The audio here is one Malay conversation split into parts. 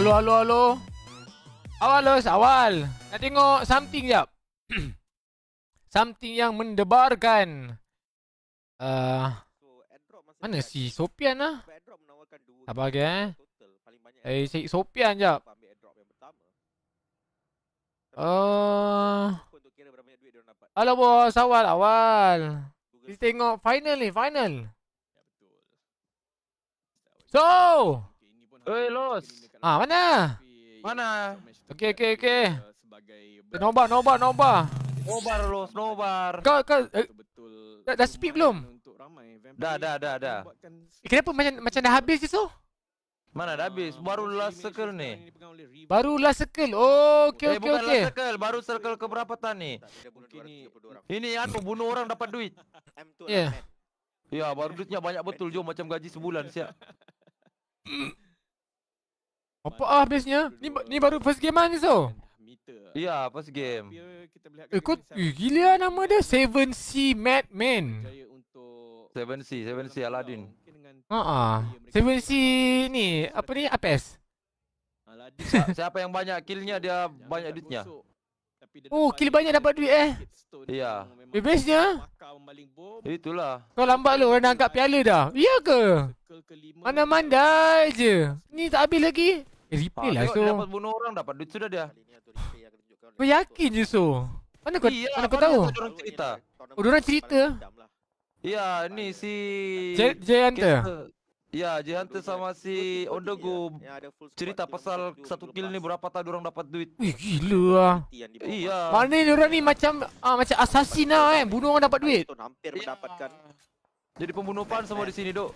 Halo, halo, halo. Awal, los, awal. Nak tengok something jap. something yang mendebarkan. Uh, mana si Sopian lah? Tak bagi eh. eh, si Sopian jap. Uh, halo, bos. Awal, awal. Kita tengok final ni, final. So, Oi, Los. Ah, mana? Mana? Okey, okey, okey. Eh, sebagai nobar, nobar, nobar. Nobar Los, nobar. Kau kau eh, betul. Dah, dah speed belum? Dah, dah, dah, dah. Eh, kenapa macam macam dah habis je tu? Mana dah habis? Ah, baru last circle ni. Baru last circle. Okey, oh, okey, Eh, bukan okay. last circle, baru circle ke berapa tadi ni? Ini anu bunuh orang dapat duit. Ya. Yeah. Ya, baru duitnya banyak betul jom macam gaji sebulan siap. Apa ah biasanya Ni ni baru first game lah ni so. Ya, first game. Eh, kot, eh, gila lah nama dia 7C Madman. 7C, 7C Aladdin. Ha ah. 7C ni apa ni? Apes. Aladdin. Siapa yang banyak killnya dia banyak duitnya. Oh, kill banyak dapat duit eh. Ya. Yeah. Bestnya. Jadi itulah. Kau lambat lu orang nak angkat piala dah. Iya ke? Mana mandai je. Ni tak habis lagi. Eh, replay lah ah, so. Dia dapat bunuh orang dapat duit sudah dia. Kau yakin je so. Mana kau yeah, mana kau tahu? Orang cerita. Oh, cerita. Ya, yeah, ni si Jay Hunter. Ya, Jihan tu sama si Odogo cerita pasal satu kill ni berapa tak orang dapat duit. Wih, gila lah. Iya. Mana ni orang ni macam ah, macam assassin lah eh. Bunuh orang dapat duit. Hampir mendapatkan. Jadi pembunuhan semua di sini, Dok.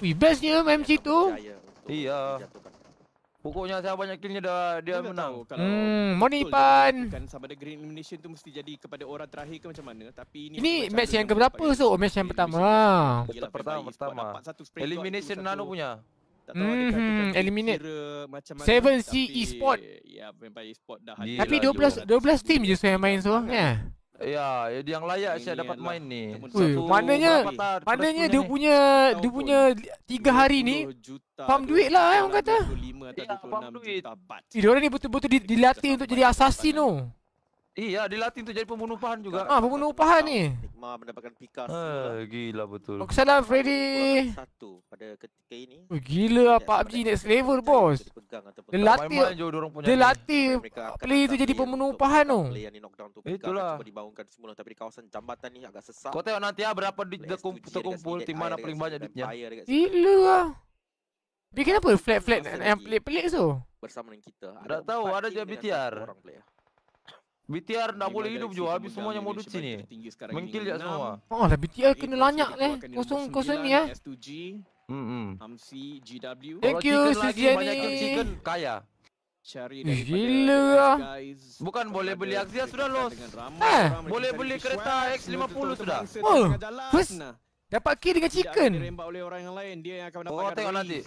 Wih, bestnya MC tu. Iya. Pokoknya saya banyak kill dah dia Mereka menang. Hmm, Moni Kan sama ada green elimination tu mesti jadi kepada orang terakhir ke macam mana? Tapi ini Ini match yang ke berapa so? Oh, match yang pertama. Yalah, pertama pertama. Elimination lah. Nano punya. Hmm, eliminate. Macam mana, 7C tapi, Esport. Ya, Vampire Esport dah. Lah tapi 12 12 team je saya main so, lah. ya. Ya, ya yang layak saya dapat ialah. main ni. Ui, maknanya maknanya dia punya dia punya tiga hari ni pam duit lah eh orang kata. 25 atau 26 ya, dia orang ni betul-betul dilatih untuk jadi asasi, tu. No. Iya, dia latih untuk jadi pembunuh upahan juga. Ah, pembunuh upahan ni. Nikmah mendapatkan pikas. Ah, lah. gila betul. Okey, oh, salam Freddy. Satu pada ketika ini. Oh, gila ah Pak G next level bos. Dia latih. Dia latih. Play tu jadi pembunuh upahan tu. yang ni knockdown tu. Itulah. Cuba dibangunkan semula tapi di kawasan jambatan ni agak sesak. Kau tengok nanti ah berapa terkumpul tim mana paling banyak duitnya. Gila ah. Bikin apa flat-flat yang pelik-pelik tu? Bersama dengan kita. Tak tahu, ada juga BTR. BTR tak boleh hidup juga habis semuanya modus sini. Mengkil dia semua. Oh lah BTR kena lanyak ni. Lah, kosong kosong ni eh. S2G. Hmm hmm. MC GW. Thank you Sujani. Banyak chicken kaya. Cari eh, Gila lah. guys. Bukan boleh beli Axia sudah los. Eh, boleh beli kereta X50 sudah. Oh. Lah. Dapat key dengan chicken. Dia Oh, tengok nanti.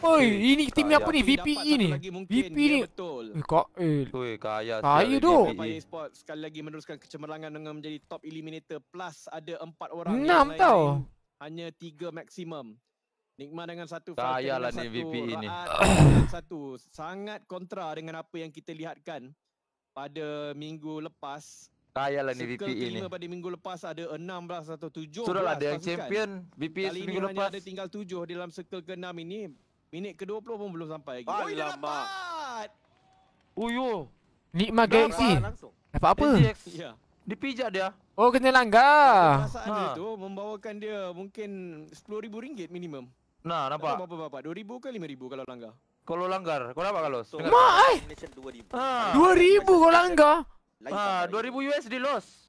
Oi, eh, ini tim kaya, apa ni? VPE ni. VPE ni. Betul. Eh, kak, eh. Oi, kaya. Kaya tu. sekali lagi meneruskan kecemerlangan dengan menjadi top eliminator plus ada empat orang. 6 tau. Hanya tiga maksimum. Nikmat dengan satu Kaya lah ni VP ini satu Sangat kontra dengan apa yang kita lihatkan Pada minggu lepas Kaya lah ni VP ini pada minggu lepas ada enam belas atau tujuh. Sudahlah ada yang champion VP minggu lepas Kali ini hanya ada tinggal tujuh dalam circle ke-6 ini Minit ke-20 pun belum sampai lagi. Oi, dapat. Uyo. Nikmat Galaxy. Dapat apa? NGX. Ya. dia. Oh, kena langgar. Perasaan dia ha. tu membawakan dia mungkin rm ringgit minimum. Nah, nampak? Tak apa-apa, RM2,000 ke RM5,000 kalau langgar? Kalau langgar, kau nampak kalau? So, Mak, eh! RM2,000 ha. kau langgar? Ha, RM2,000 USD loss.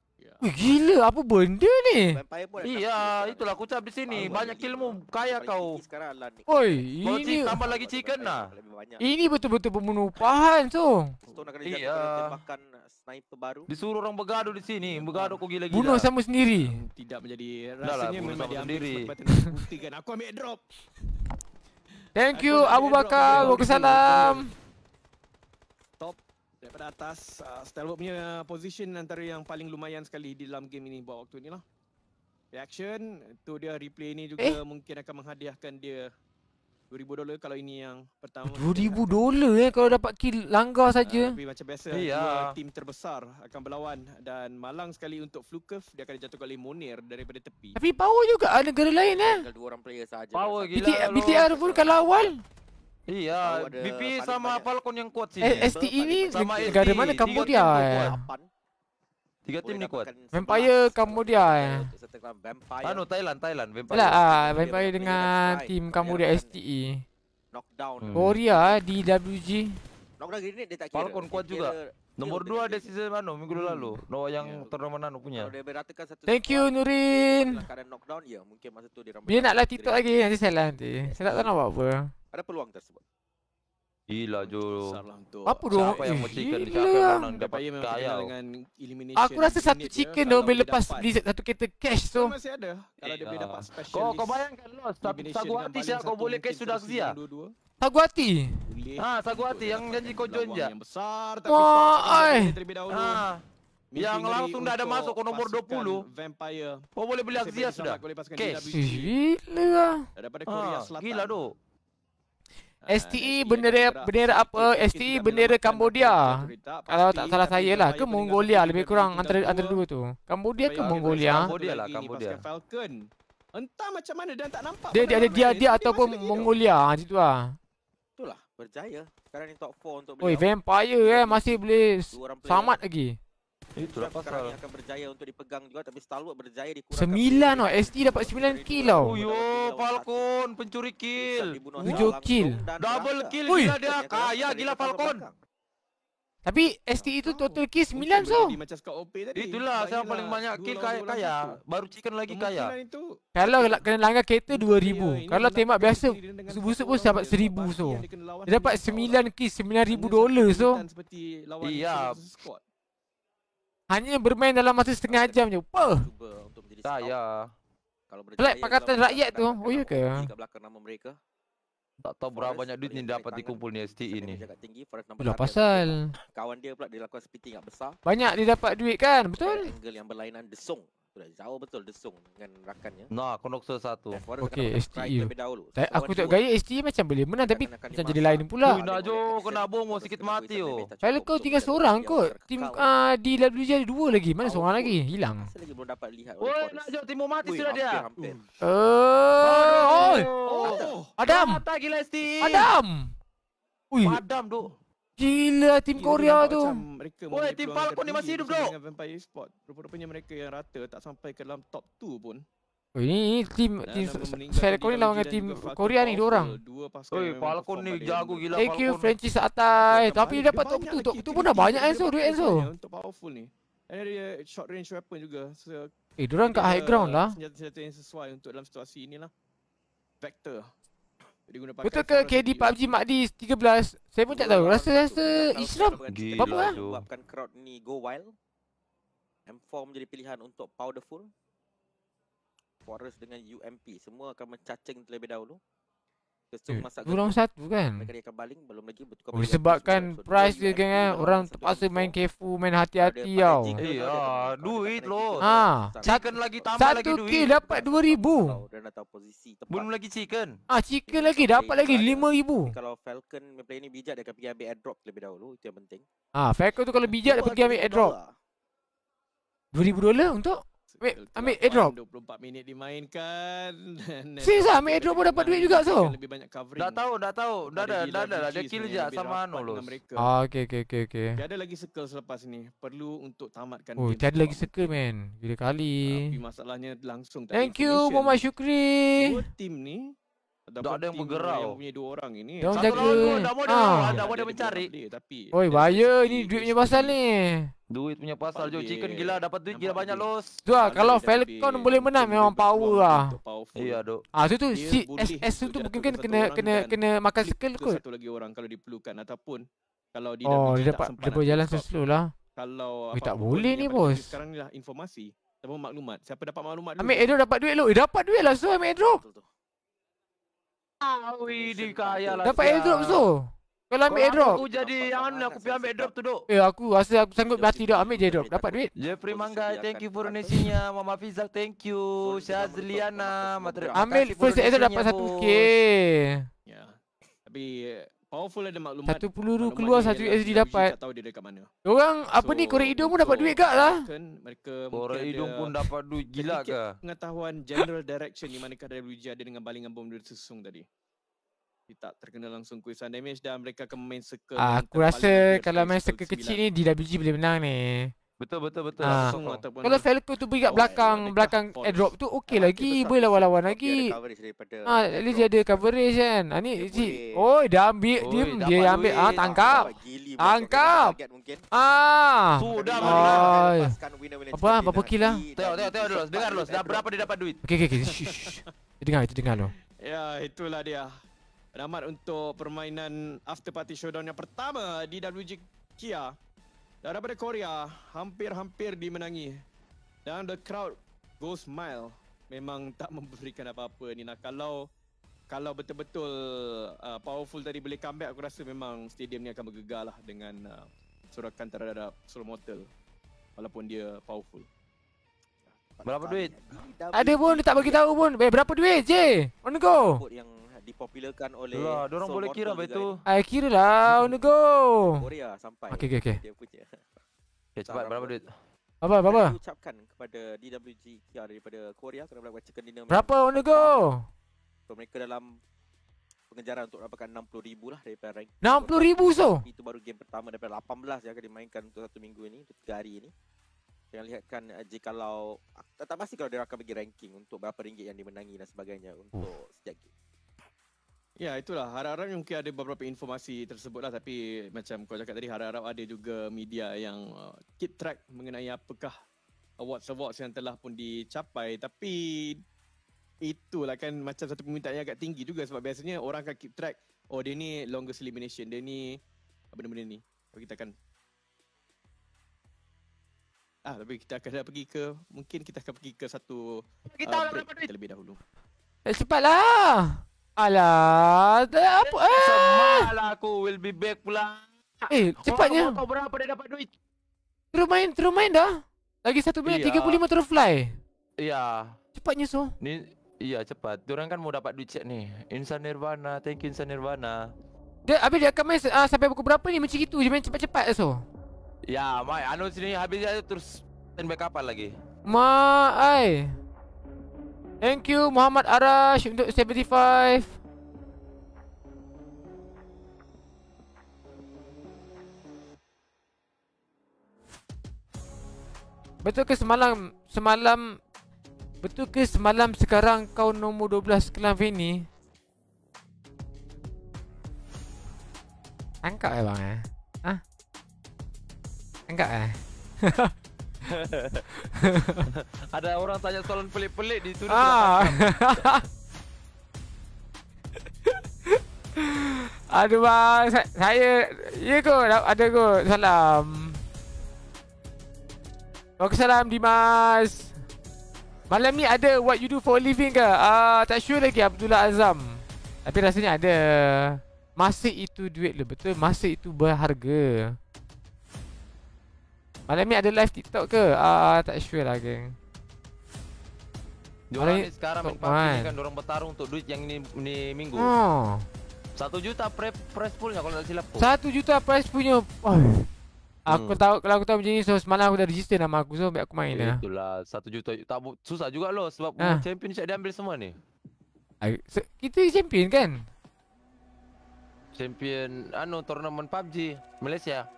Wih gila apa benda ni? Iya, itulah aku cakap di sini. Banyak ilmu kaya kau. Lah Oi, ini tambah lagi chicken lah. Ini betul-betul pemenupahan tu. Iya. Disuruh orang bergaduh di sini, bergaduh kau gila-gila. Bunuh sama sendiri. Tidak menjadi lah, rasanya menjadi sendiri. Buktikan aku ambil drop. Thank you Abu Bakar. Waalaikumsalam. salam daripada atas. Uh, Stalwart punya position antara yang paling lumayan sekali di dalam game ini buat waktu ini lah. Reaction, tu dia replay ini juga eh? mungkin akan menghadiahkan dia $2,000 kalau ini yang pertama. $2,000 eh kalau dapat kill langgar ah, saja. Uh, tapi macam biasa, hey, eh, dia uh. Ah. tim terbesar akan berlawan. Dan malang sekali untuk Flukov, dia akan jatuh oleh Monir daripada tepi. Tapi power juga ada negara lain eh. dua orang player sahaja. Power gila BTR, lho. BTR pun kalau awal. Iya, BP sama Falcon yang kuat sih. Eh, STI ini enggak ada mana Cambodia eh. Tiga tim ni kuat. Vampire Cambodia eh. Anu Thailand, Thailand, Vampire. Lah, Vampire dengan tim Cambodia STI. Knockdown. Hmm. Korea eh, DWG. Knockdown Falcon kuat juga. Nomor dua ada season mana minggu hmm. lalu. Noah yang ya, turnamen anu punya. Thank you Nurin. Ya, dia nak latih tok lagi nanti saya lah nanti. Saya tak tahu apa ada peluang tersebut. Gila Jo. Apa dua? Siapa yang eh, mesti kena akan menang kaya. dengan elimination. Aku rasa satu chicken dia boleh lepas beli satu kereta cash tu. Masih ada. Kalau dia boleh dapat special. Kau bayangkan lo satu sagu hati saja kau boleh cash sudah sia. Sagu hati. Ha, sagu hati yang janji kau join Yang tapi Wah, ai. Ha. Yang langsung dah ada masuk ke nomor 20 Vampire Kau boleh beli Axia sudah Cash Gila Daripada Korea ha, Selatan Gila doh Ah, STE e bendera bendera apa? STE bendera Kamboja Kalau tak salah saya lah ke Mongolia lebih kurang antara antara dua tu. Kamboja ke Mongolia? Lah, Entah macam mana dan tak nampak. Dia dia ada dia dia e ataupun Mongolia gitu ah. Lah. Itulah berjaya. Sekarang ni top 4 untuk beliau. Oi, vampire eh masih boleh selamat lah. lagi. Itulah eh, pasal. Sekarang akan berjaya untuk dipegang juga tapi Stalwart berjaya dikurangkan. Sembilan oh, ST dapat sembilan kill tau. Oh, yo, Falcon pencuri kill. Tujuh kill. Double kill Ui. gila dia. Kaya gila Falcon. Tapi ST itu total kill sembilan so. Itulah saya yang paling lah. banyak kill kaya, kaya. Baru chicken lagi kaya. Kalau lah, kena langgar kereta dua ribu. Kalau tembak biasa busuk pun dapat seribu so. Dia dapat 9 kill ribu dolar so. Iya. Hanya bermain dalam masa setengah jam je. Apa? untuk menjadi saya. Kalau berjaya. Black pakatan rakyat tu. Oh ya ke? Di belakang nama mereka. Tak tahu berapa banyak duit ni dapat dikumpul ni STE ini. Sudah pasal. Kawan dia pula dia lakukan spitting yang besar. Banyak dia dapat duit kan? Betul? Angle yang berlainan desung. Betul Zawa betul desung dengan rakannya. Nah, konoksa satu. Okey, e. STE. Lebih dahulu. Tak, aku tengok gaya STE macam boleh menang tapi macam jadi lain pula. Tu nak jo kena bom mesti kita mati yo. Kalau kau tinggal seorang kot. Tim ah di LWG ada dua lagi. Mana seorang lagi? Hilang. Saya lagi belum nak jo timu mati sudah dia. Hmm. Eh, oh. Adam. Adam. E. Adam. Ui. duk. Gila lah tim Korea tu. Mereka Oi, team Falcon ni masih hidup dok. Vampire Esports. Rupa-rupanya mereka yang rata tak sampai ke dalam top 2 pun. Oi, ini, tim. team dan team Falcon ni lawan tim Korea ni dua orang. Oi, Falcon ni jago gila Thank you Francis Atai. Tapi dia dapat top 2. Top 2 pun dah banyak Enzo, duit Enzo. Untuk powerful ni. Dan dia short range weapon juga. Eh, dia orang kat high ground lah. Senjata-senjata yang sesuai untuk dalam situasi inilah. Vector. Betul ke KD PUBG Makdi 13? Saya pun Tuh, tak tahu. Rasa rasa, Islam. Apa apa Buatkan crowd ni go wild. M4 menjadi pilihan untuk powderful. Forest dengan UMP. Semua akan mencacing terlebih dahulu. Dude, kurang satu kan belum lagi bertukar oh, boleh sebabkan so, price dia kan orang, orang terpaksa main kefu main hati-hati tau ya duit lo ha ah. chicken lagi tambah satu lagi duit satu kill dapat dua ribu. atau belum lagi chicken ah chicken lagi dapat lagi lima ribu. kalau falcon player ni bijak dia akan pergi ambil airdrop lebih dahulu itu yang penting ah falcon tu kalau bijak dia pergi ambil airdrop ribu dolar untuk Wait, ambil airdrop. 24 minit dimainkan. Serius lah, ambil airdrop pun dapat duit juga so. Dah tahu, dah tahu. Dah dah, dah ada. Dia kill je sama Anu Ah, okay, okay, okay, okay. Dia ada lagi circle selepas ni. Perlu untuk tamatkan. Oh, dia ada lagi circle, man. Bila kali. Tapi masalahnya langsung. Thank you, Muhammad Syukri. Dua tim ni. Tak ada yang bergerak. Yang punya dua orang ini. Dia dah jaga. Dah mau dia mencari. Oi, bahaya Ini duitnya pasal ni. Duit punya pasal Jom chicken gila Dapat duit gila banyak los Tu lah Kalau Falcon boleh menang Memang power lah Iya dok. Ah tu tu CSS tu mungkin kena Kena kena makan skill kot Satu lagi orang Kalau diperlukan Ataupun Kalau dia Oh dia dapat Dia boleh jalan slow lah Kalau Eh tak boleh ni bos Sekarang ni lah informasi Siapa maklumat Siapa dapat maklumat dulu Ambil Edro dapat duit lu Eh dapat duit lah So ambil Edro Ah, wih, dia lah Dapat airdrop so kalau ambil airdrop. Aku jadi yang mana aku pergi ambil airdrop tu duk. Eh aku rasa aku sanggup berhati tidak ambil airdrop. Dapat duit. Jeffrey Mangga, thank you for donasinya. Mama Fizal, thank you. Syazliana, Matra. Ambil first airdrop dapat 1k. Ya. Tapi eh, powerful ada maklumat. Satu peluru keluar satu SD dapat. tahu dia dekat mana. Orang apa ni korek lah. hidung pun dapat duit gak lah. Mereka korek pun dapat duit gila ke? Pengetahuan general direction di manakah dari Luigi ada dengan balingan bom dia tersusung tadi tapi tak terkena langsung kuisan damage dan mereka akan main circle. Ah, aku rasa kalau main circle kecil 9. ni DWG boleh menang ni. Betul betul betul. Ah. Langsung, kalau Falco tu berikat oh, belakang belakang airdrop tu okey ah, lagi boleh lawan-lawan lagi. Ah, at least dia ada coverage kan. Ah ni si. Oi, dia ambil dia dia ambil ah tangkap. Tangkap. Ah. Sudah ah. Apa apa kill lah. Tengok tengok tengok dulu. Dengar dulu. Dah berapa dia dapat duit? Okey okey okey. Dengar itu dengar lo. Ya, itulah dia. Ramad untuk permainan after party showdown yang pertama di WG Kia. Daripada Korea, hampir-hampir dimenangi. Dan the crowd goes mild. Memang tak memberikan apa-apa ni. Nah, kalau kalau betul-betul uh, powerful tadi boleh comeback, aku rasa memang stadium ni akan bergegar lah dengan uh, sorakan terhadap Solo Mortal. Walaupun dia powerful. Berapa duit? Ada pun dia tak bagi tahu pun. Berapa duit, J? Mana go. Yang dipopularkan oleh Lah, dia orang boleh kira betul. tu. Ai kan. kira lah, on the go. Korea sampai. Okey okey okey. Dia eh, cepat berapa duit? Apa apa apa? Ucapkan kepada DWG KR daripada Korea kerana mereka chicken dinner. Berapa on the go? So mereka dalam pengejaran untuk dapatkan 60,000 lah daripada rank 60,000 so? Itu baru game pertama daripada 18 yang akan dimainkan untuk satu minggu ini Untuk tiga hari ini Jangan lihatkan uh, jika kalau Tak pasti kalau dia akan bagi ranking untuk berapa ringgit yang dimenangi dan sebagainya Untuk setiap game Ya, itulah. Harap-harap mungkin ada beberapa informasi tersebut lah. Tapi macam kau cakap tadi, harap-harap ada juga media yang uh, keep track mengenai apakah awards-awards yang telah pun dicapai. Tapi itulah kan macam satu permintaan yang agak tinggi juga sebab biasanya orang akan keep track oh dia ni longest elimination dia ni benda-benda ni so, kita akan ah tapi kita akan pergi ke mungkin kita akan pergi ke satu kita uh, lah break lebih dahulu eh cepatlah Ala, apa? Semalah eh. aku will be back pula. Eh, cepatnya. Oh, kau berapa dah dapat duit? Terus main, terus main dah. Lagi satu minit, puluh lima terus fly. Iya. Cepatnya so. Ni, iya cepat. Diorang kan mau dapat duit cek ni. Insan Nirvana, thank you Insan Nirvana. Dia, habis dia akan main uh, sampai pukul berapa ni macam itu. je main cepat-cepat eh, so. Ya, mai anu sini habis dia terus send back kapal lagi. Ma, ai. Thank you Muhammad Arash untuk 75. Betul ke semalam semalam betul ke semalam sekarang kau nombor 12 kelas ini? Angkat eh bang eh. Ha? Angkat eh. ada orang tanya soalan pelik-pelik di tu. Ah. Aduh bang, saya, ya ko, ada ko, salam. Ok salam Dimas. Malam ni ada what you do for living ke? Ah, uh, tak sure lagi Abdullah Azam. Tapi rasanya ada. Masih itu duit lo betul, masih itu berharga. Malam ni ada live TikTok ke? Ah, uh, tak sure lah geng. Diorang ni sekarang main PUBG ni kan diorang bertarung untuk duit yang ni, ni minggu. Oh. Satu juta pre press poolnya kalau tak silap tu. Satu juta press punya. Oh. Aku hmm. tahu kalau aku tahu macam ni so semalam aku dah register nama aku so biar aku main ya, lah. Itulah satu juta tak susah juga lo sebab ha. Ah. champion dia ambil semua ni. I, so, kita champion kan? Champion anu turnamen PUBG Malaysia.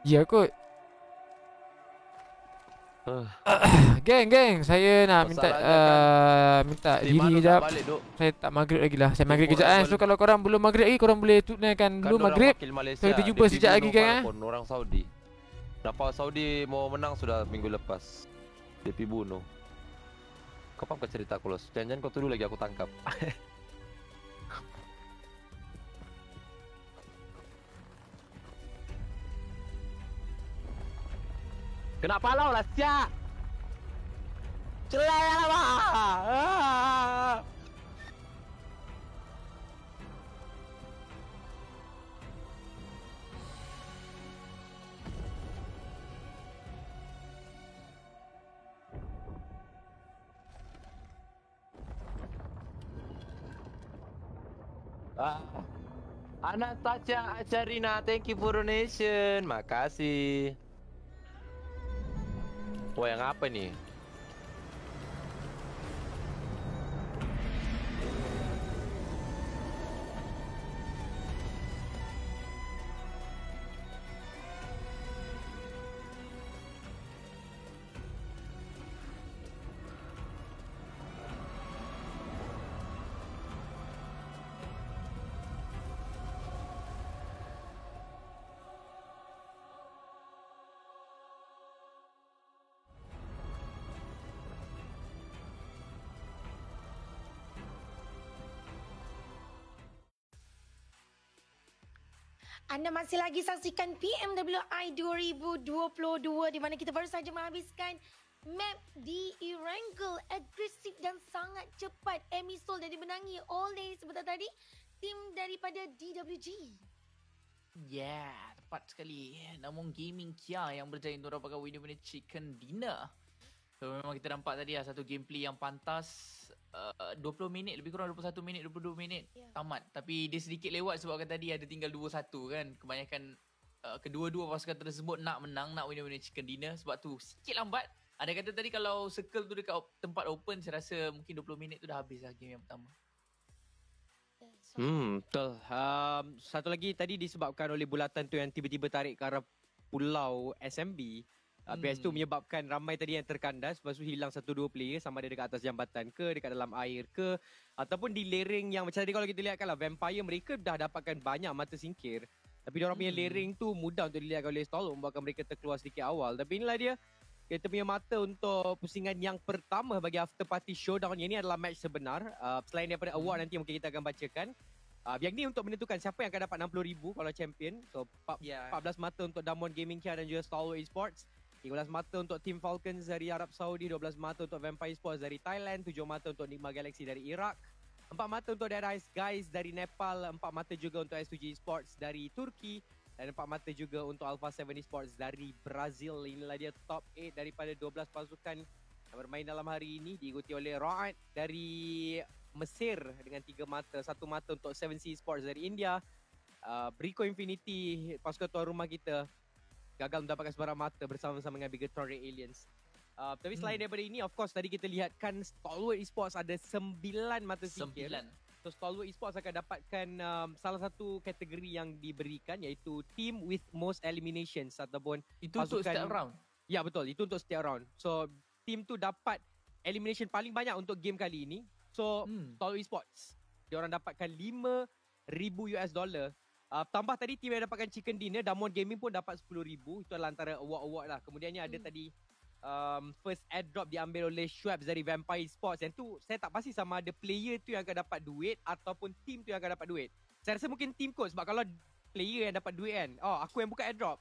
Ya kot. Uh. geng geng saya nak minta uh, minta diri jap. Saya tak maghrib lagi lah. Saya maghrib lah, kejap eh. So kalau korang belum maghrib lagi korang boleh tunaikan kan dulu maghrib. So kita jumpa sekejap lagi geng eh. Orang Saudi. Dapat Saudi mau menang sudah minggu lepas. Dia pergi bunuh. Kau faham ke cerita aku los? Jangan-jangan kau tuduh lagi aku tangkap. Kenapa lo lah siap. Celaya lah. Ah. Ah. Anastasia Acarina, thank you for donation. Makasih. Wah yang apa nih? Anda masih lagi saksikan PMWI 2022 di mana kita baru saja menghabiskan map di Erangel agresif dan sangat cepat. Amy Soul dan dimenangi oleh sebentar tadi tim daripada DWG. Yeah, tepat sekali. Namun gaming Kia yang berjaya untuk pakai winner-winner chicken dinner. So memang kita nampak tadi lah satu gameplay yang pantas uh, 20 minit lebih kurang 21 minit 22 minit yeah. tamat tapi dia sedikit lewat sebab kata tadi ada tinggal 2-1 kan kebanyakan uh, kedua-dua pasukan tersebut nak menang nak win-win chicken dinner sebab tu sikit lambat ada kata tadi kalau circle tu dekat tempat open saya rasa mungkin 20 minit tu dah habis lah game yang pertama ya, Hmm, betul. Um, satu lagi tadi disebabkan oleh bulatan tu yang tiba-tiba tarik ke arah pulau SMB. Ah, hmm. PS tu menyebabkan ramai tadi yang terkandas lepas tu hilang satu dua player sama ada dekat atas jambatan ke dekat dalam air ke ataupun di lering yang macam tadi kalau kita lihatkan lah vampire mereka dah dapatkan banyak mata singkir tapi orang hmm. punya lering tu mudah untuk dilihat oleh Stallone membuatkan mereka terkeluar sedikit awal tapi inilah dia kita punya mata untuk pusingan yang pertama bagi after party showdown ini adalah match sebenar uh, selain daripada award hmm. nanti mungkin kita akan bacakan Uh, yang ni untuk menentukan siapa yang akan dapat RM60,000 kalau champion. So, 4, yeah. Ya. mata untuk Damwon Gaming Kia dan juga Stalwart Esports. 13 mata untuk Team Falcons dari Arab Saudi, 12 mata untuk Vampire Sports dari Thailand, 7 mata untuk Nigma Galaxy dari Iraq, 4 mata untuk Dead Eyes Guys dari Nepal, 4 mata juga untuk S2G Sports dari Turki, dan 4 mata juga untuk Alpha 7 Esports dari Brazil. Inilah dia top 8 daripada 12 pasukan yang bermain dalam hari ini diikuti oleh Raad dari Mesir dengan 3 mata, 1 mata untuk 7C Sports dari India, uh, Brico Infinity pasukan tuan rumah kita gagal mendapatkan sebarang mata bersama-sama dengan Bigatron Red Aliens. Uh, tapi selain hmm. daripada ini, of course tadi kita lihatkan Stalwart Esports ada sembilan mata sihir. Sembilan. So Stalwart Esports akan dapatkan um, salah satu kategori yang diberikan iaitu Team with Most Eliminations ataupun Itu pasukan... untuk setiap round? Ya betul, itu untuk setiap round. So team tu dapat elimination paling banyak untuk game kali ini. So hmm. Stalwart Esports, diorang dapatkan lima ribu US dollar Uh, tambah tadi team yang dapatkan chicken dinner, Damon Gaming pun dapat RM10,000. Itu adalah antara award-award lah. Kemudiannya ada hmm. tadi um, first airdrop diambil oleh Schweppes dari Vampire Sports. Yang tu saya tak pasti sama ada player tu yang akan dapat duit ataupun team tu yang akan dapat duit. Saya rasa mungkin team kot sebab kalau player yang dapat duit kan. Oh, aku yang buka airdrop.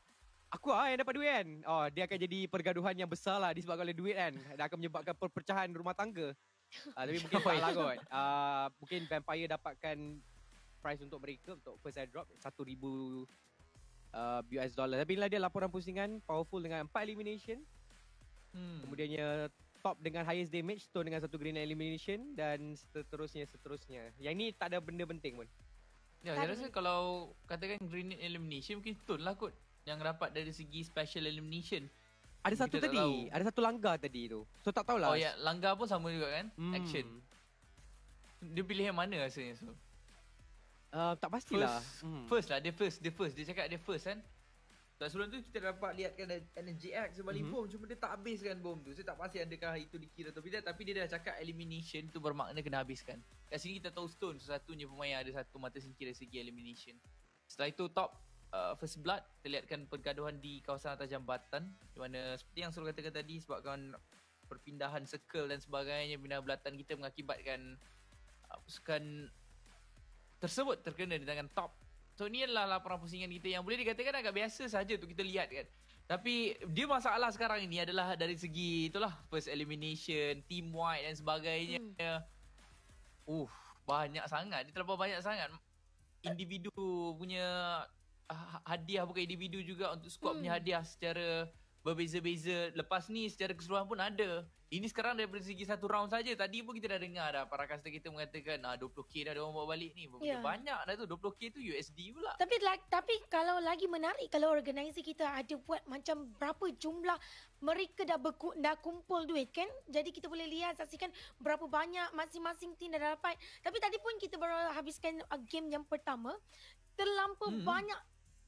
Aku lah yang dapat duit kan. Oh, dia akan jadi pergaduhan yang besar lah disebabkan oleh duit kan. Dia akan menyebabkan perpecahan rumah tangga. Uh, tapi mungkin tak lah kot. Uh, mungkin Vampire dapatkan price untuk mereka untuk first airdrop 1000 uh, US dollar. Tapi inilah dia laporan pusingan powerful dengan empat elimination. Hmm. Kemudiannya top dengan highest damage stone dengan satu green elimination dan seterusnya seterusnya. Yang ini tak ada benda penting pun. Ya, saya rasa kalau katakan green elimination mungkin stone lah kot yang dapat dari segi special elimination. Ada Kita satu tadi, tahu. ada satu langgar tadi tu. So tak tahulah. Oh ya, langgar pun sama juga kan? Hmm. Action. Dia pilih yang mana rasanya so? Uh, tak pastilah. First, hmm. first lah, dia first, dia first. Dia cakap dia first kan. Tak sebelum tu kita dapat lihatkan energy act sebalik mm-hmm. bom. Cuma dia tak habiskan bom tu. Saya tak pasti adakah itu dikira atau tidak. Tapi dia dah cakap elimination tu bermakna kena habiskan. Kat sini kita tahu stone sesatunya pemain yang ada satu mata singkir dari segi elimination. Setelah itu top uh, first blood. Terlihatkan pergaduhan di kawasan atas jambatan. Di mana seperti yang suruh katakan tadi sebab kawan perpindahan circle dan sebagainya. Pindahan belatan kita mengakibatkan uh, pasukan tersebut terkena di tangan top. So ni adalah laporan pusingan kita yang boleh dikatakan agak biasa saja untuk kita lihat kan. Tapi dia masalah sekarang ini adalah dari segi itulah first elimination, team wide dan sebagainya. Hmm. Uh, banyak sangat. Dia terlalu banyak sangat. Individu punya ah, hadiah bukan individu juga untuk squad hmm. punya hadiah secara berbeza-beza lepas ni secara keseluruhan pun ada. Ini sekarang daripada segi satu round saja. Tadi pun kita dah dengar dah para kaster kita mengatakan ah 20k dah dia orang bawa balik ni. Yeah. Banyak dah tu 20k tu USD pula. Tapi tapi kalau lagi menarik kalau organizer kita ada buat macam berapa jumlah mereka dah, beku dah kumpul duit kan? Jadi kita boleh lihat saksikan berapa banyak masing-masing team dah dapat. Tapi tadi pun kita baru habiskan uh, game yang pertama terlampau hmm. banyak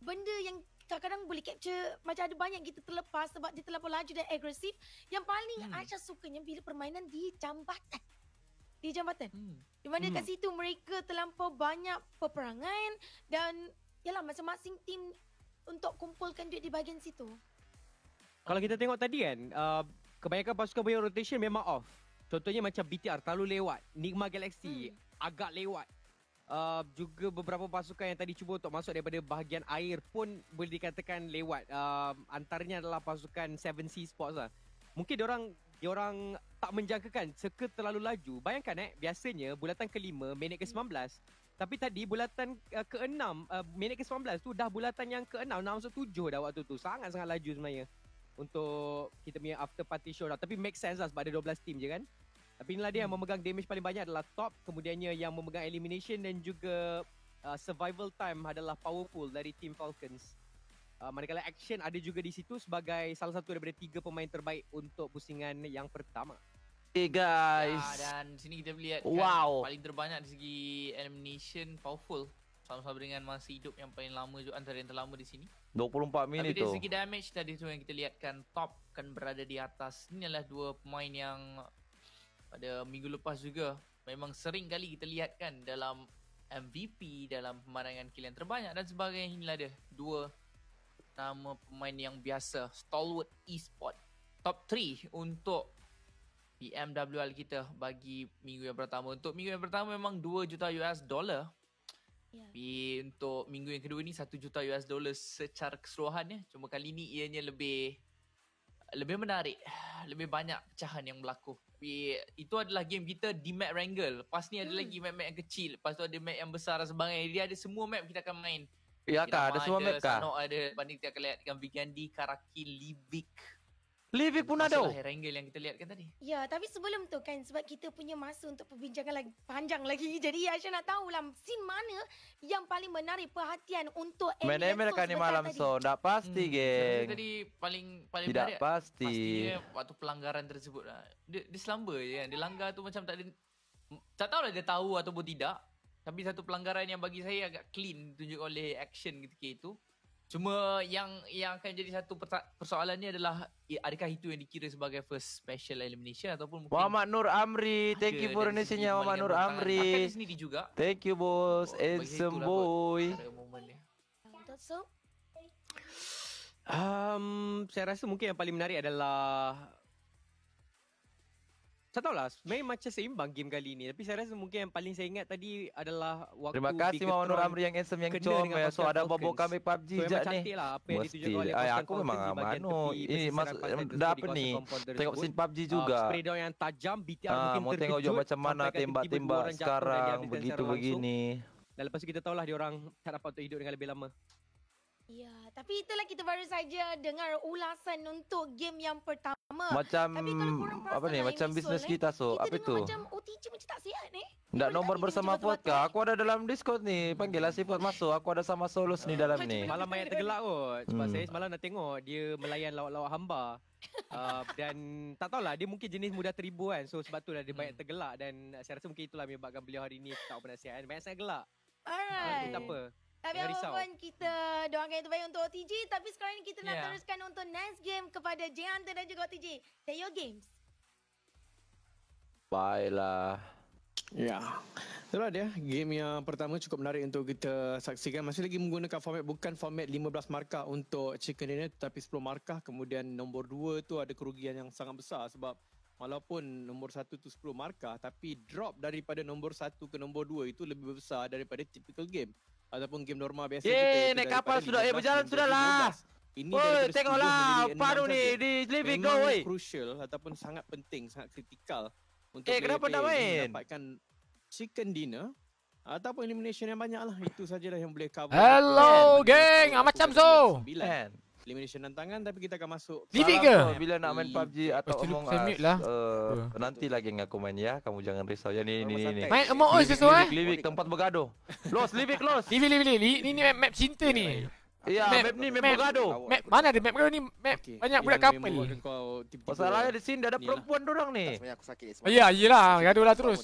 benda yang kadang-kadang boleh capture macam ada banyak kita terlepas sebab dia terlalu laju dan agresif. Yang paling hmm. Aisyah sukanya bila permainan di jambatan. Di jambatan. Hmm. Di mana hmm. kat situ mereka terlampau banyak peperangan dan yalah masing-masing tim untuk kumpulkan duit di bahagian situ. Kalau kita tengok tadi kan, uh, kebanyakan pasukan punya rotation memang off. Contohnya macam BTR terlalu lewat, Nigma Galaxy hmm. agak lewat. Uh, juga beberapa pasukan yang tadi cuba untuk masuk daripada bahagian air pun boleh dikatakan lewat uh, antaranya adalah pasukan Seven Sea Sports lah mungkin diorang orang tak menjangkakan seke terlalu laju bayangkan eh biasanya bulatan kelima minit ke-19 tapi tadi bulatan uh, ke-6 uh, minit ke-19 tu dah bulatan yang ke-6 6 maksud 7 dah waktu tu sangat-sangat laju sebenarnya untuk kita punya after party show lah. tapi make sense lah sebab ada 12 team je kan tapi inilah dia yang memegang damage paling banyak adalah top. Kemudiannya yang memegang elimination dan juga uh, survival time adalah powerful dari Team Falcons. Uh, manakala action ada juga di situ sebagai salah satu daripada tiga pemain terbaik untuk pusingan yang pertama. Okay guys. Ya, dan sini kita melihat kan, wow. kan, paling terbanyak dari segi elimination powerful. Sama-sama dengan masa hidup yang paling lama juga antara yang terlama di sini. 24 minit tu. Tapi dari segi damage tadi tu yang kita lihatkan top kan berada di atas. Inilah dua pemain yang pada minggu lepas juga memang sering kali kita lihat kan dalam MVP dalam pemandangan kilian terbanyak dan sebagainya inilah dia dua nama pemain yang biasa stalwart e-sport top 3 untuk PMWL kita bagi minggu yang pertama untuk minggu yang pertama memang 2 juta US dollar ya. tapi yeah. untuk minggu yang kedua ni 1 juta US dollar secara keseluruhannya cuma kali ni ianya lebih lebih menarik lebih banyak pecahan yang berlaku tapi itu adalah game kita di map wrangle lepas ni ada hmm. lagi map-map yang kecil lepas tu ada map yang besar dan sebagainya jadi ada semua map kita akan main ya kah ada semua ada, map kah ada Sanok ada Bandit kita akan lihat dengan Vigandi Karakin Libik Livik pun ada. Masalah rectangle yang kita lihat kan tadi. Ya, tapi sebelum tu kan sebab kita punya masa untuk perbincangan lagi panjang lagi. Jadi Aisyah nak tahu lah scene mana yang paling menarik perhatian untuk Emil. Emil kan ni malam so tak pasti hmm, geng. Tadi paling paling Tidak menarik, pasti. Pastinya waktu pelanggaran tersebut lah. Dia, dia selamba je kan. Dia langgar tu macam tak ada tak tahulah dia tahu ataupun tidak. Tapi satu pelanggaran yang bagi saya agak clean tunjuk oleh action ketika itu. Cuma yang yang akan jadi satu persoalan ni adalah adakah itu yang dikira sebagai first special elimination ataupun mungkin Muhammad Nur Amri, thank you for donationnya Muhammad Nur Amri. Thank you boss, oh, handsome boy. Um, saya rasa mungkin yang paling menarik adalah saya tahu lah, Main macam seimbang game kali ni Tapi saya rasa mungkin Yang paling saya ingat tadi Adalah waktu Terima kasih Mama Nur Amri yang handsome Yang comel ya. Eh. So ada bobo kami PUBG so, Sekejap ni So lah Apa yang Mesti. ditujukan oleh Ay, Aku memang Mano Ini eh, mas Dah apa ni Tengok scene PUBG ah, juga uh, Spray down yang tajam BTR ha, ah, mungkin mau tengok juga macam mana Tembak-tembak sekarang Begitu-begini Dan lepas tu kita tahulah Dia orang tak dapat untuk hidup Dengan lebih lama Ya, tapi itulah kita baru saja dengar ulasan untuk game yang pertama. Macam apa ni? Macam bisnes eh, kita so kita apa itu? Macam OTG oh, macam tak sihat ni. Eh? Nak nombor bersama Fuad kah? Aku ada dalam Discord ni. Panggil lah si Fuad masuk. Aku ada sama Solus eh, ni dalam ni. Malam mayat tergelak kot. Hmm. Sebab hmm. saya semalam nak tengok dia melayan lawak-lawak hamba. uh, dan tak tahulah dia mungkin jenis muda teribu kan. So sebab tu lah dia banyak hmm. tergelak. Dan saya rasa mungkin itulah menyebabkan beliau hari ni tak pernah sihat. Kan. Banyak sangat gelak. Alright. Uh, tak apa. Tapi apa pun kita doakan yang terbaik untuk OTG Tapi sekarang ini kita nak yeah. teruskan untuk next game Kepada J Hunter dan juga OTG Say your games Baiklah Ya Itulah dia Game yang pertama cukup menarik untuk kita saksikan Masih lagi menggunakan format Bukan format 15 markah untuk Chicken Dinner Tapi 10 markah Kemudian nombor 2 tu ada kerugian yang sangat besar Sebab Walaupun nombor 1 tu 10 markah Tapi drop daripada nombor 1 ke nombor 2 Itu lebih besar daripada typical game ataupun game normal biasa Yeay, kita. naik kapal sudah. Eh berjalan sudahlah. Ini oh, tengoklah paru ni di living go wey. Crucial ataupun sangat penting, sangat kritikal untuk eh, kenapa tak main? Dapatkan chicken dinner ataupun elimination yang banyak lah. Itu sajalah yang boleh cover. Hello, kan? gang. Ah, macam so elimination dan tangan tapi kita akan masuk Divik ke? Bila nak main PUBG atau Pasti Among Us lah. uh, eh, yeah. Nanti lagi dengan aku main ya Kamu jangan risau Ya ni ni ni, ni. Main Among Us sesuai Livik, Livik tempat bergaduh Los Livik los Livik Livik Livik Ni ni map, map cinta ni ya, ya, ya. ya, map, map ni map, map bergaduh. Map mana ada map kau ni? Map okay. banyak budak couple Masalahnya di sini dah ada Yalah. perempuan dorang ni. Tak aku sakit. Ya, iyalah, gaduhlah terus.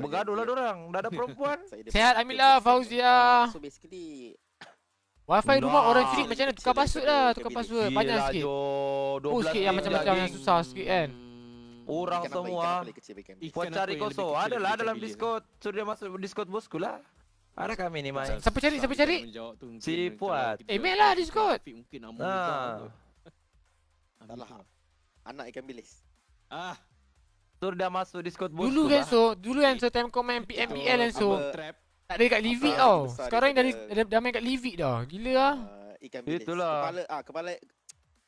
Bergaduhlah dorang, dah ada perempuan. Sehat Amila Fauzia. So basically Wifi Ula, rumah orang kiri macam mana? Tukar password lah, tukar password. Panjang lah, sikit. Oh, sikit yang macam-macam yang susah sikit kan. Hmm. Orang semua buat cari kosong. Adalah dalam Discord. Kan? Sudah masuk Discord bosku lah. Ada kami ni main. Siapa cari? Siapa cari? Si Puat. Eh, mail lah Discord. Mungkin ah. lah. Anak ikan bilis. Ah. Sudah masuk Discord bosku kan, lah. Dulu kan so. Dulu kan so. Time kau main PMBL kan so. Trap ada dekat Livid tau. Sekarang dah dia, dia, dia main kat Livid dah. Gila ah. Uh, ikan bilis. Lah. Kepala ah kepala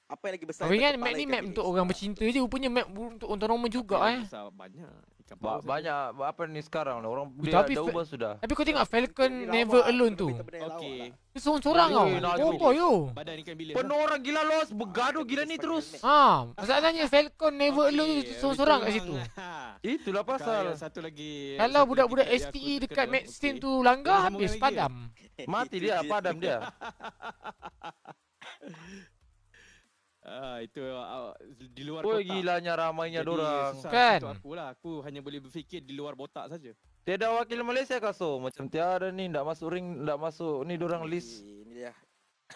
apa yang lagi besar? Kau ingat map ni map untuk orang bercinta je. Rupanya map untuk orang normal juga eh. Besar banyak ba- banyak ni. apa ni sekarang ni orang dia tapi dah ubah sudah. Tapi kau tengok Falcon tapi never lawa, alone tu. Okey. Lah. Seorang-seorang kau. Oh boy yo. Badan ikan Penuh orang gila los bergaduh gila ni terus. Ha, masalahnya Falcon never okay. alone tu seorang-seorang kat situ. Itulah pasal. Satu lagi. Kalau budak-budak SPE dekat Maxstein tu langgar habis padam. Mati dia padam dia. Ah itu uh, di luar Oi, kotak. Oh gilanya ramainya dia orang. Kan? Aku lah, aku hanya boleh berfikir di luar botak saja. Tiada wakil Malaysia kah so? Macam tiada ni, tak masuk ring, tak masuk ni orang list. Ini dia.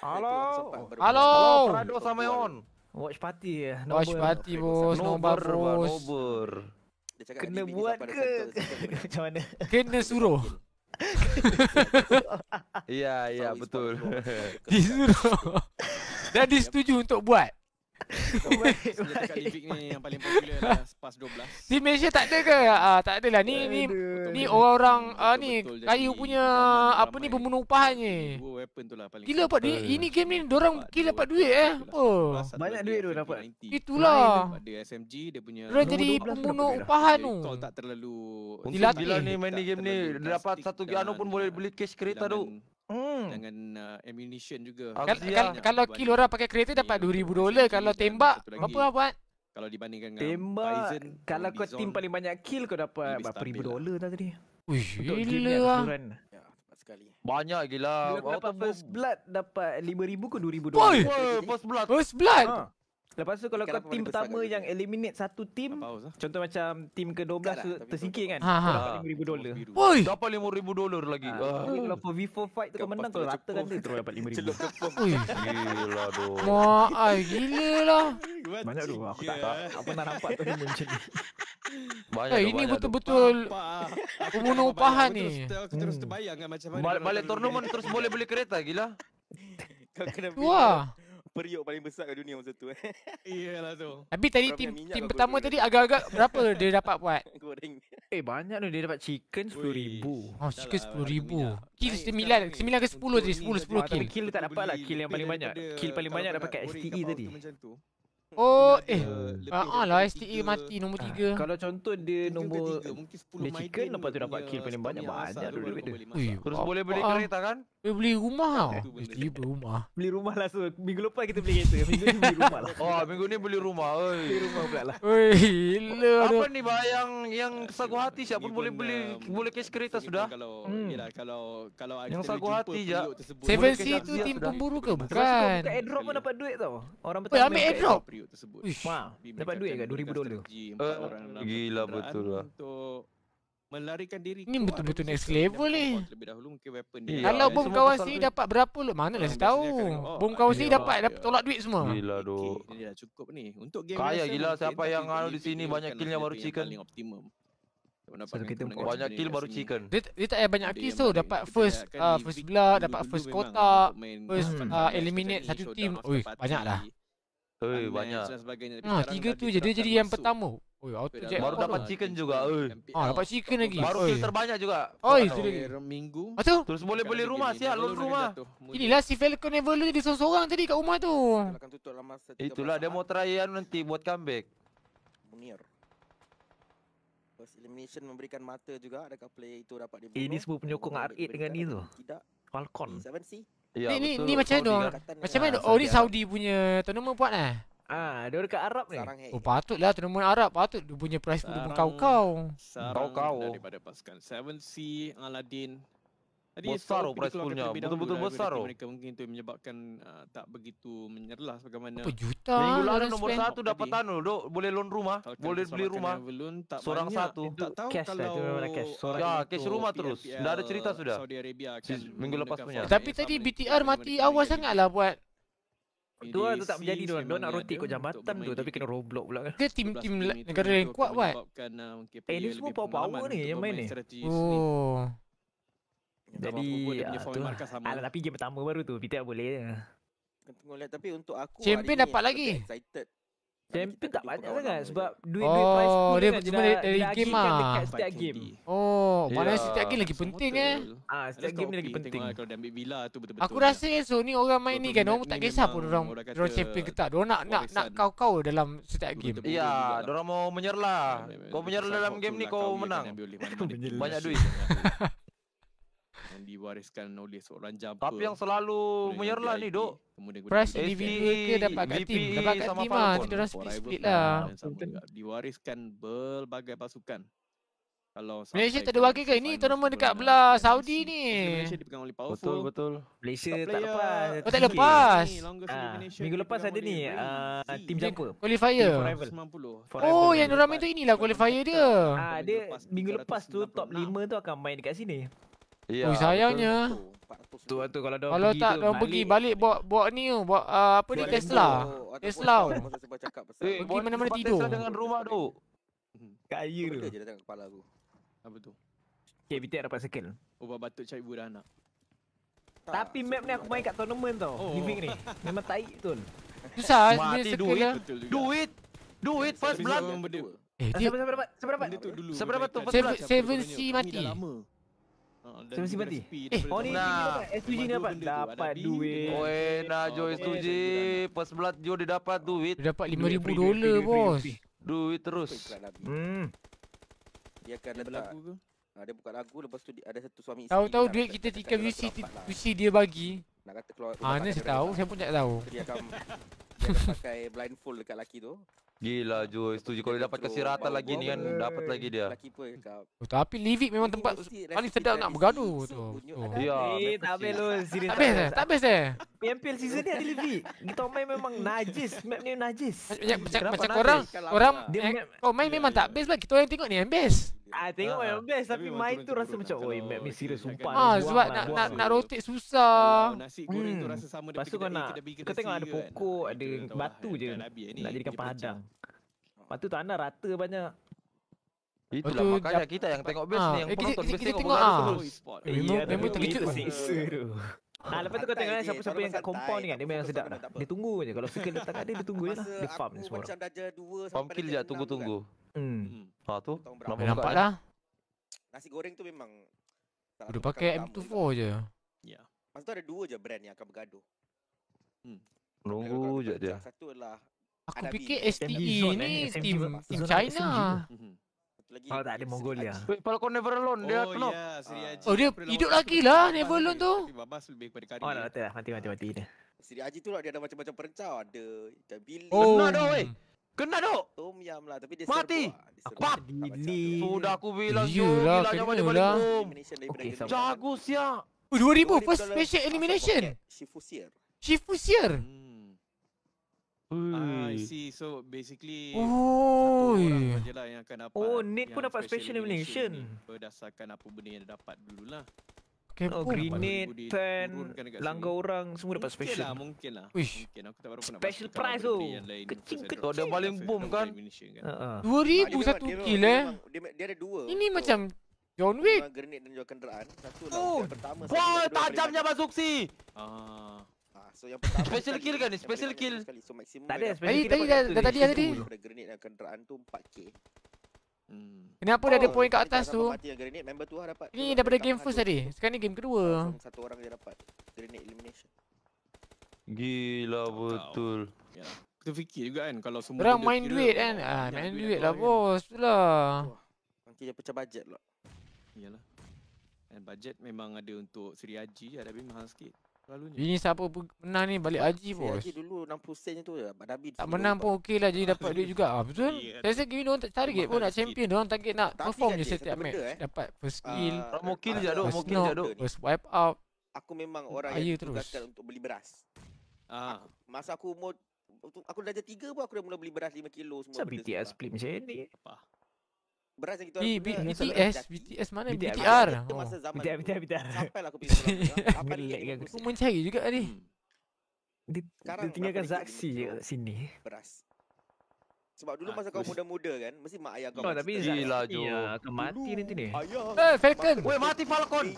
Halo. Halo. Prado sama on. Watch party ya. Eh. Nobar. Watch party bos, nobar bos. kena buat ke? Macam mana? Kena suruh. Iya, iya betul. Disuruh. Dan disetuju untuk buat. Oh, baik, baik. Senjata ni yang paling popular lah Spas 12 Di Malaysia tak ada ke? Ah, tak ada lah Ni, ni, ni orang-orang ah, ni betul, Kayu jadi, punya ramai, Apa ni pembunuh upah ni lah Gila dapat duit Ini game ni Diorang gila dapat duit eh Banyak duit tu dapat Itulah Dia SMG Dia punya Dia jadi pembunuh upah tu tak terlalu Dilatih ni main game ni lah, Dapat satu game pun boleh lah. beli cash kereta tu Hmm. Dengan uh, ammunition juga. Kan, kan, kalau kill orang pakai kereta dapat 2000 dolar kalau tembak apa lah buat? Kalau dibandingkan dengan tembak, Bison, kalau kau tim paling banyak kill kau dapat berapa ribu dolar lah. tadi? Wih, gila lah. Banyak gila. Kalau dapat first blood dapat 5000 ke 2000 dolar. Woi, first blood. First blood. Ha. Lepas tu kalau kau tim pertama yang dia. eliminate satu tim Contoh macam tim ke-12 lah, tu tersingkir kan ha, ha. Dapat 5,000 dolar Woi Dapat 5,000 dolar lagi ha. Kalau for v fight tu kau menang kau rata kan dia Terus dapat 5,000 Celup kepung tu Wah gila lah Mana tu aku tak tahu Apa nak nampak tu macam ni banyak hey, ini betul-betul pembunuh upahan ni. Terus hmm. terbayang kan macam mana. Balik tournament terus boleh beli kereta gila. Wah periuk paling besar kat dunia masa tu. Iyalah tu. Tapi tadi tim tim pertama tadi agak-agak berapa dia dapat buat? Goreng. Eh banyak tu dia dapat chicken 10,000. Oh chicken 10,000. Kill 9, 9 ke 10 tadi, 10 10 kill. kill tak dapat lah kill yang paling banyak. Kill paling banyak dapat kat STE tadi. Oh eh Haa lah STE mati nombor 3 ah. ha, Kalau contoh dia nombor Dia chicken lepas tu dapat kill paling banyak Banyak tu dia Terus boleh beli kereta kan boleh beli rumah tau Beli eh, rumah Beli rumah lah so Minggu lepas kita beli kereta Minggu ni beli rumah lah Oh minggu ni beli rumah Beli rumah pula lah Oi, ilo, Apa ni bayang Yang eh, sagu hati siapa pun boleh beli um, Boleh cash kereta sudah Kalau hmm. Ya lah, kalau, kalau Yang sagu hati je 7C tu tim pemburu ke? Bukan Buka airdrop pun dapat duit tau Orang pertama Ambil airdrop Dapat duit ke? 2000 dolar eh, Gila betul lah Untuk melarikan diri ni betul-betul next level ni kalau ya, ah, kan bom kawan si dapat berapa lot mana dah tahu bom kawan si dapat dapat tolak duit semua gila doh dah cukup ni untuk game kaya gila siapa yang ada di sini banyak killnya baru chicken paling optimum banyak kill baru chicken dia, tak payah banyak kill so dapat first ah, first blood dapat first kota, first ah, eliminate satu team oi banyaklah Oi, banyak. Ha, ah, tiga tu je. Dia jadi yang pertama. Oi, auto jet. Baru dapat chicken juga. Oi. Ah, dapat chicken lagi. Baru kill terbanyak juga. Oi, sudah. lagi. Minggu. Atau? Terus boleh beli rumah sial, lor rumah. Inilah si Falcon Evolu jadi seorang-seorang tadi kat rumah tu. Itulah dia mau try anu nanti buat comeback. Munir. First elimination memberikan mata juga dekat player itu dapat dibunuh. Ini semua penyokong R8 dengan ni tu. Tidak. Falcon. 7C. Ya, ni betul, ni macam mana? Lah. Macam mana? Oh ah, ni Saudi punya tournament buat eh? Ah, dia dekat Arab ni. Sarang oh, patutlah tournament Arab, patut dia punya prize pun kau-kau. Kau-kau daripada pasukan 7C Aladdin jadi besar so, price Betul-betul lah, besar oh. Mereka mungkin itu menyebabkan uh, tak begitu menyerlah bagaimana. Apa juta? Minggu lalu nombor spend. satu dapat tanul do boleh loan rumah, kalau boleh beli rumah. Loan, tak Seorang banyak. satu. Eh, tak tahu cash lah, kalau lah, cash. Seorang ya, cash rumah terus. Tidak ada cerita uh, sudah. Saudi Arabia kan. minggu lepas punya. Tapi tadi BTR mati awal sangatlah buat. Tu lah tu tak menjadi tu Dia nak roti kot jambatan tu Tapi kena roblox pula kan Dia tim-tim negara yang kuat buat uh, Eh ni semua power-power ni yang main ni Oh jadi uh, tu, lah. sama. Ala, ah, tapi game pertama baru tu kita boleh je. boleh tapi untuk aku champion dapat lagi. Excited. Champion tak banyak sangat sebab duit oh, duit prize pun dia cuma dari game ah. Setiap game. Oh, yeah. mana setiap game lagi penting eh. Ah, setiap game ni lagi penting. Lah, kalau dia ambil villa tu betul-betul. Aku rasa so ni orang main ni kan orang tak kisah pun orang draw champion ke tak. Dorang nak nak nak kau-kau dalam setiap game. Ya, dorang lah. mau menyerlah. Kau menyerlah dalam game ni kau menang. Banyak duit. yang diwariskan oleh seorang jumper. Tapi yang selalu menyerlah ni dok. Press DVA ke dapat kat team, dapat kat team lah. Kita dah split, split lah. Diwariskan berbagai pasukan. Kalau Malaysia tak ada wakil ke? Ini tournament dekat belah Saudi ni. Malaysia dipegang oleh powerful. Betul, betul. Malaysia tak lepas. Oh, tak lepas. Ah, minggu lepas ada ni, ah, Tim jumper. Qualifier. Oh, yang diorang main tu inilah qualifier dia. Ah, dia minggu lepas tu top 5 tu akan main dekat sini. Ya. Oh, sayangnya. Tu tu kalau dia kalau tak, tu. Kalau pergi balik buat buat ni tu, buat ah, apa ni Tesla. Tesla. Oh, pergi mana-mana tidur. Tesla dengan rumah tu. Hmm. Kaya tu. Dia datang kepala aku. Apa tu? Kita dapat skill. Ubah batuk cari budak anak. Tapi map ni aku main kat tournament tau. Oh. Living ni. Memang taik tu. Susah sebenarnya skill Duit. Duit. Duit first blood. Eh, eh, dia... Siapa dapat? Siapa dapat? Siapa dapat tu? Seven C mati. Uh, Sama simpati? Eh, oh ni nah. ni dapat? Dapat duit Oh eh, nak join S2G First blood Joe dia dapat duit Dia dapat rm dolar bos Duit terus Hmm Dia akan dia letak ke? Ha, dia buka lagu lepas tu ada satu suami isteri Tahu-tahu duit kita tiga UC UC lah. dia bagi Nak kata keluar Haa, ah, ni saya tahu, saya pun tak tahu Dia akan Dia pakai blindfold dekat lelaki tu Gila Joy, setuju kalau dia dapat kesiratan lagi ni kan dapat lagi dia. Oh, tapi Livik memang tempat paling sedap nak bergaduh tu. Oh. Ya, eh, tak habis lu eh? sini. Tak habis eh, tak habis eh. PMPL season ni ada Livik. Kita main memang najis, map ni najis. Macam macam orang orang ah. eh, dia oh, main memang tak habis lah kita orang tengok ni habis. Ah, ah, tengok ha, memang best tapi, tapi main tu rasa macam oi map ni serius sumpah. Ah sebab nak nak nak rotate susah. Oh, nasi goreng hmm. tu rasa sama dengan Pasal kau nak kau tengok ada pokok, ada batu ah, je. Nak jadikan padang. Batu tanah rata banyak. Itu. oh, makanya kita yang tengok best ah, ni yang penonton best kita tengok ah. Eh, memang terkejut sisa tu. Ha, ah, lepas tu kau tengok dia, siapa-siapa yang kat compound ni kan, dia memang sedap dah. Dia tunggu je. Kalau second datang kat dia, dia tunggu je lah. Dia farm ni semua orang. Farm kill je, tunggu-tunggu. Hmm. hmm. Ha tu. Nampak nampaklah. Nasi goreng tu memang Udah pakai M24 je. Ya. Yeah. Masa tu ada dua je brand yang akan bergaduh. Hmm. Menunggu je dia. Satu adalah Aku Adabi. fikir STE ni SMG eh. team, team China. Hmm. Lagi oh, tak ada Mongolia. kalau kau never alone, dia kena. Oh, yeah. Ya, oh, dia hidup lagi lah never alone tu. Oh, dah betul lah. Mati, mati, mati. Siri Haji tu lah dia ada macam-macam perencau. Ada ikan bilik. Oh, no, oh, no, Kena dok. Tom lah tapi dia mati. Apa? Ah, Ini. Sudah aku bilang tu. Bila jangan balik lah. Tom. Jago sia. 2000, first special elimination. Shifusier. Shifusier. Hmm. Ah, I see. So basically Oh. Oh, Nate pun dapat special elimination. elimination. Berdasarkan apa benda yang dia dapat dululah. Kepo oh, grenade, pen, langgar orang semua dapat mungkin special. Lah, mungkin lah, mungkin aku tak special prize tu. Kecil kecil. Ada paling boom kan. kan. Ha, ha. Ah. Dua ribu ah, satu kill eh. Dia, ada dua. Ini macam John Wick. Grenade dan juga kenderaan. Lah, oh. wow, tajamnya Basuksi. Ah. ah yang pertama special kill kan ni special kill. Tak ada special kill. Tadi tadi tadi tadi tadi tadi tadi tadi tadi Hmm. Kenapa oh, dah ada poin kat atas tu? Grenade, member tu lah dapat. Ini daripada game first tadi. Sekarang ni game kedua. Satu orang dia dapat grenade elimination. Gila betul. Ya. Kita fikir juga kan kalau semua orang kan? ah, main duit lah, kan. Ah, main duit, lah bos. Itulah. Nanti dia pecah bajet pula. Iyalah. Dan bajet memang ada untuk Sri Haji ya, tapi mahal sikit. Selalunya. Bini siapa pun menang ni balik haji bos. Haji dulu 60 sen tu dah je. Dhabi tak menang pun okey lah jadi ah. dapat duit juga. Ah, betul? Saya rasa gini orang tak target pun nak champion. Orang target nak perform je setiap match. Eh. Dapat first kill. Uh, ah, mungkin je aduk. Mungkin je aduk. First wipe out. Aku memang orang yang tergatal untuk beli beras. Ah. Aku, masa aku umur... Aku dah jadi tiga pun aku dah mula beli beras 5 kilo semua. Sebab BTS split macam ni beras yang kita orang guna BTS, BTS mana? BTR, BTR. Oh. Masa zaman BTR, BTR, BTR. aku pergi ke sana Aku mencari juga ni. Hmm. Dia tinggalkan saksi kat sini Beras sebab dulu masa kau muda-muda kan mesti mak ayah kau tapi zila jo ya, akan mati nanti ni eh falcon weh mati falcon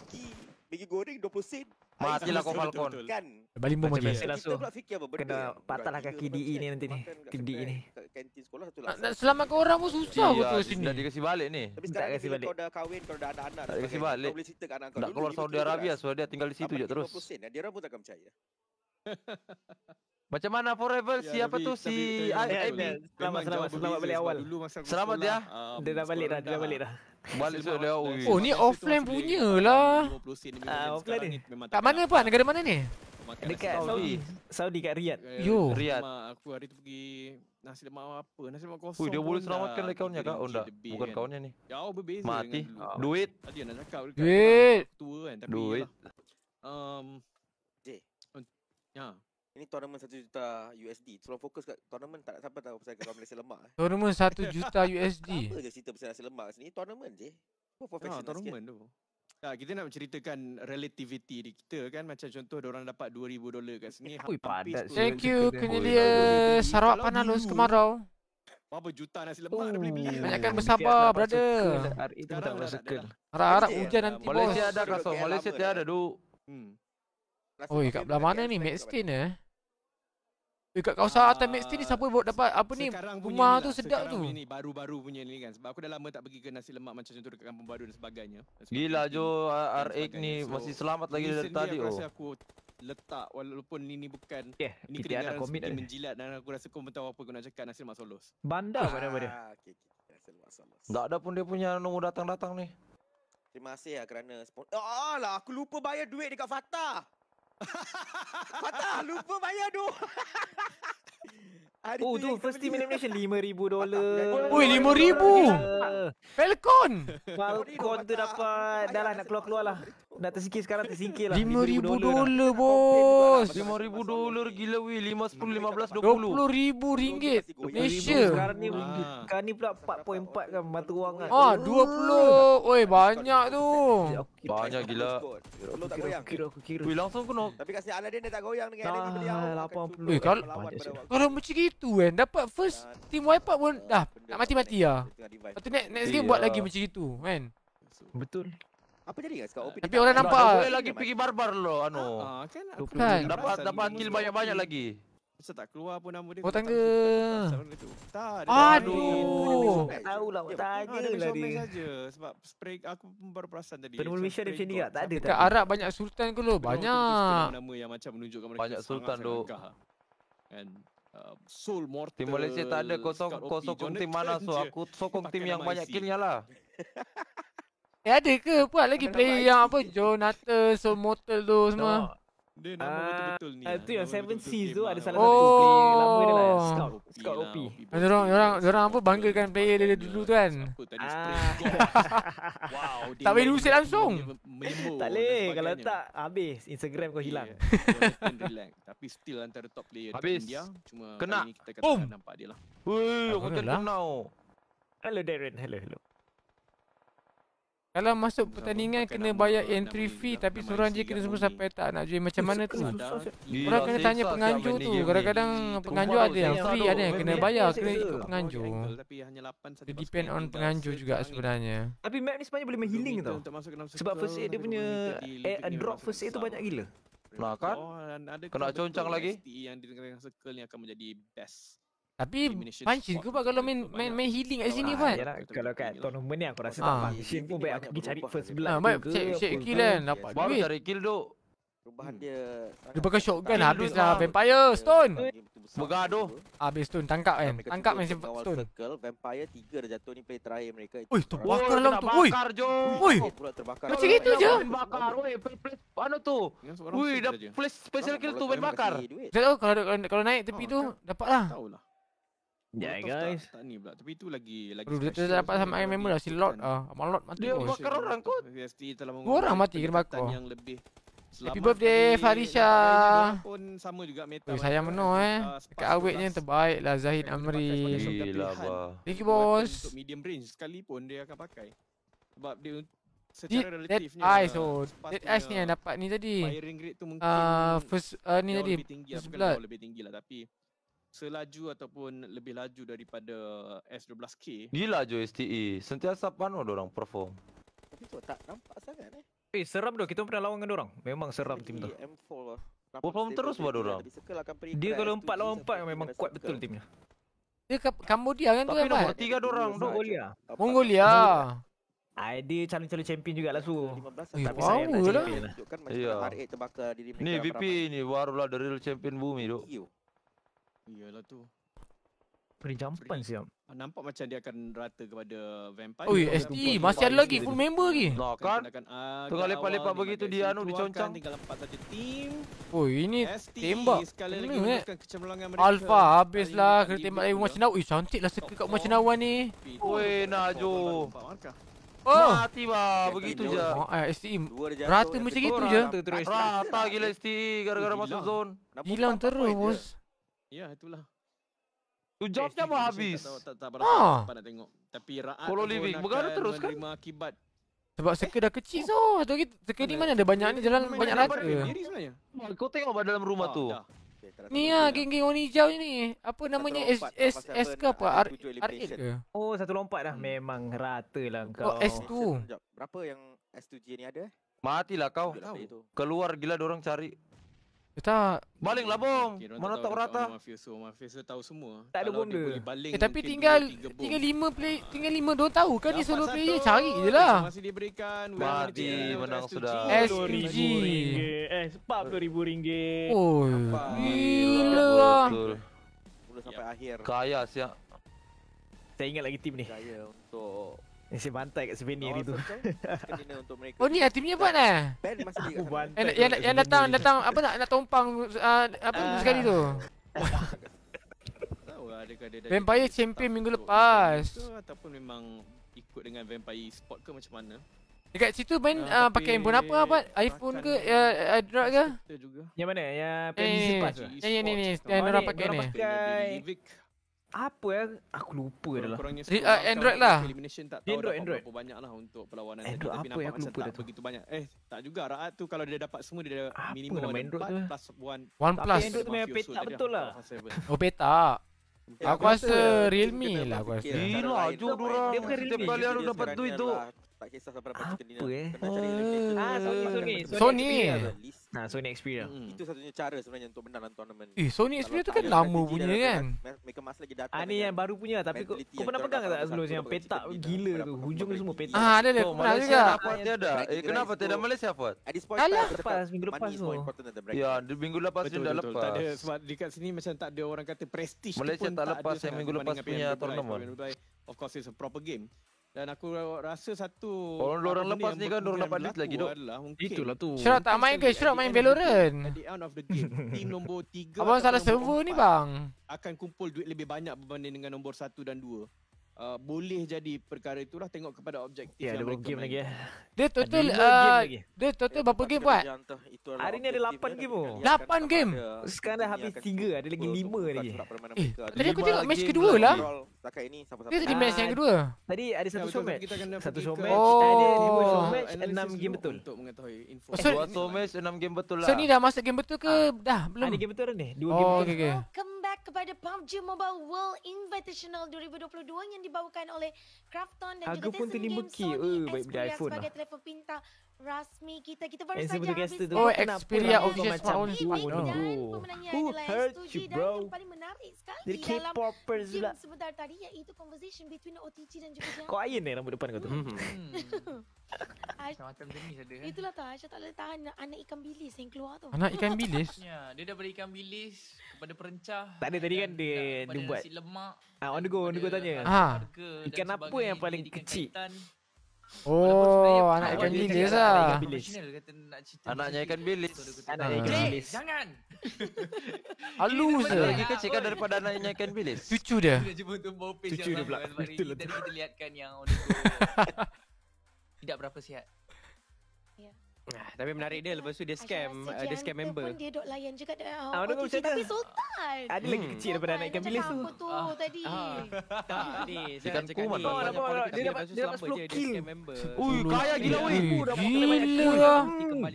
Maggi goreng 20 sen Matilah kau Falcon Kan Balik bom lagi Kita pula fikir apa benda Kena patah kaki DE ni nanti ni DE ni Kantin sekolah satu lah. orang pun susah aku sini Dah dikasih balik ni Tapi kasih balik. kau dah kahwin Kau dah ada anak Tak dikasih balik Kau keluar Saudi Arabia Sebab dia tinggal di situ je terus Dia orang pun takkan percaya macam mana forever ya, siapa tu si Aimi? Selamat selamat selamat balik awal. selamat ya. Uh, dia dah balik dah, dia dah balik dah. Balik sebab dia Oh, oh ni offline punya lah. Ah, offline ni. Kat mana pun? Negara mana ni? Dekat Saudi. Saudi kat Riyadh. Yo. Riyadh. Aku hari tu pergi nasi lemak apa? Nasi lemak kosong. Ui, dia boleh selamatkan lah kaunnya kak? Oh, Bukan kan. kaunnya ni. Jauh berbeza Mati. Duit. Tadi nak cakap. Duit. Tua kan. Tapi Duit. Um, Ya. Ini tournament satu juta USD. Tolong fokus kat tournament tak nak sampai tahu pasal kau Malaysia lemak. Eh. Tournament satu juta USD. Apa je cerita pasal nasi lemak sini? Tournament je. Apa professional no, tournament tu. Nah, kita nak menceritakan relativity di kita kan macam contoh orang dapat dua ribu dolar kat sini. Oi padat. Thank you dia Sarawak Panalus kemarau. Berapa juta nasi lemak dah boleh beli. Banyakkan bersabar brother. Itu tak masukkan. Harap-harap hujan nanti bos. Malaysia ada kasut. Malaysia tiada duk. Hmm. Oi, kat belah mana ni? Max Kane eh? Dekat kawasan uh, ah, Atas Max ni siapa buat dapat apa ni rumah tu lah, sedap tu. Ni baru-baru punya ni kan sebab aku dah lama tak pergi ke nasi lemak macam contoh dekat kampung baru dan sebagainya. Gila jo R8 ni so, masih selamat lagi dari tadi oh. Rasa aku letak walaupun eh, ini bukan yeah, ini kena nak komit dan menjilat dan aku rasa kau tahu apa kau nak cakap nasi lemak solos. Bandar mana ah, dia? Okey okey. Nasi lemak solos. Tak ada pun dia punya nombor datang-datang ni. Terima kasih ya kerana sponsor. Oh, ah, alah aku lupa bayar duit dekat Fatah. Patah lupa bayar tu. Hari oh tu first team lima ribu dolar. Oi 5000. Falcon. Falcon tu dapat dah lah nak keluar-keluar lah. Nak tersingkir sekarang tersingkir lah. Lima ribu dolar lah. bos. Lima ribu dolar lah, gila weh dua puluh. Dua puluh ribu ringgit Malaysia. Sekarang ni ringgit. Kan ni pula 4.4 kan mata wang kan. Ah puluh. Oi banyak tu. Banyak gila. Kira kira kira. Weh langsung kena. Tapi kat sini Aladdin dia tak goyang dengan Aladdin lapan puluh. Weh kalau macam gitu gitu kan Dapat first nah, team wipeout pun ah, dah nak mati-mati lah Lepas next, next game buat lagi macam gitu kan Betul apa jadi guys kat OP? Tapi orang nampak tak boleh lagi pergi barbar lo anu. Ha kan. Lah. kan. Dapat dapat kill banyak-banyak lagi. Bisa tak keluar pun nama dia. Oh tangga. Tak Aduh. Tahu lah ya. tak ada lah dia. sebab spray aku baru perasan tadi. Penul mission dia macam ni lah, tak ada tak. Dekat Arab banyak sultan ke lo? Banyak. Nama yang macam menunjukkan mereka. Banyak sultan doh. Um, soul Mortal Tim Malaysia tak ada kosong kosong sokong tim mana so Aku sokong tim yang banyak killnya lah Eh ada ke Buat lagi player yang apa Jonathan Soul Mortal tu semua dia nama betul-betul ni. Itu ah, lah. yang Seven Seas tu ada lah. salah oh. satu player lama dia oh. lah. Scout. Scout OP. Ah, orang orang orang apa banggakan player dia, dulu tu kan. Siapa tadi ah. wow, dia tak boleh diusir langsung. Tak boleh. Kalau tak habis. Instagram kau hilang. Tapi still antara top player di India. Cuma kena. kita kata nampak dia lah. Wuih, aku tak kenal. Lah? Hello Darren. Hello, hello. Kalau masuk pertandingan kena bayar entry fee tapi seorang je kena semua sampai tak nak join macam mana tu? Orang kena tanya penganjur tu. Kadang-kadang penganjur ada yang free, ada yang kena bayar, kena ikut penganjur. satu depend on penganjur juga sebenarnya. Tapi map ni sebenarnya boleh main healing tau. Sebab first aid dia punya eh, drop first aid tu banyak gila. Nah kan? Oh, kena concang lagi. E yang di circle ni akan menjadi best. Tapi punching ke pak kalau main main, main healing kat sini pak? Lah, kalau kat tournament ni aku rasa ah. tak punching pun baik aku pergi cari first blood. Ha baik check check kill kan, kan dapat duit. Baru cari kill tu. Perubahan dia. Dia pakai shotgun habis dah vampire stone. Begah tu. Habis stone tangkap kan. Tangkap main stone. Circle vampire tiga dah jatuh ni play terakhir mereka. Oi terbakar dalam tu. Oi. Oi. Oh, macam gitu je. Bakar oi play anu tu. Oi dah play special kill tu vampire. Kalau oh, kalau naik tepi oh, tu dapatlah. lah. Ya yeah, guys. Tak, tak ni pula. Tapi tu lagi lagi. Bro, kita dapat sama air member lah si Lord ah. Uh, Lord mati. Dia oh, buat kau orang kot. VST telah mengumumkan. Orang mati kira aku. Yang lebih. Selamat Happy birthday Farisha. Pun sama juga meta. saya meno eh. Ah, Dekat awetnya yang terbaik lah Zahid Amri. Gila bah. Thank you boss. Untuk medium range sekalipun dia akan pakai. Sebab dia secara relatifnya. Ice oh. Dead Ice ni yang dapat ni tadi. Ah first ah, ni tadi. Lebih lah. Lebih tinggi lah tapi selaju ataupun lebih laju daripada S12K. Gila jo STE. Sentiasa pano dia orang perform. Tapi tu tak nampak sangat eh. Eh seram doh kita pernah lawan dengan dia orang. Memang seram tim tu. M4 lah. Perform terus buat dia orang. Dia kalau 4 lawan 4 memang kuat betul timnya. Dia Cambodia kan tu kan. Tiga nombor 3 dia orang. Mongolia. Mongolia. Ah, ID calon-calon champion jugalah su. tapi saya tak jadi. lah. lah. macam RA terbakar diri Ni VP ni warulah dari champion bumi duk. Iyalah tu. Perih jampan siap. Ah, nampak macam dia akan rata kepada vampire. Oh, ya, SD masih ada lagi full member lagi. Nah, kan. Tengah lepak-lepak begitu dia anu dicongcang. Tinggal empat saja team. Oh, ini SD tembak. Sekali lagi eh. Alpha habislah kereta. tembak Ewa macam nau. Ih, cantiklah seke kat macam nau ni. Oi, Najo. Oh, mati ba begitu je. Ah, eh, SD rata eh. macam gitu je. Rata gila SD gara-gara masuk zone. Hilang terus bos. Ya, itulah. Tu jobnya mau habis. Tak, tak, tak, tak, ah. tak, nak tengok. Tapi raat Follow living. Bagaimana terus kan? akibat. Sebab seke dah kecil so. Tu seke ni mana ada banyak ni jalan banyak rata. Kau tengok apa dalam rumah ah, tu. Ni ah geng-geng orang hijau ni. Apa namanya S S ke apa R R ke? Oh satu lompat dah. Memang rata lah kau. Oh S2. Berapa yang S2G ni ada? Matilah kau. Lah, Keluar gila dorang cari. Eh tak Baling lah bom. okay, Mana tak rata orang lah. mafia, so tahu semua Tak ada benda baling, Eh tapi tinggal Tinggal lima play Tinggal lima dua tahu kan Dapat Ni solo satu. player cari je lah Masih diberikan Mati menang sudah SPG Eh sepap tu ribu ringgit Oh Apa? Gila lah sampai ya. akhir Kaya siap Saya ingat lagi tim ni Kaya untuk Nasi bantai kat Sevenir awesome itu. Oh ni hati oh, punya lah, buat lah. Ben masih dekat eh, bantai. Yang, datang, datang apa nak nak tumpang ah, apa uh. sekali tu. Lah, vampire champion minggu lepas. Ataupun memang ikut dengan vampire sport ke macam mana? Dekat situ main uh, pakai handphone apa apa? iPhone ke? Ya, uh, Android ke? Juga. Yang mana? Yang eh, Pass ke? Ya, ya, ya. Yang orang pakai ni. Pakai apa ya? Aku lupa dah lah. Eh, ah, Android lah. Elimination tak tahu Android, Android. berapa banyak lah untuk perlawanan. Android tadi, apa tapi ya? Aku lupa dah tu. Begitu banyak. Eh, tak juga. Raat tu kalau dia dapat semua, dia ada apa minimum nama Android 4 tu? plus 1. One plus. Android tu memang peta betul lah. Oh, peta. aku rasa Realme lah aku rasa. Gila aja dorang. Dia bukan Realme. Dia baru dapat duit tu. Tak Apa eh? Lah. eh? Ah, Sony. Sony. Nah ha, Sony Xperia. Mm. Itu satunya cara sebenarnya untuk menang dalam tournament. Eh, Sony Xperia tu kan lama punya kan. Mereka masa lagi datang. Ah, ni yang baru punya tapi kau, kau pernah pegang tak sebelum yang petak gila tu, hujung semua petak. Ah, oh, ada dia. Pernah juga. Dia Eh, kenapa tiada Malaysia buat? At this point lepas minggu lepas tu. Ya, di minggu lepas dia dah lepas. Tak ada sebab dekat sini macam tak ada orang kata prestige pun. Malaysia tak lepas yang minggu lepas punya tournament. Of course it's a proper game. Dan aku rasa satu Orang orang lepas ni kan Orang dapat lagi dok Itulah tu Syurah tak main ke Syurah main Valorant the end of the game Team nombor 3 Abang salah server ni bang Akan kumpul duit lebih banyak Berbanding dengan nombor 1 dan 2 uh, boleh jadi perkara itulah tengok kepada objektif yeah, yang mereka game main. lagi eh. Dia total uh, game lagi. dia total eh, berapa game buat? Hari ni ada 8 game. Dia 8 game. Ada, Sekarang dah habis 3, ada lagi 5 lagi. Eh, tadi aku tengok match kedua lah. Dia ini siapa Tadi match yang kedua. Tadi ada satu ya, show match. Satu show match. Oh. Eh, ada 5 6 game betul. Satu show match 6 game betul lah. So ni dah masuk game betul ke ah. dah belum? Ada game betul dah ni. 2 game betul. Oh, okey back kepada PUBG Mobile World Invitational 2022 yang dibawakan oleh Krafton dan Harga juga Tencent Games Sony eh, baik Xperia sebagai lah. telefon pintar rasmi kita kita baru saja habis tu. Oh, Xperia official macam ni. Oh. Who hurt you, bro? Yang paling menarik sekali Did K-popers juga. Sebentar tadi yaitu conversation between OTG dan juga Jang. Kau ayin eh rambut depan kau tu. Hmm. macam jenis ada. Eh? Itulah tu, Aisyah tak boleh tahan anak ikan bilis yang keluar tu. Anak ikan bilis? ya, dia dah beri ikan bilis kepada perencah. Tak ada tadi kan dia, dia buat. Pada nasi lemak. Ah, on the go, on the go tanya. Ah. Ikan apa yang paling kecil? Oh, anak ikan bilis lah. Anaknya ikan bilis. Anak ikan bilis. Jangan. Halu je. Lagi kecil kan daripada anaknya ikan bilis. Cucu dia. Cucu dia pula. Lah, kita lihatkan yang orang tidak berapa sihat. Ah, tapi menarik dia lepas tu dia scam uh, dia scam member. Pun dia dok layan juga dia. Oh, tapi Sultan. Ada lagi hmm. kecil hmm. daripada naikkan bilis tu. Apa tu oh. tadi? Ah. Tak, tadi saya kan cakap ni. Dia dapat dia dapat 10 kill. Ui, kaya gila weh. Gila.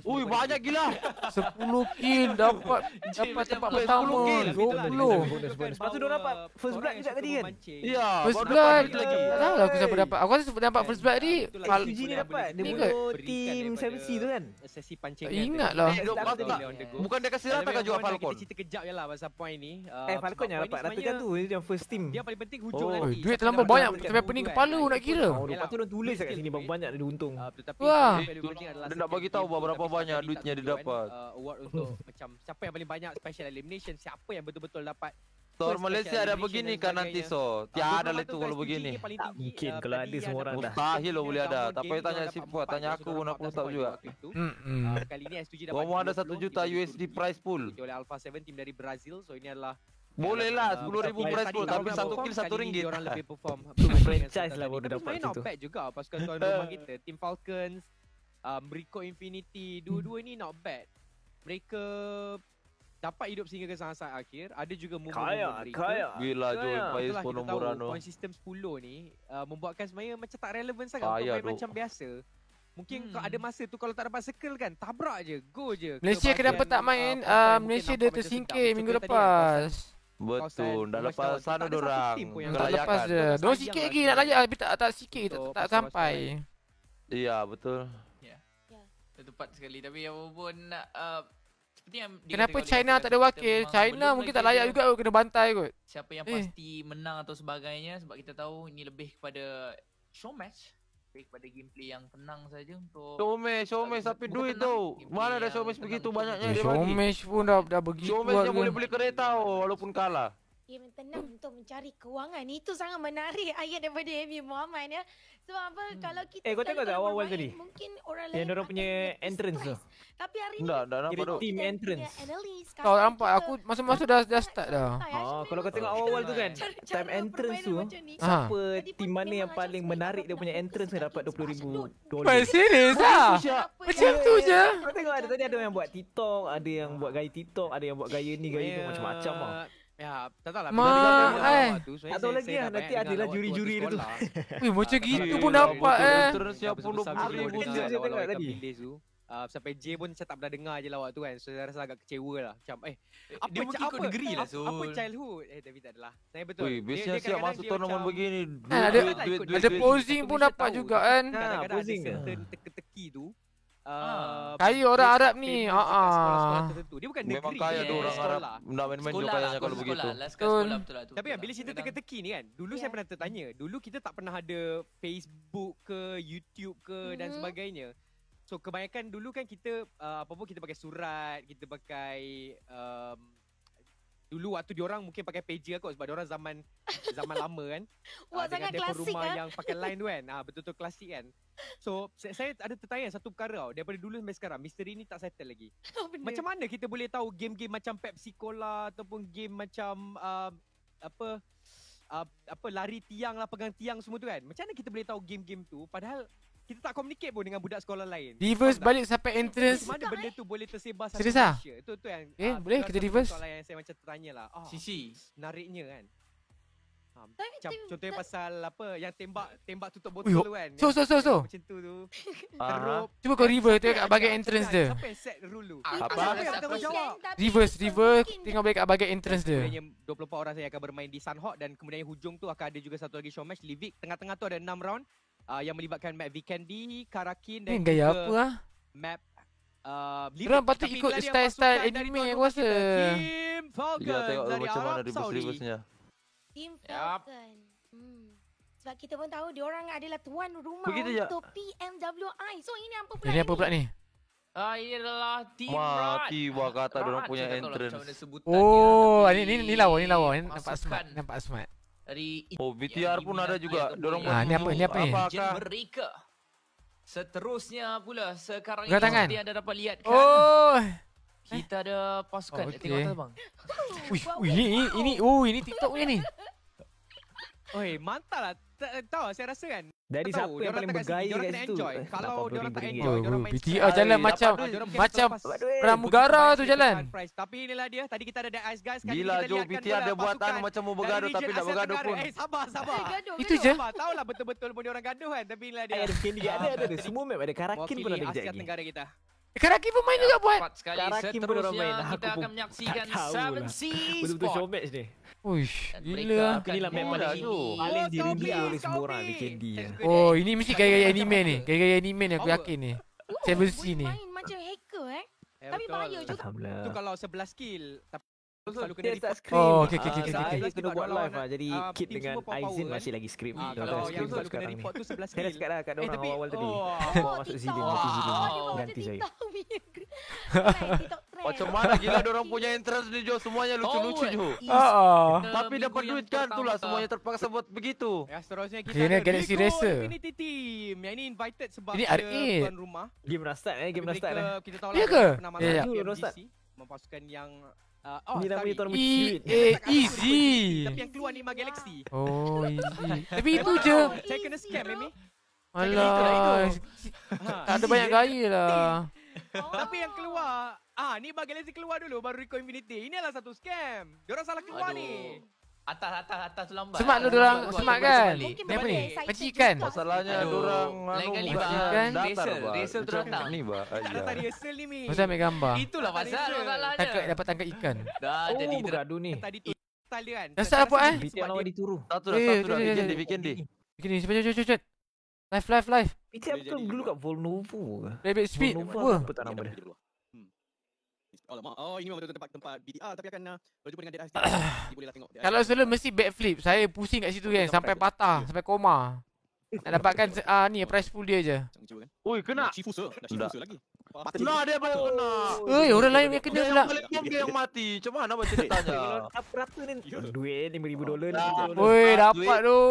Ui, banyak gila. 10 kill dapat dapat tempat pertama. 20. Lepas tu dia dapat first blood juga tadi kan? Ya, first blood. Tak tahu aku siapa dapat. Aku rasa dapat first blood tadi. Eh, Kalau ni dapat, dia bunuh team 7C tu kan? kan sesi pancingan tak ingat lah bukan dia kasi rata kan jual Falcon kita cerita kejap je lah pasal point ni uh, eh ah, Falcon yang dapat rata tu dia yang first team dia paling penting hujung oh, nanti duit terlalu banyak tapi pening kepala nak kira lepas tu dia tulis lah, kat sini banyak dia untung ah, wah dia nak bagi tahu berapa banyak duitnya dia kan, dapat ah, award untuk macam siapa yang paling banyak special elimination siapa yang betul-betul dapat So Malaysia ada begini kan nanti so Tiada eh, lah itu kalau begini Mungkin uh, kalau ada semua orang dah Mustahil lo lah boleh ada tapi payah tanya si Fuad Tanya aku pun aku tak juga Kali ini S7 dapat Bawa ada 1 juta USD price pool Oleh Alpha 7 tim dari Brazil So ini adalah boleh lah 10 ribu price pool, Tapi satu kill satu ringgit orang lebih perform Itu franchise lah boleh dapat situ um, Not bad juga Pasukan tuan rumah kita tim Falcons Um, Infinity Dua-dua ini not bad Mereka dapat hidup sehingga ke saat akhir ada juga mumbu kaya, kaya. gila jo empire sepuluh nombor point system 10 ni uh, membuatkan sebenarnya macam tak relevan sangat kaya, untuk macam biasa Mungkin hmm. kalau ada masa tu kalau tak dapat circle kan tabrak je go je. Malaysia ke kenapa tak ah, main? Uh, uh, Malaysia dia tersingkir minggu lepas. Betul, dah lepas sana dia orang. Dah lepas dia. Dua sikit lagi nak layak tapi tak sikit tak, tak sampai. Iya, betul. Ya. Ya. Tepat sekali tapi apa pun nak uh, Think Kenapa China tak ada wakil? China mungkin tak layak juga kena bantai kot. Siapa yang eh. pasti menang atau sebagainya sebab kita tahu ini lebih kepada show match pada gameplay yang tenang saja untuk Showmatch, showmatch tapi duit tu Mana ada showmatch begitu banyaknya dia bagi Showmatch pun dah, dah begitu Showmatch dia kan. boleh beli kereta walaupun kalah ia tenang untuk mencari kewangan Itu sangat menarik Ayat daripada Amy Muhammad ya. Sebab apa hmm. Kalau kita Eh kau tengok tak awal-awal tadi Mungkin orang lain Yang orang punya entrance tu Tapi hari ni Tak, nampak tu Team entrance Kau nampak Aku masa-masa dah, dah start dah ah, Kalau kau tengok awal-awal tu kan Time entrance ah. tu Siapa Team mana yang paling menarik Dia punya entrance Yang dapat RM20,000 Wah serius lah Macam tu ah? eh, je Kau tengok ada tadi Ada yang buat TikTok Ada yang buat gaya TikTok Ada yang buat gaya ni Gaya tu macam-macam lah Ya, tak tahu lah. Ma, eh. Tak tahu lagi kan, lah. Nanti adalah juri-juri dia tu. Wih, eh, macam gitu pun dapat eh. Terus siap pun lupa. Uh, ah, sampai J pun saya tak pernah dengar je lah waktu kan So saya rasa agak kecewa lah Macam eh, eh Dia mungkin ikut negeri lah so Apa childhood Eh tapi tak adalah Saya betul Ui, Biasanya dia, dia siap masuk tournament begini Ada posing pun dapat juga kan Kadang-kadang ada certain ah. teki-teki tu Uh, kaya orang Arab ni. Ha ah. ah. Dia bukan negeri. Memang kaya yeah. orang Arab. Nak main-main juga lah, kalau sekolah. begitu. Sekolah, sekolah, sekolah betul lah. Tapi kan bila cerita lah. teka-teki ni kan, dulu yeah. saya pernah tertanya. Dulu kita tak pernah ada Facebook ke YouTube ke mm-hmm. dan hmm. sebagainya. So kebanyakan dulu kan kita uh, apa pun kita pakai surat, kita pakai um, dulu waktu diorang mungkin pakai pager kot sebab orang zaman zaman lama kan. Wah uh, sangat klasik rumah ha? yang pakai line tu kan. Ah uh, betul-betul klasik kan. So saya ada tertanya satu perkara tau daripada dulu sampai sekarang misteri ni tak settle lagi. Oh, macam mana kita boleh tahu game-game macam Pepsi Cola ataupun game macam uh, apa uh, apa lari tiang lah pegang tiang semua tu kan. Macam mana kita boleh tahu game-game tu padahal kita tak communicate pun dengan budak sekolah lain. Reverse balik sampai entrance. Mana tak benda eh? tu boleh tersebar sampai ah? Malaysia? Itu tu yang Eh, uh, boleh kita reverse? Soalan yang saya macam tertanyalah. Oh, ah, CC. Nariknya kan. Tapi, Cam, tapi, contohnya tapi, pasal apa yang tembak tembak tutup botol tu kan. So so so so. Macam tu tu. Cuba kau reverse tu kat bahagian entrance dia. Sampai set dulu? Apa? Reverse reverse tengok balik kat bahagian entrance dia. Kemudiannya 24 orang saya akan bermain di Sunhawk dan kemudian hujung tu akan ada juga satu lagi show match Livik. Tengah-tengah tu ada 6 round uh, yang melibatkan map Vikendi, Karakin dan gaya juga apa ah? Map uh, Ram patut ikut style-style anime yang kuasa. Team Falcon ya, dari macam Arab mana Saudi. Team Falcon. Yep. Hmm. Sebab kita pun tahu diorang adalah tuan rumah Begitu untuk je. PMWI. So ini apa pula ini? apa pula ni? Ah, ini adalah Team Wah, Rod. Wah, kata diorang punya lah entrance. Oh, ah, ni, ni, ni lawa, ni lawa. Ini nampak smart, nampak smart dari Oh, VTR pun ada juga. Dorong ah, ini apa? Ini apa? Apakah mereka? Seterusnya pula sekarang ini seperti anda dapat lihat kan. Oh. Kita ada pasukan. Oh, okay. Tengok atas bang. Wih, ini, ini, oh, ini TikTok ni. Oi, mantap lah. Eh, tahu saya rasa kan dari siapa yang paling bergaya kat situ eh, kalau dia orang tak enjoy dia orang main BTR jalan macam macam pramugara tu jalan tapi inilah dia tadi kita ada the ice guys bila jo BTR dia buat tanu macam mau bergaduh tapi tak bergaduh pun eh, sabar sabar itu je tahu lah betul-betul pun dia orang gaduh kan tapi inilah dia ada ada ada semua map ada karakin pun ada jejak ni negara kita Karakim pun main juga buat. Karakim pun orang main. Kita akan menyaksikan Seven Seas. Betul-betul show ni. Uish, gila. Ini lah memang lah tu. Paling dirindui oleh semua orang di Candy. Ya. Oh, ini mesti gaya-gaya anime ni. Gaya-gaya anime ni aku yakin ni. saya C ni. Main macam hacker eh. eh Tapi bahaya juga. Tu kalau 11 kill. Oh, okay, okay, ah, okay, okay. Uh, okay. Saya kena buat live lah. jadi uh, Kit dengan Aizen eh. masih lagi skrip. Uh, kalau yang selalu kena sekarang tu 11 kill. Saya dah cakap dah kat orang awal-awal tadi. Oh, masuk Zidin, masuk Zidin. Oh, Ganti saya. Macam mana gila orang punya entrance ni, Jo. Semuanya lucu-lucu, Jo. Tapi dapat duit kan, tu lah. Semuanya terpaksa buat begitu. Ya, seterusnya kita ada Galaxy Racer. Ini Team. Yang ini invited sebab dia eh. tuan rumah. Game Rastat, eh. Game Rastat, eh. Lah ya ke? Ya, ya. Game Rastat. Mempasukan yang Uh, oh, ni nama tournament e- cheat. Eh, easy. Tapi yang keluar ni Ma Galaxy. Oh, easy. Tapi itu je. Saya kena scam, Mimi. Alah. Lah itu, ada banyak gaya lah. Tapi yang keluar. Ah, ni Ma Galaxy keluar dulu baru Rico Infinity. adalah satu scam. Diorang salah keluar ni atas atas atas lambat semak tu orang semak kan dia apa ni pecik kan masalahnya dia orang ah, lain kali buat rehearsal rehearsal tu datang ni buat tak datang rehearsal ni mi pasal ambil gambar itulah pasal masalahnya takut dapat tangkap ikan dah oh, jadi teradu ni tadi tu kan? apa eh sebab lawan dituru satu satu lah, eh, dah bikin dia bikin dia bikin dia cepat cepat cepat live live live pecik aku dulu kat volnovo ke rabbit speed apa tak nama dia oh ini memang tempat tempat BTR ah, tapi akan uh, Boleh lah tengok. Dia Kalau selalu mesti backflip. Saya pusing kat situ oh, kan sampai patah, ya. sampai koma. Nak dapatkan uh, ni price pool dia je. Kan. Oi, kena. Chifu sir, dah lagi. Nah lah, dia baru kena. Oi, orang lain yang kena pula. Yang yang mati. Macam mana nak ceritanya? Rata-rata ni ya. duit 5000 dolar ni. Oi, dapat tu.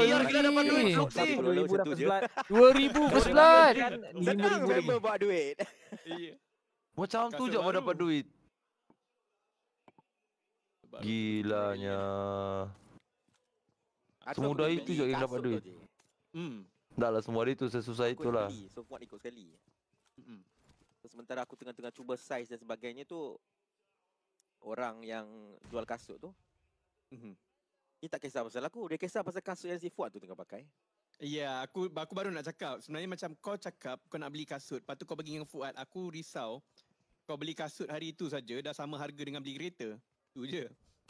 Biar kita dapat duit. 2000 dah sebelah. 2000 dah sebelah. 5000 buat duit. Iya. Macam tu je baru dapat duit. Gilanya. Semudah itu je yang dapat duit. Hmm. Dah lah semua itu sesusah aku itulah. Sekali. Semua ikut sekali. Hmm. So, sementara aku tengah-tengah cuba size dan sebagainya tu orang yang jual kasut tu. Hmm. Dia tak kisah pasal aku, dia kisah pasal kasut yang si Fuad tu tengah pakai. Ya, yeah, aku aku baru nak cakap. Sebenarnya macam kau cakap kau nak beli kasut, lepas tu kau bagi dengan Fuad, aku risau kau beli kasut hari itu saja dah sama harga dengan beli kereta. Tu je.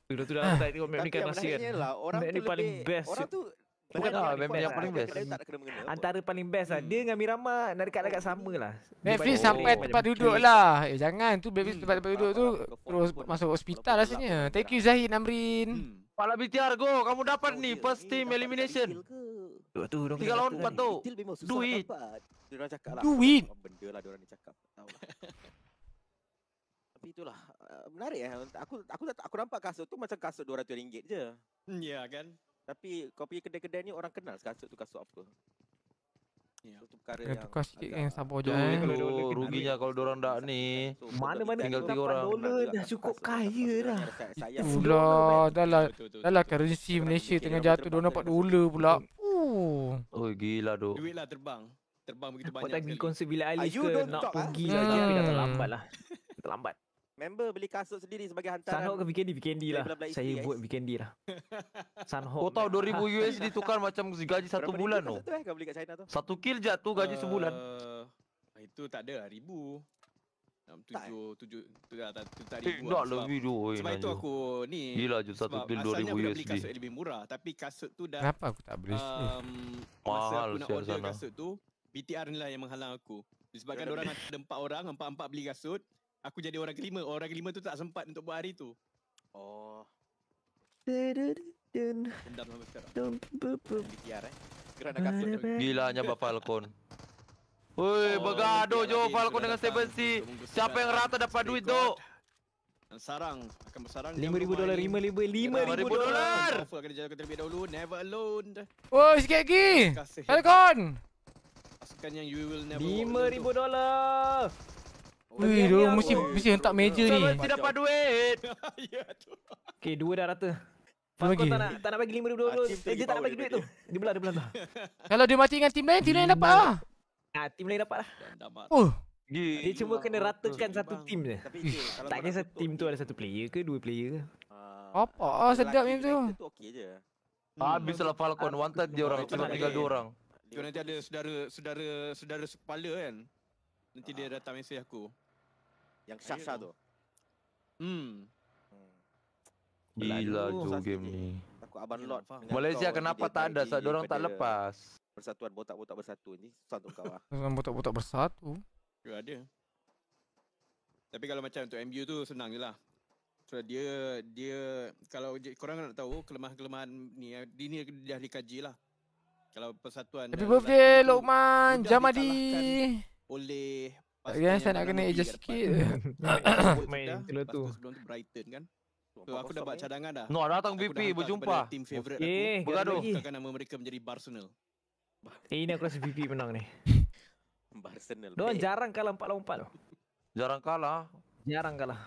Sudah tu dah ah, tak tengok Mac ni kan Orang tu lebih, paling best. Orang tu Bukan lah, Mac yang paling best. Antara paling best lah. Hmm. Dia dengan Mirama nak dekat-dekat sama lah. Netflix sampai tempat duduk lah. Eh jangan tu Netflix hmm. tempat tempat duduk tu terus masuk hospital rasanya. Lah. Thank you Zahid Namrin. Hmm. Pala BTR go, kamu dapat oh, ni first team elimination. Tiga lawan empat kan. tu. Duit. Duit. Duit tapi itulah eh, menarik ya. Aku aku tak aku nampak kasut tu macam kasut dua ratus ringgit je. Ya yeah, kan? Tapi kau pergi kedai-kedai ni orang kenal kasut tu kasut apa. Ya. yang tukar sikit yang sabo je. Eh. ruginya kalau dia lah orang ni. Mana-mana tinggal tiga orang. dah cukup kaya dah. Pula dalam dalam currency Malaysia tengah jatuh dia nampak dolar pula. Oh. Oh gila doh. Duitlah terbang. Terbang begitu banyak. Kau tak pergi konsert bila Ali ke nak pergi lagi tapi dah terlambat hmm. lah. Terlambat. Member beli kasut sendiri sebagai hantaran. Sanhok ke VKD? VKD lah. Saya guys. buat VKD lah. Sanhok. Kau tahu 2000 USD tukar macam gaji satu bulan eh, tu. Satu eh kau kill je tu gaji eh, sebulan. Itu tak ada lah. Ribu. Tujuh, tak, tujuh, tujuh, tak, tak, tak eh, ribu lah. lebih tu. Sebab, sebab itu aku ni. Gila je satu kill 2000 USD. Sebab asalnya aku dah beli kasut lebih murah. Tapi kasut tu dah. Kenapa aku tak beli? Um, Mahal masa aku nak order sana. kasut tu. BTR ni lah yang menghalang aku. Disebabkan orang ada empat orang, empat-empat beli kasut aku jadi orang kelima. Orang kelima tu tak sempat untuk buat hari tu. Oh. Dendam sampai sekarang. BTR eh. Gerak nak kasut. Gilanya Bapak Falcon. Woi, oh, begado jo Falcon dengan Seven C. Siapa yang rata dapat duit tu? Sarang akan bersarang 5000 dolar 5000 5000 dolar. Cover akan dijaga terlebih dahulu. Never alone. Woi, sikit lagi. Falcon. Pasukan yang you will never 5000 dolar. Wih, dia mesti mesti hentak meja ni. Kita dapat duit. Ya, okey, dua dah rata. tak nak tak nak bagi 5 dulu. Dia tak nak bagi duit tu. Dia belah, dia belah. Kalau dia mati dengan tim lain, tim lain dapat lah. Ah, tim lain dapat lah. Oh. Dia, dia cuma kena ratakan satu tim je. Tak satu tim tu ada satu player ke, dua player ke. Ah, apa? Ah, sedap macam tu. Hmm, Habis lah Falcon, One wanted dia orang. Cuma tinggal dua orang. Cuma nanti ada saudara saudara saudara kepala kan. Nanti dia datang mesej aku. Yang Syasha tu. Hmm. hmm. Gila tu game ni. Takut abang Lord Malaysia kenapa tak ada? Sebab orang tak lepas. Persatuan botak-botak bersatu ni. Susah untuk kau ah. Persatuan botak-botak bersatu. Ya ada. Tapi kalau macam untuk MBU tu senang je lah. So dia dia kalau korang nak tahu kelemahan-kelemahan ni di ni dah dikaji lah. Kalau persatuan Happy birthday Lokman Jamadi oleh Pasti okay, saya nak kena aja sikit. Main tu. Brighton kan. So, aku dah buat cadangan dah. Noah datang VP berjumpa. Team favorite okay. aku. Eh, bergaduh. Takkan nama mereka menjadi Barcelona. Eh ini aku rasa VP menang ni. Barcelona. Doan jarang kalah 4 lawan 4 tu. Jarang kalah. Jarang kalah.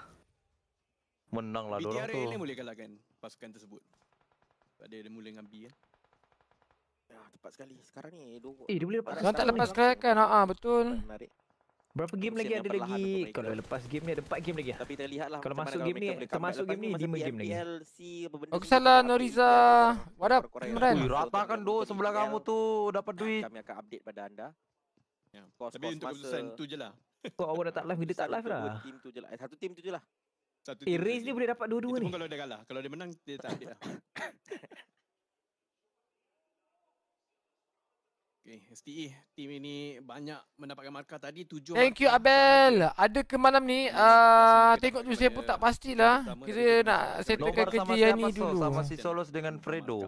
Menang lah dorang tu. ini boleh kalahkan pasukan tersebut. Sebab ada dia mula dengan B kan. Ya, tepat sekali. Sekarang ni dua. Eh, dia boleh lepas. Sekarang tak lepas kerakan. Ha ah, betul. Menarik. Berapa game Mesti lagi ada lagi? Kalau lepas game ni ada 4 game lagi. Ah? Tapi kita lihatlah. Kalau masuk game ni, termasuk game ni 5 game lagi. Oh, salah Noriza. What up? Kemudian. Ratakan duit sebelah kamu tu dapat duit. Kami akan update pada anda. Ya. Tapi untuk keputusan tu je lah. Oh, awak dah tak live, dia tak live lah. Tim tu je Satu tim tu je lah. Eh, race lah. eh, ni boleh dapat dua-dua ni. kalau dia kalah. Kalau dia menang, dia tak update lah. Okay, STE, tim ini banyak mendapatkan markah tadi, tujuh Thank markah. you, Abel. Ada ke malam ni? uh, tengok tu saya pun tak pastilah. Kira nak settlekan kerja yang ni dulu. Sama si Solos dengan Fredo.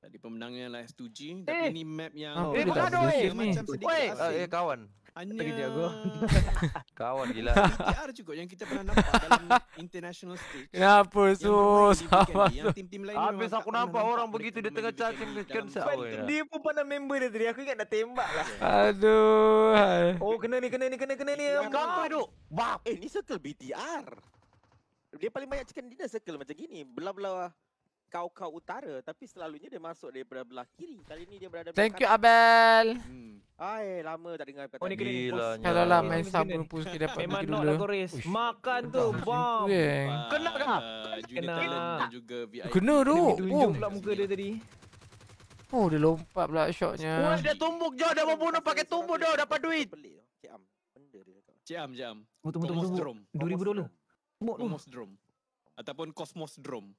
Tadi pemenangnya lah S2G. Tapi eh. ni map yang... Oh, eh, bukan ada, eh. Macam sedikit Eh, kawan. Hanya Kawan gila Kawan gila PTR juga yang kita pernah nampak Dalam international stage Kenapa ya, yang so Yang tim-tim lain Habis aku nampak orang begitu Dia tengah cakap ya? Dia pun pandang member dia tadi Aku ingat dah tembak lah Aduh Oh kena ni kena ni kena kena ni Kenapa duk Eh ni circle BTR Dia paling banyak chicken dinner circle macam gini Belah-belah kau-kau utara tapi selalunya dia masuk daripada belah kiri. Kali ni dia berada belah Thank kanan. you Abel. Hmm. Ai, lama tak dengar kata. Oh, ni kena Kalau lah main sabun pun kita dapat Memang lah, dulu. Memang nak goris. Makan tu lah, bom. Eh. Kena tak? Uh, kena. juga VIP. Kena tu. Tunjuk oh. pula muka dia tadi. Oh, dia lompat pula shotnya. Oh, dia tumbuk je. Dia membunuh pakai tumbuk dah Dapat duit. Cik Am. Cik Am, Cik Am. Tunggu, tunggu, 2000 dolar. Cosmos Drum. Ataupun Cosmos Drum.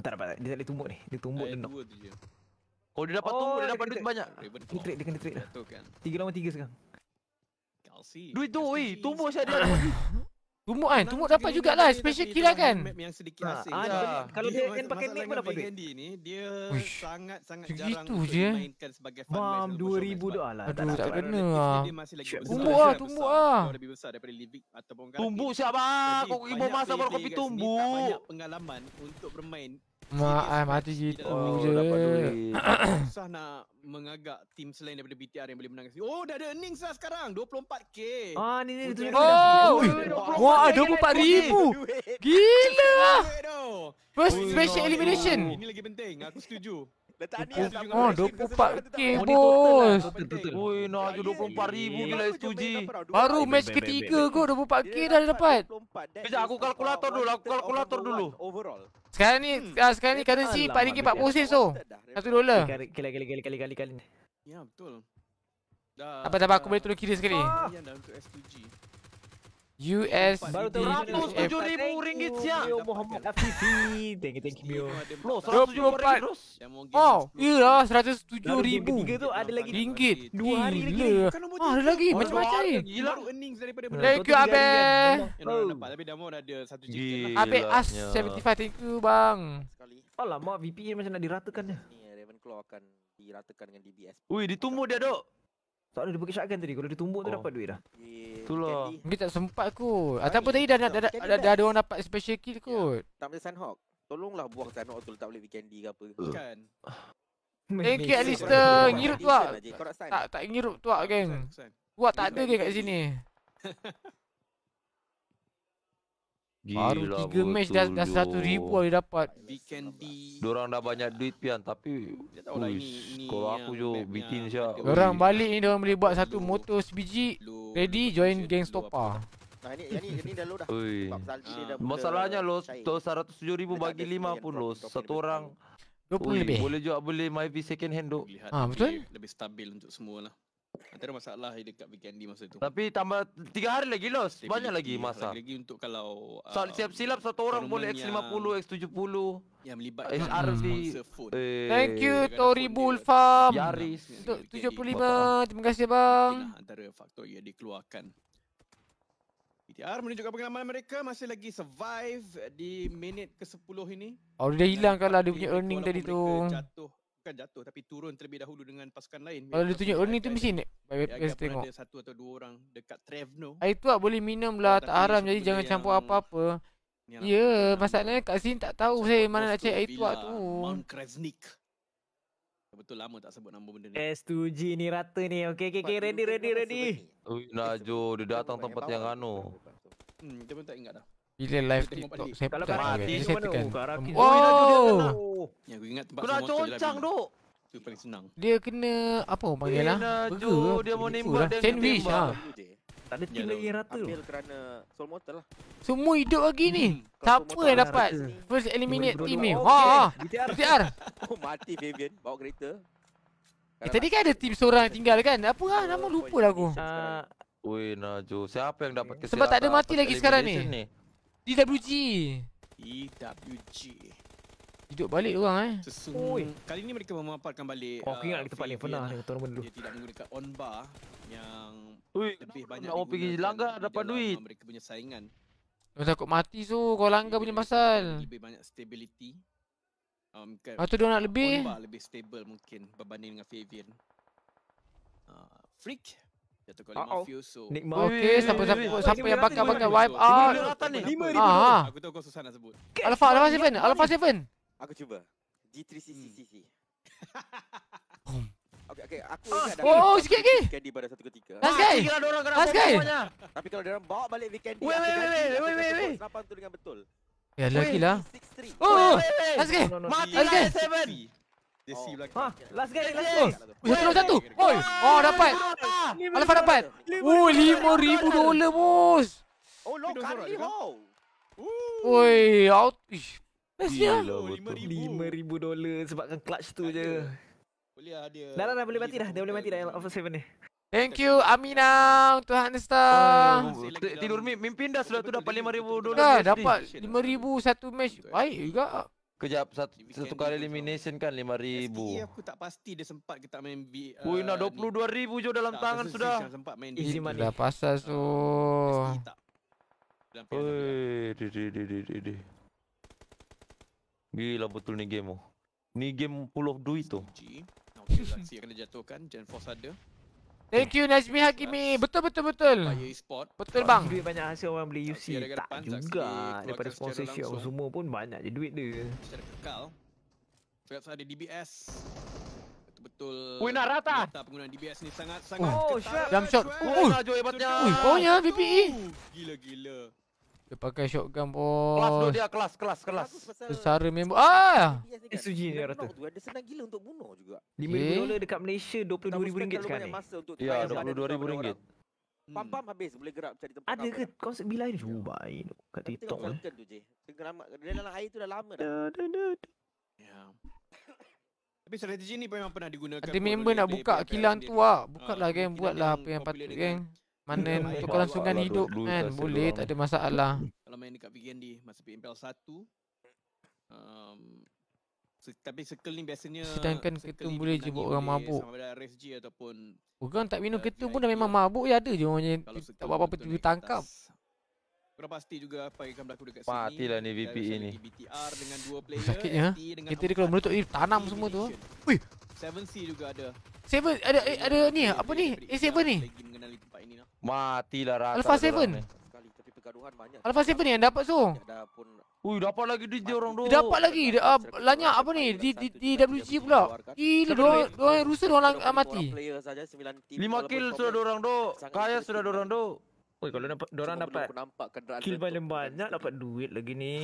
Oh tak dapat, dia tak boleh tumbuk ni. Dia tumbuk dan knock. Oh dia dapat oh, tumbuk, dia, dia dapat duit banyak. Dia trade, dia kena trade lah. Kan. Tiga lawan tiga sekarang. Duit tu, weh. Tumbuk siapa dia dapat Tumbuk kan? Tumbuk dapat jugalah. Special kill lah kan? Map yang sedikit asing. Ha, kalau dia, dia kan pakai map pun dapat duit. Dia sangat-sangat jarang untuk gitu dimainkan sebagai fan match. Mam, 2000 doa lah. Aduh, tak kena lah. Tumbuk lah, tumbuk lah. Lebih besar Tumbuk siapa? Kau ibu masa baru kopi tumbuk. Banyak pengalaman untuk bermain Mak, ay, mati gitu oh, je. Susah nak mengagak tim selain daripada BTR yang boleh menang. Oh, dah ada earning sah sekarang. 24k. Ah, ni ni. Oh, oh, wah, 24 ribu. ribu. Gila. Lah. First special elimination. Ini lagi penting. Aku setuju. Oh, ni Oh, 24k bos. Oi, nak aja 24 ya, ya, ribu ya. gila setuju. Baru match ketiga kau 24k dah dapat. Kejap aku kalkulator dulu, aku kalkulator lah. dulu. Overall. Sekarang ni hmm. uh, sekarang ni currency RM4.40 lah, tu. 1 dolar. Kali kali kali kali kali kali kali. Ya betul. Dah. Apa dah aku boleh tolong kira sekali. Ah. Yang US RM107,000 eh, ringgit siap Thank you Mio Bro, RM107,000 Oh, iyalah RM107,000 Ringgit tu ada lagi Ringgit Dua hari lagi Gila. Kan ah, ada lagi Macam-macam ni Gila Thank you Abe Tapi demo dah ada satu cik Abe as 75 Thank you bang Alamak VPN macam nak diratakan dia Ravenclaw akan diratakan dengan DBS Ui, ditumbuh dia dok tak ada dia pergi syakkan tadi. Kalau dia tumbuk oh. tu dapat duit dah. Yeah. Tu Mungkin tak sempat aku. Ataupun tadi dah dah ada ada orang dapat special kill ya. kot. Yeah. Tak boleh Sunhawk. Tolonglah buang Sunhawk tu letak boleh candy ke apa. Kan. Thank you Alistair. Uh, ngirup tu ah. Tak, tak ngirup tu ah, geng. Tu tak ada ke kat sini. Gila Baru tiga match dah dah satu ribu dia dapat. BKND. Diorang dah banyak duit pian tapi dia Kalau aku je bitin saja. Diorang balik ni diorang boleh buat satu motor sebiji. Ready join geng Stopa. Nah ini ini ini dah lu dah. Ui. Ah. Masalahnya lu tu 107000 bagi 5 pun lu satu orang 20 lebih. Boleh juga boleh my second hand duk. Ah betul. Lebih stabil untuk semua lah. Tak ada masalah dekat Andy masa tu. Tapi tambah tiga hari lagi los. Stability, Banyak lagi masa. Lagi, -lagi untuk kalau uh, siap silap satu orang boleh X50, X70. Yang melibatkan SRV. Phone. Eh. Thank you Tori Bulfam. Yaris. Untuk 75. Terima kasih bang. Antara faktor yang dikeluarkan. BTR menunjukkan pengalaman mereka masih lagi survive di minit ke-10 ini. Oh dia hilang kalau dia punya earning tadi tu. Jatuh pasukan jatuh tapi turun terlebih dahulu dengan pasukan lain. Kalau dia tunjuk Ernie oh, tu mesti ni. Baik baik kita tengok. Ada satu atau dua orang dekat Trevno. Air ah, tu boleh minum lah ah, tak haram jadi jangan campur apa-apa. Ya, lah. masalahnya kat sini tak tahu saya mana nak cek air tu. Mount Kresnik. Betul lama tak sebut nama benda ni. Eh, S2G ni rata ni. Okey okey ready ready ready. Oi Najo dia datang tempat yang anu. Hmm, dia pun tak ingat dah. Bila live TikTok saya pun oh! tak nak pergi. Saya tekan. Oh! Ya, aku ingat tempat semua tu. concang tu. Dia kena apa orang panggil lah? Burger Dia mau nembak dia. Sandwich lah. Tak ada tinggal yang rata kerana soul lah. Semua hidup lagi ni. Hmm, siapa yang dapat? First eliminate team ni. Haa! Ha. BTR! Oh mati Fabian. Bawa kereta. Eh tadi kan ada team seorang yang tinggal kan? Apa lah? Nama oh, lupa lah aku. Ui ah. Najo, siapa yang dapat kesihatan? Sebab tak ada mati lagi sekarang ni? DWG DWG Hidup balik orang eh Sesung Oi. Kali ni mereka memaparkan balik Oh aku ingat uh, tempat lain pernah Dia tidak menggunakan on bar Yang Ui, lebih nak, banyak nak pergi langgar dapat duit Mereka punya saingan Kau takut mati tu kau langgar punya masal. Lebih banyak stability um, Lepas tu dia nak lebih On bar lebih stable mungkin berbanding dengan Favian uh, Freak dia tukar lima oh. fuso. Nikmat. Okay, siapa siapa siapa, siapa yang bakar bakar wipe out. Ah, ah, Aku tahu kau susah nak sebut. Alpha, Alpha 7. Alpha 7. Aku cuba. G3 CCCC. Hmm. Okay, okay. Aku ah, ingat oh, dah. Oh, sikit lagi. Candy pada satu ketika. Last guy. Ah, Kira ada Tapi kalau dia orang bawa balik weekend. Wait, wait, wait, wait, wait, wait. Serapan tu dengan betul. Ya, lagi lah. Oh, oh. last guy. Mati lah, 7. Oh. last guy, last guy. Oh, satu, satu. Oi. Oh, dapat. Alfa dapat. Oh, lima ribu dolar, bos. Oh, long kali, ho. Oi, out. Ish. Best dia. Lima ribu dolar sebabkan clutch tu je. Boleh lah dia. Dah, dah, dah. Boleh mati dah. Dia boleh mati dah. Alfa 7 ni. Thank you Amina untuk Hanstar. Ah. Tidur mimpin dah sudah tu dapat 5000 dolar. Dah dapat 5000 satu match. Baik juga. Kejap satu, satu kali elimination kan 5000. aku tak pasti dia sempat kita main bi. Uh, Woi nak 22000 je dalam tangan sudah. Tak Dah pasal tu. Woi, di di di di di. Gila betul ni game tu. Ni game full of duit tu. Okey, Zaxi lah, kena jatuhkan. Gen ada. Thank you Najmi Hakimi. Betul betul betul. Betul bang. Duit banyak hasil orang beli UC tak juga daripada sponsorship langsung. semua pun banyak je duit dia. Secara kekal. Sebab ada DBS. Betul. Wei nak rata. penggunaan DBS ni sangat sangat oh, ketat. Jump shot. Oh, oh, oh, oh, oh, oh, oh, oh, dia pakai shotgun bos. Kelas dia kelas kelas kelas. Secara member. Ah. SG dia rata. Tu ada senang gila untuk bunuh juga. 5000 dolar eh? dekat Malaysia 22000 ringgit sekarang ni. Ya 22000 ringgit. Pam hmm. pam habis boleh gerak cari tempat. Ada ke konsep bila ni? Oh baik. Kat TikTok. tu je. dia dalam air tu dah lama dah. Ya. Tapi strategi ni memang pernah digunakan. Ada member nak buka kilang tu ah. ah Bukaklah geng buatlah apa yang patut geng mana untuk kelangsungan lah hidup dulu, kan boleh tak ada masalah kalau main dekat VGND masa PMPL 1 um, se- tapi circle ni biasanya sedangkan ketum boleh je buat orang mabuk orang tak minum eh, ketum pun dah memang lah. mabuk ya ada je orang tak buat apa-apa tiba tangkap Korang pasti juga apa yang akan berlaku dekat sini. Patilah ni VP ini. BTR dengan dua player. Sakitnya. Kita ni kalau menutup ni eh, tanam semua tu. Wih. 7C juga ada. 7 ada eh, ada, ada ni apa ni? A7 ni. Lagi mengenali tempat ini lah. Matilah rata. Alpha 7. Sekali tapi pergaduhan banyak. Alpha 7 ni yang dapat tu. Ada Ui dapat lagi DJ orang tu. Dapat lagi. Uh, ah, lanyak apa ni? Di di, di, di WG pula. Gila dua dua rusuh ah, orang mati. 5 kill sudah dua orang tu. Kaya sudah dua orang tu. Oi, kalau dapat dorang orang dapat nampak kenderaan kill banyak banyak dapat duit lagi ni.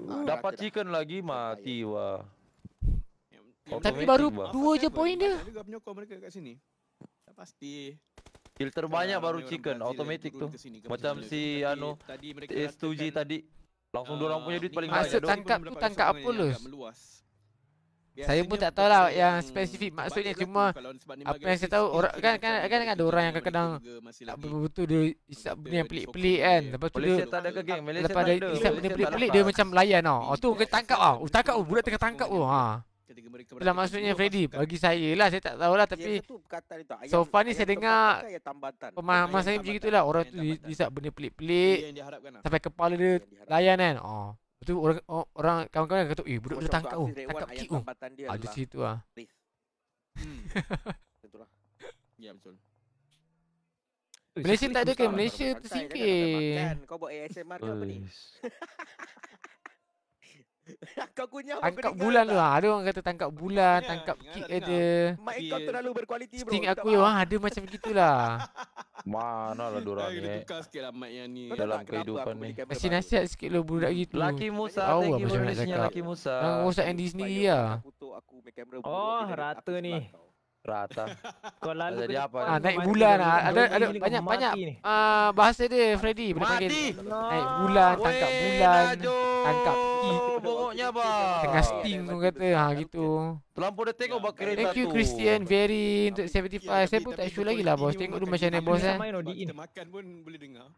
uh, dapat chicken dah. lagi mati wah. Yeah. Tapi baru dua je poin dia. pasti. Kill terbanyak ah, baru chicken automatic tu. Macam si anu tadi eh, S2G tadi. Langsung dorang punya duit ah, paling banyak. Masa tangkap tu tangkap apa lu? Saya pun tak tahulah yang, yang spesifik maksudnya cuma apa yang saya tahu orang kan kan kan, kan, kan ada orang yang kadang kadang betul dia isap benda yang pelik-pelik kan lepas tu dia lepas dia isap benda pelik-pelik dia macam layan tau oh tu kena tangkap ah oh tangkap oh budak tengah tangkap oh ha maksudnya Freddy Bagi saya lah Saya tak tahu lah Tapi So far ni saya dengar Pemahaman saya macam itulah Orang tu isap benda pelik-pelik lah. Sampai kepala dia Layan kan Oh Lepas tu orang orang kawan-kawan kata, "Eh, budak tu tangkap oh, tangkap kick oh." Dia ah, ada situ ah. Hmm. ya betul. Malaysia tak ada ke? Lah Malaysia tersingkir. Kau buat ASMR ke apa ni? Tangkap bulan tak? lah Ada orang kata tangkap bulan Tangkap kick lah, ada Mic kau terlalu berkualiti bro Sting aku yang ah, Ada macam gitulah Mana lah dorang ni Kena eh? tukar lah mic ni Dalam kehidupan ni Kasih nasihat sikit lah budak gitu Laki Musa Tahu lah macam nak cakap Laki Musa Yang musa. yang Disney lah Oh rata ni rata. Kau lalu jadi apa? Ah, naik bulan ah. Ada ada banyak banyak. Ah uh, bahasa dia Freddy boleh panggil. Naik bulan, tangkap bulan, tangkap ki. apa? Tengah sting tu kata ha gitu. Terlampau dah tengok bak kereta tu. Thank you Christian very untuk 75. Saya pun tak sure lagi lah bos. Tengok dulu macam mana bos eh. Makan pun boleh dengar.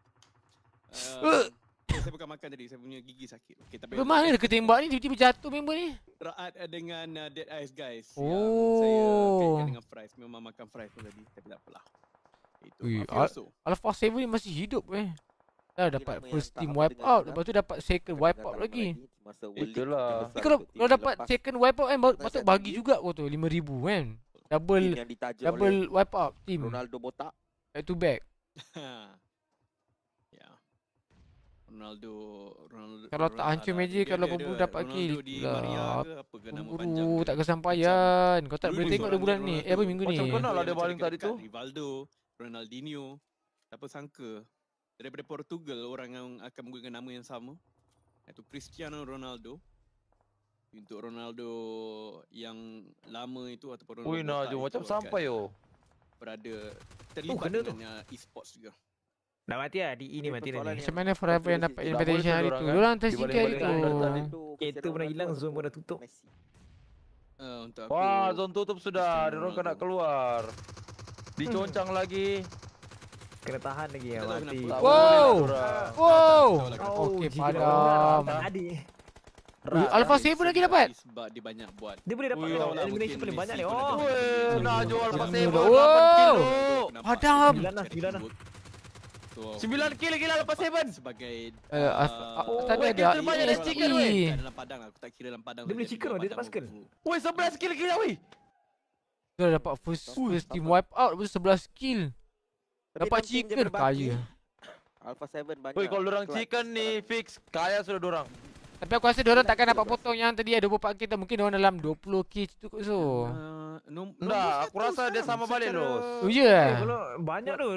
Uh. saya bukan makan tadi, saya punya gigi sakit. Okay, tapi Bermah ni dekat tembak ni, tiba-tiba jatuh member ni. Raat dengan uh, Dead Eyes guys. Oh. Yang saya oh. dengan fries, memang makan fries pun tadi. Tapi tak apalah. Itu, Ui, Al- Alpha 7 ni masih hidup eh. Dah okay, dapat first team wipe out, lepas tu dapat second wipe out lagi. Masa eh, kalau, kalau dapat second wipe out eh, kan, patut bagi juga kau tu, RM5,000 kan. Double, double wipe out team. Ronaldo botak. Back to back. Ronaldo Ronaldo Kalau tak hancur lah, meja kalau pun dapat Ronaldo kill di lah, Maria ke apa tak kesampaian kau tak boleh tengok dua bulan ni eh apa minggu ni macam kenal lah dia paling tadi tu Rivaldo Ronaldinho siapa sangka daripada Portugal orang yang akan menggunakan nama yang sama iaitu Cristiano Ronaldo untuk Ronaldo yang lama itu ataupun Ronaldo Ui, nah, macam sampai yo oh. berada terlibat oh, dengan e-sports juga Dah mati lah DE ni mati lah ni Macam mana forever yang dapat invitation hari tu Diorang tak sikit hari tu Kereta pernah hilang zone pun tutup ah, Wah, zon tutup sudah. Diorang kena keluar. Diconcang hmm. lagi. Kena tahan lagi ya, mati. Wow! Wow! Okey, padam. Tadi. Alpha lagi dapat. Sebab dia banyak buat. Dia boleh dapat. Elimination paling banyak ni. Oh. Nah, jual Alpha Seven. Wow! Padam. Gila lah, gila lah. Sembilan kill lagi lah lepas seven Sebagai eh, uh, uh, oh, Tadi eh, ada Dia banyak dah chicken weh dalam padang lah. aku tak kira dalam padang Dia boleh chicken dia tak kill Weh sebelas kill lagi lah weh Kita dah dapat first, Uy, first team wipe out Lepas sebelas kill Dapat chicken kaya Alpha 7 banyak Weh kalau orang chicken ni fix Kaya sudah orang. Tapi aku rasa diorang takkan dapat potong yang tadi ada 24k tu Mungkin diorang dalam 20k tu kot so Nah, aku rasa dia sama balik tu Oh ya Banyak tu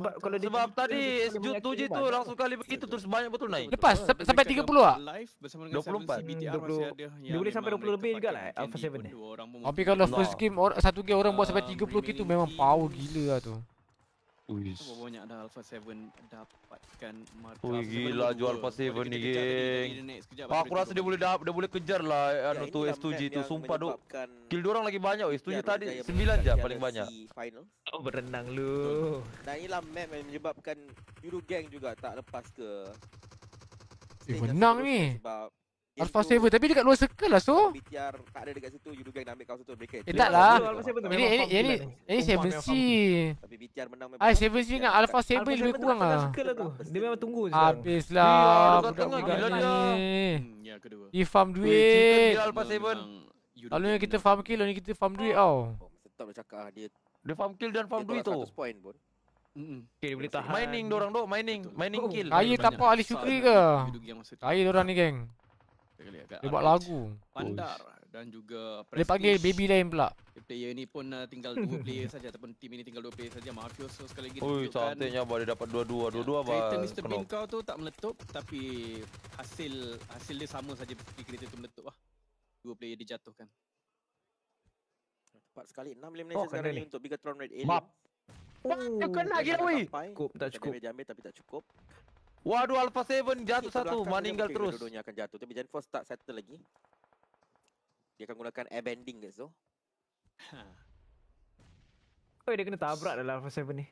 Sebab kalau dia tadi tu je tu langsung kali begitu terus banyak betul naik Lepas sampai 30 tak? 24 Dia boleh sampai 20 lebih juga lah eh, Alpha 7 ni Tapi kalau first game satu game orang buat sampai 30k ah, tu memang power gila lah tu Uish. Oh, banyak dah Alpha 7 dapatkan markah. Oh, gila jual Alpha 7 ni, geng. Pak, aku rasa dia boleh dah, dia boleh kejar lah eh, ya, anu tu S2G tu. Yang Sumpah, doh. Kill dia orang lagi banyak. S2G tadi daya 9 je paling banyak. Oh, berenang lu. Dan inilah map yang menyebabkan Euro Gang juga tak lepas ke. Eh, menang ni. Sebab Alpha 7 tapi dekat luar circle lah so BTR tak ada dekat situ you nak ambil kau situ mereka. Eh taklah. Ini ini ini ini 7C. Tapi BTR menang memang. Ai ah, 7C dengan Alpha 7 lebih kurang ah. Circle lah tu. Dia memang tunggu je. Habislah. Hmm, ya kedua. Di farm duit. Alpha 7. Lalu yang kita farm kill, ni kita farm duit tau. Tetap oh, dah dia. Dia farm kill dan farm duit tu. 100 point Okay, Mining dorang doh, mining, mining oh. kill. Kaya tapak Ali Syukri ke? Kaya dorang ni geng sekali dia buat lagu pandar dan juga prestige. dia panggil baby lain pula player ni pun uh, tinggal dua player saja ataupun team ini tinggal dua player saja mafioso sekali lagi oi cantiknya buat dia dapat dua ya, dua dua dua apa Mr. Bean tu tak meletup tapi hasil hasil dia sama saja seperti kereta tu meletup lah 2 player dijatuhkan tepat sekali 6 elimination oh, sekarang ni untuk Bigatron Red Alien Map. Oh, kena lagi lah weh. Cukup, tak cukup. tak cukup. Waduh Alpha 7 jatuh satu, meninggal terus. Dua-duanya akan jatuh tapi Gen 4 tak settle lagi. Dia akan gunakan air bending guys tu. Ha. Oi dia kena tabrak dalam Alpha 7 ni.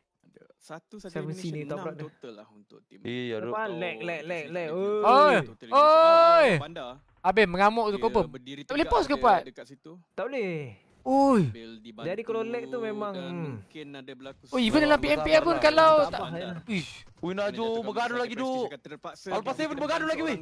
Satu saja mesti ni tabrak dah. total lah untuk tim. Eh, ya, Depan lag lag oh, lag Oi. Oi. Ah, ah, ah, Abim mengamuk tu kau Tak boleh pause ke Pat? Dekat situ. Tak boleh. Ui. Jadi kalau lag tu memang hmm. mungkin ada berlaku. Oh, even dalam PMP pun kalau tak. Ish. Ui Najo bergaduh lagi tu. Alpha 7 bergaduh lagi weh.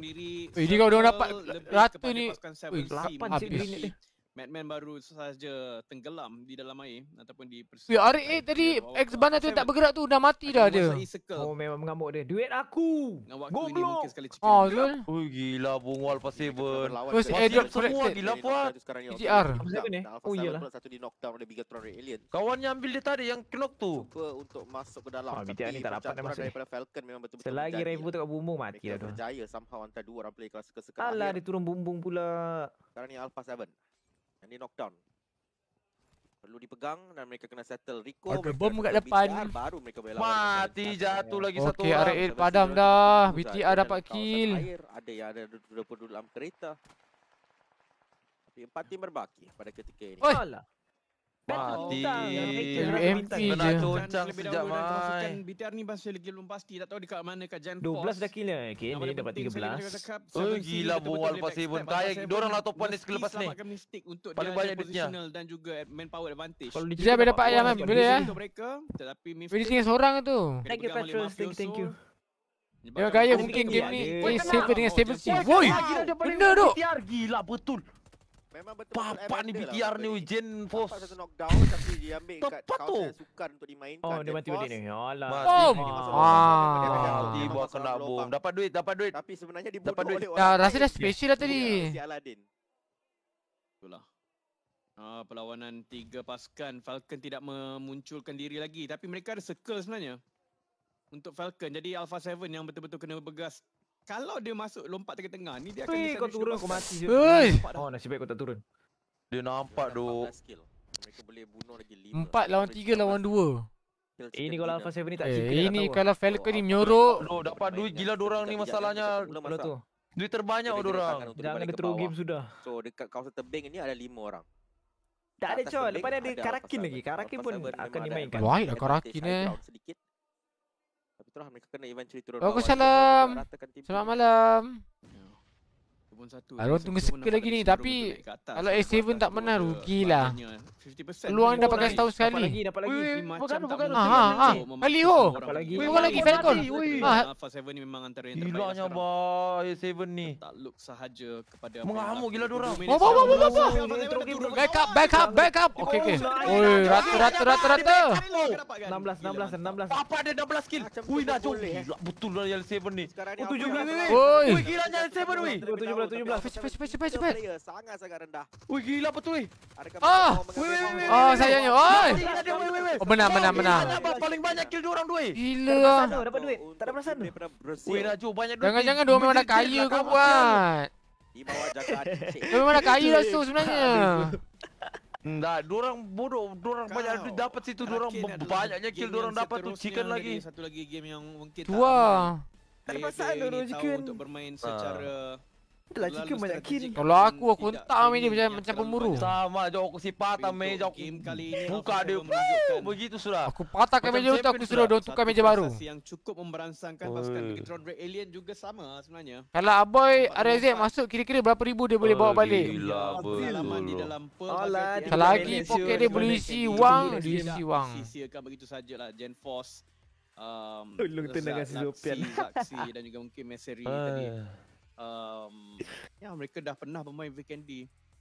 Eh, dia kau dah dapat ratu ni. Ui, 8 sih ni. Madman baru sahaja tenggelam di dalam air ataupun di persekutuan. Ya, RA eh, tadi X Bana tu tak bergerak tu dah mati dah dia. Oh memang mengamuk dia. Duit aku. Goblok. Oh, betul. Oh, gila bungwal pasal ber. Terus airdrop semua gila buat. GTR. Oh iyalah. Satu di knockdown oleh Bigatron Red Alien. Kawan yang ambil dia tadi yang knock tu. Cuba untuk masuk ke dalam. Ah, BTR ni tak dapat dia masuk. Daripada Falcon memang betul-betul. Selagi Revo tengok bumbung mati dah tu. Berjaya somehow antara dua orang player kelas sekarang. Alah dia turun bumbung pula. Sekarang ni Alpha 7. Yang ni knockdown. Perlu dipegang dan mereka kena settle. Rico ada bom kat depan. Biar, baru mereka boleh Mati jatuh lagi okay, satu orang. Okey, RA padam dah. BTR ada dapat kill. Ada yang ada duduk dalam kereta. Tapi empat tim berbaki pada ketika ini. Oh. Alah. Mati. MP je. Kena sejak mai. BTR ni masih lagi belum pasti. Tak tahu dekat mana kat Gen 12 dah kira. Okay, ni dapat 13. Oh, gila bual pasal kayak. Kaya, diorang lah topan ni sekelepas ni. Paling banyak duitnya. Dan juga manpower advantage. Kalau dia boleh dapat ayam, boleh ya. Jadi tinggal seorang tu. Thank you, Petrus. Thank you, thank you. Ya gaya mungkin game ni Ini eh, safer dengan stable sih Woi Benda tu Gila betul Papa ni lah BTR ni Jin Force Papa tu. Oh dia mati balik ni Alah Boom Mati oh. ah. buat kena boom Dapat duit Dapat duit Tapi sebenarnya dia Dapat duit. orang ah, Rasa dah special lah tadi Itulah Ah, perlawanan tiga pasukan Falcon tidak memunculkan diri lagi Tapi mereka ada circle sebenarnya Untuk Falcon Jadi Alpha 7 yang betul-betul kena bergas kalau dia masuk lompat tengah tengah ni dia akan Wee, kau turun aku mati je. Oh nasib baik kau tak turun. Dia nampak tu. Empat lawan tiga lawan dua. Eh, ini kalau Alpha 7 ni tak eh, Ini kalau Falcon ni menyorok. Oh, dapat duit gila dia orang ni masalahnya. Belum tu. Duit terbanyak dia orang. Dah ada true game sudah. So dekat kawasan tebing ni ada lima orang. Tak ada coy, lepas ni ada, ada Karakin lagi. Karakin pun akan dimainkan. Wah, ada Karakin eh terus mereka kena eventually turun. Assalamualaikum. Selamat malam. Ya satu. Aron tunggu sekali lagi ni tapi kalau S7 tak menang rugilah. luang Peluang dapat pakai lah. setahun sekali. Apalagi dapat lagi macam tak. Ha ha. Aliho. Apalagi. Apa lagi Falcon? Ha ah. Alpha 7 ni memang antara yang terbaik. Gilanya ba S7 ni. Tak look sahaja kepada mengamuk gila dia orang. Wah wah wah wah. Back up back up back up. Okey okey. Oi rata rata rata rata. 16 16 16. Apa ada 16 kill? Ui dah jom. Eh. Gila betul lah yang 7 ni. Oh 17. Oi. Gilanya 7 weh. 17. 17 17 Cepat cepat cepat cepat cepat Sangat sangat rendah Ui gila betul eh Ah, ah Wait wait wait Oh sayangnya Oi Oh benar benar benar Paling banyak kill dua orang dua Gila lah Dapat duit Tak ada perasaan tu Wait Raju banyak duit Jangan jangan dua memang dah kaya kau buat Di bawah jagaan Dua memang dah kaya lah tu sebenarnya Nggak, dorang bodoh, dorang Kau. banyak duit dapat situ, dorang banyaknya kill dorang dapat tuh chicken lagi. Satu lagi game yang mungkin Tua. tak ada perasaan chicken. Untuk bermain secara uh. Itulah jika banyak Kalau aku aku hentam main dia macam macam pemburu. Sama je aku si patah meja aku. Buka dia begitu sudah. Aku patahkan meja tu aku sudah dah tukar meja baru. Yang cukup memberangsangkan pasukan Megatron Red Alien juga sama sebenarnya. Kalau Aboy Arez masuk kira-kira berapa ribu dia boleh bawa balik? Gila betul. Kalau lagi poket dia boleh isi wang, dia isi wang. Sisiakan begitu sajalah Gen Force. Um, Tolong tenangkan si Zopian Saksi dan juga mungkin Meseri tadi um, ya mereka dah pernah bermain VKND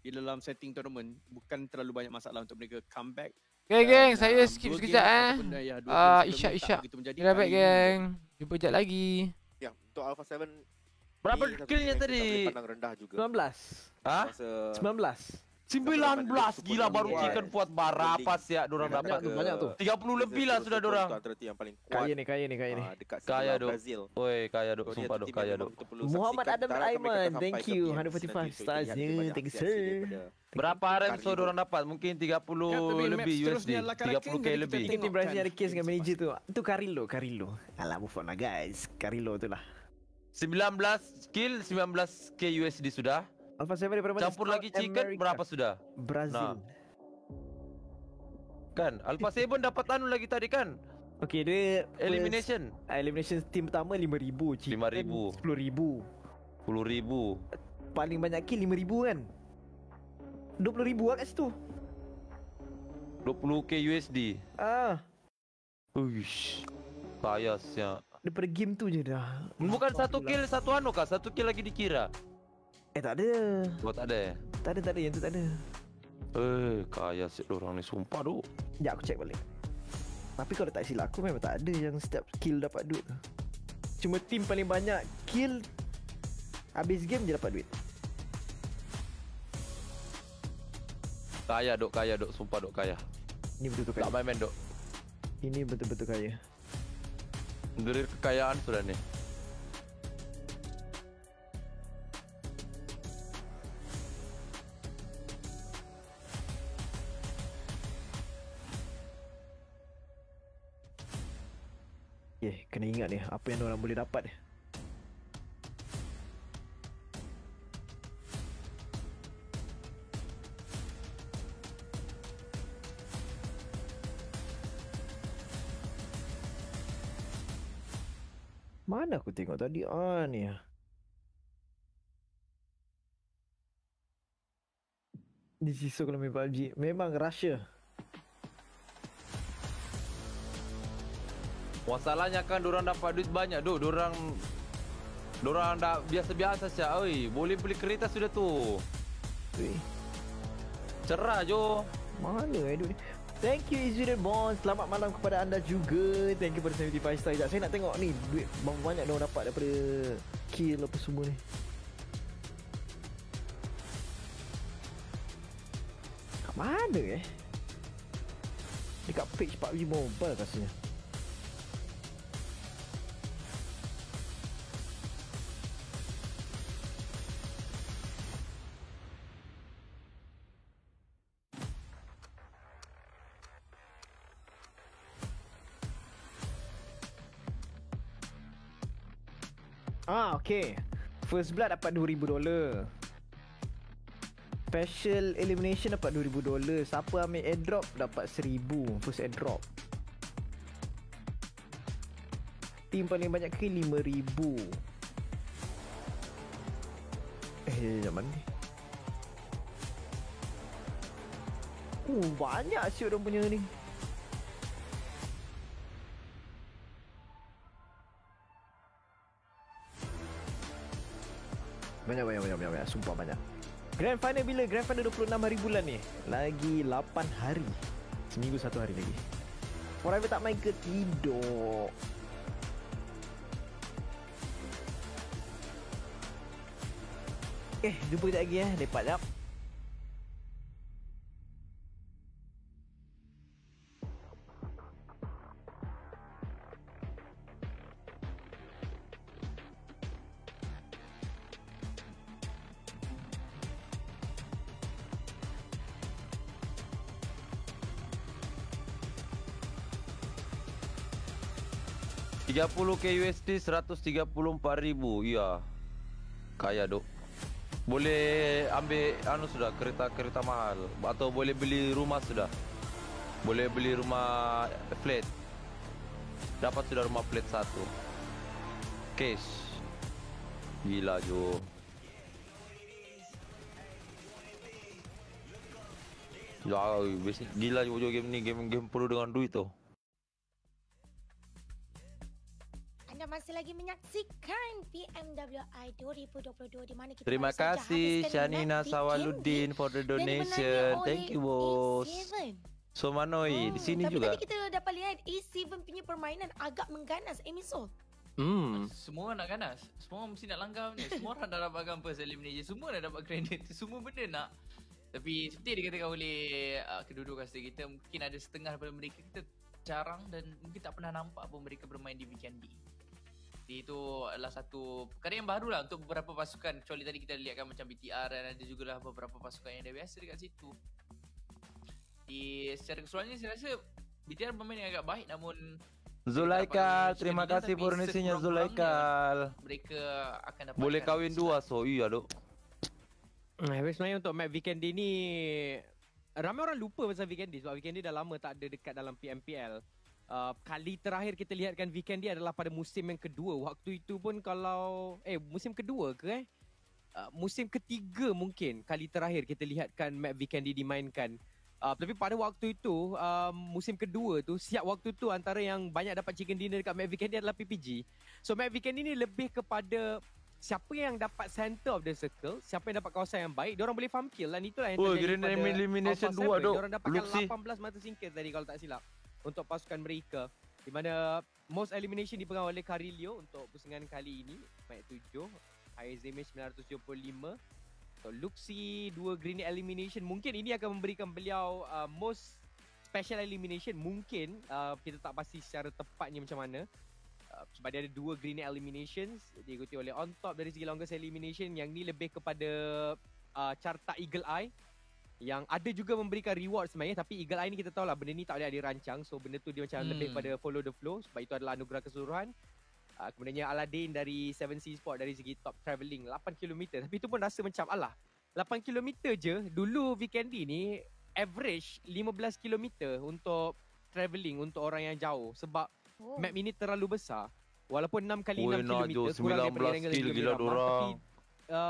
di dalam setting tournament bukan terlalu banyak masalah untuk mereka comeback Okay dan, geng, saya um, skip sekejap eh. Isha' Isha' Isyak. back geng. Jumpa jap lagi. Ya, untuk Alpha 7 Berapa kill tadi? 19. Ha? 19. Sembilan belas gila baru chicken buat berapa sih ya dorang dapat tuh banyak tuh tiga puluh lebih lah sudah dorang kaya ni kaya ni kaya ni. Ah, kaya do woi kaya do sumpah do kaya do Muhammad Adam Raiman thank you hundred forty five stars thank you sir Berapa RM so dorang dapat? Mungkin 30 lebih USD. 30k lah, lebih. Ini berarti kan. cari case dengan manager tu. Tu Karillo Karillo. Alah bufon lah guys. Karillo tu lah. 19 skill 19k USD sudah. Alpha 7 daripada mana? Campur lagi chicken America. berapa sudah? Brazil. Nah. Kan, Alpha 7 dapat anu lagi tadi kan? Okey dia elimination. Plus, ah, elimination team pertama 5000, chicken 5000. 10000. 10000. Paling banyak kill 5000 kan? 20000 lah kat situ. 20k USD. Ah. Uish. Payasnya. Daripada game tu je dah. Bukan oh, satu kill, satu anu kah? Satu kill lagi dikira. Eh tak ada Oh tak ada Tak ada tak ada yang tu tak ada Eh kaya si orang ni sumpah duk Ya aku cek balik Tapi kalau tak silap aku memang tak ada yang setiap kill dapat duit Cuma tim paling banyak kill Habis game dia dapat duit Kaya duk kaya duk sumpah duk kaya Ini betul-betul kaya Tak main main duk Ini betul-betul kaya Dari kekayaan sudah ni ingat ni apa yang orang boleh dapat ni. Mana aku tengok tadi? Ah ni. Di sisi kalau memang Memang Russia. Masalahnya kan dorang dapat duit banyak tu. Dorang dorang dah biasa-biasa saja. Oi, boleh beli kereta sudah tu. Oi. Cerah jo. Mana eh duit? Thank you Izudin Bond. Selamat malam kepada anda juga. Thank you for the star. Saya nak tengok ni duit banyak dorang dapat daripada kill apa semua ni. Mana eh? Dekat page 4G Mobile rasanya. Okay First blood dapat $2,000 Special elimination dapat $2,000 Siapa ambil airdrop dapat $1,000 First airdrop Team paling banyak ke $5,000 Eh, jangan mandi Uh, banyak siut orang punya ni Banyak banyak banyak banyak Sumpah banyak Grand final bila? Grand final 26 hari bulan ni Lagi 8 hari Seminggu satu hari lagi Forever tak main ke? Tidak Eh, jumpa kita lagi ya eh. Lepas jap ya. 30KUSD K 134,000 iya Kaya dok. Boleh ambil anu sudah kereta-kereta mahal Atau boleh beli rumah sudah Boleh beli rumah flat Dapat sudah rumah flat satu case Gila jo Ya, gila juga game ni game game perlu dengan duit tu. masih lagi menyaksikan PMWI 2022 di mana kita Terima kasih Shanina Sawaluddin for the donation. Thank you boss. E so Manoi hmm, di sini tapi juga. Tapi tadi kita dapat lihat E7 punya permainan agak mengganas Emiso. Hmm. Semua nak ganas. Semua mesti nak langgar ni. Semua orang dah dapatkan first elimination. Semua dah dapat credit. Semua benda nak. Tapi seperti dikatakan oleh uh, kedudukan kedudukan kita, mungkin ada setengah daripada mereka kita jarang dan mungkin tak pernah nampak pun mereka bermain di weekend D. Jadi itu adalah satu perkara yang baru lah untuk beberapa pasukan Kecuali tadi kita lihatkan macam BTR dan ada juga lah beberapa pasukan yang dah biasa dekat situ Di secara keseluruhannya saya rasa BTR bermain yang agak baik namun Zulaikal, terima kasih furnisinya Zulaikal. Mereka akan dapat Boleh kahwin dua so, iya dok. Nah, eh, habis sebenarnya untuk map Vikendi ni Ramai orang lupa pasal Vikendi sebab Vikendi dah lama tak ada dekat dalam PMPL Uh, kali terakhir kita lihatkan weekend dia adalah pada musim yang kedua. Waktu itu pun kalau eh musim kedua ke eh? Uh, musim ketiga mungkin kali terakhir kita lihatkan Matt Vikendi dimainkan uh, tapi pada waktu itu um, musim kedua tu siap waktu tu antara yang banyak dapat chicken dinner dekat Matt Vikendi adalah PPG so Matt Vikendi ni lebih kepada siapa yang dapat center of the circle siapa yang dapat kawasan yang baik orang boleh farm kill dan lah. itulah yang oh, terjadi oh, pada elimination 2 tu. diorang dapatkan Luxi. 18 mata singkir tadi kalau tak silap untuk pasukan mereka di mana most elimination dipegang oleh Carillo untuk pusingan kali ini Mike 7 Aizemi 975 untuk Luxi dua green elimination mungkin ini akan memberikan beliau uh, most special elimination mungkin uh, kita tak pasti secara tepatnya macam mana uh, sebab dia ada dua green eliminations diikuti oleh on top dari segi longest elimination yang ni lebih kepada uh, carta eagle eye yang ada juga memberikan reward sebenarnya tapi Eagle Eye ni kita tahu lah benda ni tak boleh rancang. so benda tu dia macam hmm. lebih pada follow the flow sebab itu adalah anugerah keseluruhan uh, kemudiannya Aladdin dari 7C Sport dari segi top travelling 8km tapi tu pun rasa macam alah 8km je dulu VKND ni average 15km untuk travelling untuk orang yang jauh sebab oh. map ini terlalu besar walaupun 6 kali 6 km kurang daripada angle gila, gila, gila, gila,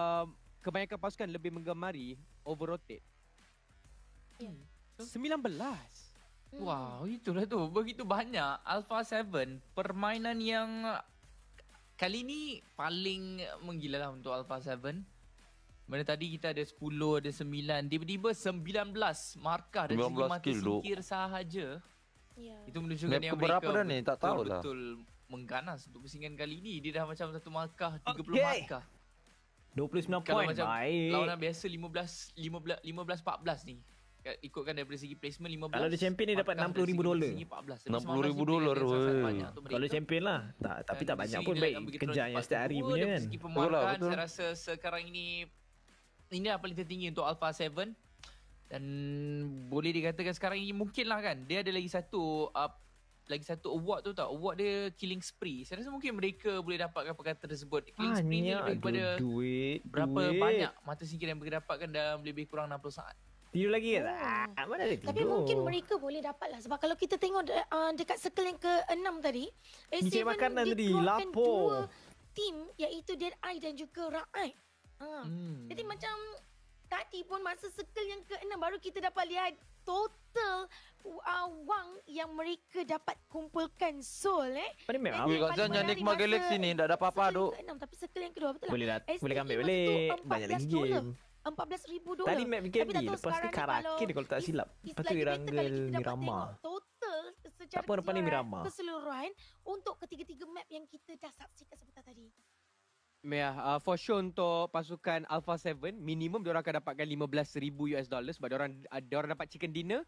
kebanyakan pasukan lebih menggemari over rotate 19. Hmm. Wow, itulah tu. Begitu banyak Alpha 7 permainan yang kali ini paling menggila lah untuk Alpha 7. Mereka tadi kita ada 10, ada 9, tiba-tiba 19 markah dan 19 mati kill sahaja. Yeah. Itu menunjukkan Map yang berapa dah ni? Tak tahu Betul mengganas untuk pusingan kali ini. Dia dah macam satu markah, 30 okay. markah. 29 poin. Baik. Lawan biasa 15 15 15 14 ni ikutkan daripada segi placement 15. Kalau dia champion ni dapat 60 ribu dolar. 60 dolar. Kalau champion lah. Tak, kan, tapi tak banyak pun baik kejar yang setiap hari punya kan. Segi pemakan betul lah, betul. saya rasa sekarang ini ini yang paling tertinggi untuk Alpha 7. Dan boleh dikatakan sekarang ini mungkin lah kan. Dia ada lagi satu uh, lagi satu award tu tak Award dia Killing Spree Saya rasa mungkin mereka Boleh dapatkan perkataan tersebut Killing Spree ni Lebih kepada Duit Berapa duit. banyak Mata singkir yang mereka dapatkan Dalam lebih kurang 60 saat Tidur lagi ke? Hmm. Ah, mana ada tidur? Tapi mungkin mereka boleh dapat lah. Sebab kalau kita tengok de- uh, dekat circle yang ke-6 tadi. Ini cik makan dah tadi. Lapor. Dua tim iaitu Dead Eye dan juga Ra'ai. Uh. Hmm. Jadi macam tadi pun masa circle yang ke-6 baru kita dapat lihat total uh, wang yang mereka dapat kumpulkan soul eh. Pada memang. Abi kau jangan nikmat galaxy ni tak ada apa-apa duk. Tapi circle yang kedua betul lah. Boleh lah. Boleh ambil boleh. Banyak lagi game. 14,000 dolar. Tadi Matt BKB. Lepas ni karaoke dia kalau tak silap. Lepas tu Irangga Mirama. total secara apa, depan ni Mirama. keseluruhan untuk ketiga-tiga map yang kita dah saksikan sebentar tadi. Yeah, uh, for sure untuk pasukan Alpha 7 minimum diorang akan dapatkan 15,000 US dollars. sebab diorang uh, diorang dapat chicken dinner.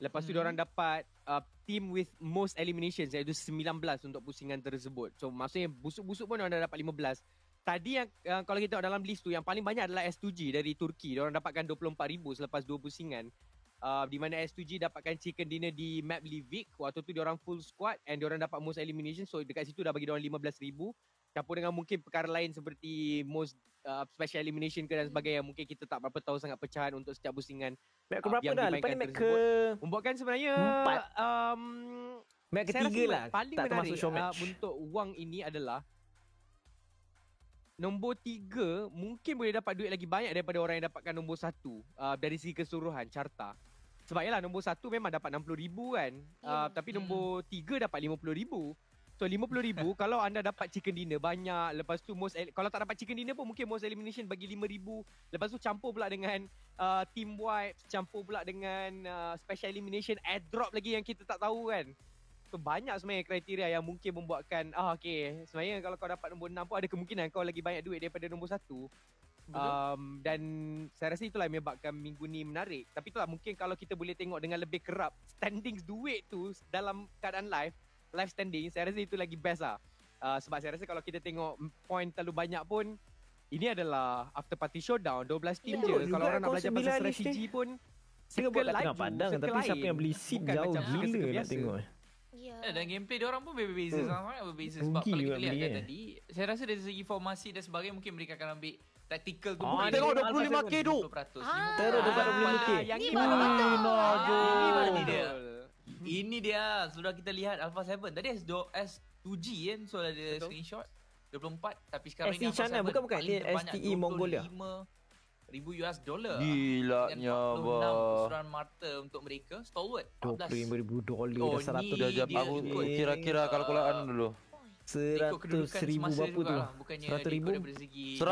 Lepas tu hmm. diorang dapat uh, team with most eliminations iaitu 19 untuk pusingan tersebut. So maksudnya busuk-busuk pun diorang dah dapat 15. Tadi yang uh, kalau kita tengok dalam list tu yang paling banyak adalah S2G dari Turki. Dia orang dapatkan 24,000 selepas dua pusingan. Uh, ah, di mana S2G dapatkan chicken dinner di map Livik. Waktu tu dia orang full squad and dia orang dapat most elimination. So dekat situ dah bagi dia orang 15,000. Campur dengan mungkin perkara lain seperti most uh, special elimination ke dan sebagainya. Mungkin kita tak berapa tahu sangat pecahan untuk setiap pusingan. Map ke ah, berapa uh, dah? Lepas ni map ke... Membuatkan sebenarnya... Empat. Um, map ketiga lah. Paling tak termasuk show Uh, untuk wang ini adalah... Nombor tiga mungkin boleh dapat duit lagi banyak daripada orang yang dapatkan nombor satu uh, dari segi keseluruhan carta. Sebab ialah nombor satu memang dapat RM60,000 kan. Yeah. Uh, ya. tapi nombor yeah. Hmm. tiga dapat RM50,000. So RM50,000 kalau anda dapat chicken dinner banyak. Lepas tu most kalau tak dapat chicken dinner pun mungkin most elimination bagi RM5,000. Lepas tu campur pula dengan uh, team wipes. Campur pula dengan uh, special elimination airdrop lagi yang kita tak tahu kan banyak sebenarnya kriteria yang mungkin membuatkan ah oh, okey sebenarnya kalau kau dapat nombor 6 pun ada kemungkinan kau lagi banyak duit daripada nombor 1 um, dan saya rasa itulah yang menyebabkan minggu ni menarik tapi itulah mungkin kalau kita boleh tengok dengan lebih kerap standing duit tu dalam keadaan live live standing saya rasa itu lagi best lah uh, sebab saya rasa kalau kita tengok point terlalu banyak pun ini adalah after party showdown 12 team Betul je kalau orang nak belajar pasal strategi pun Sekelai tengah pandang Tapi siapa yang beli seat Jauh gila nak tengok Ya. Yeah. Dan gameplay dia orang pun berbeza sama hmm. sama berbeza sebab mungkin kalau kita lihat dia. Eh. tadi, saya rasa dari segi formasi dan sebagainya mungkin mereka akan ambil tactical tu. Ah, tengok 25k tu. Ah, Teruk 25k. Ini baru betul. Ini baru dia. Ini dia. Sudah kita lihat Alpha 7. Tadi S2, S2G kan so ada screenshot. 24 tapi sekarang ni apa? Bukan bukan ni STE Mongolia ribu US dollar. Gila bah. Dengan 46 mata untuk mereka. Stalwart. 20 ribu dollar. Oh, dah 100 dah Aku kira-kira kalkulaan dulu. 100 ribu berapa tu? Lah. 100 ribu? 111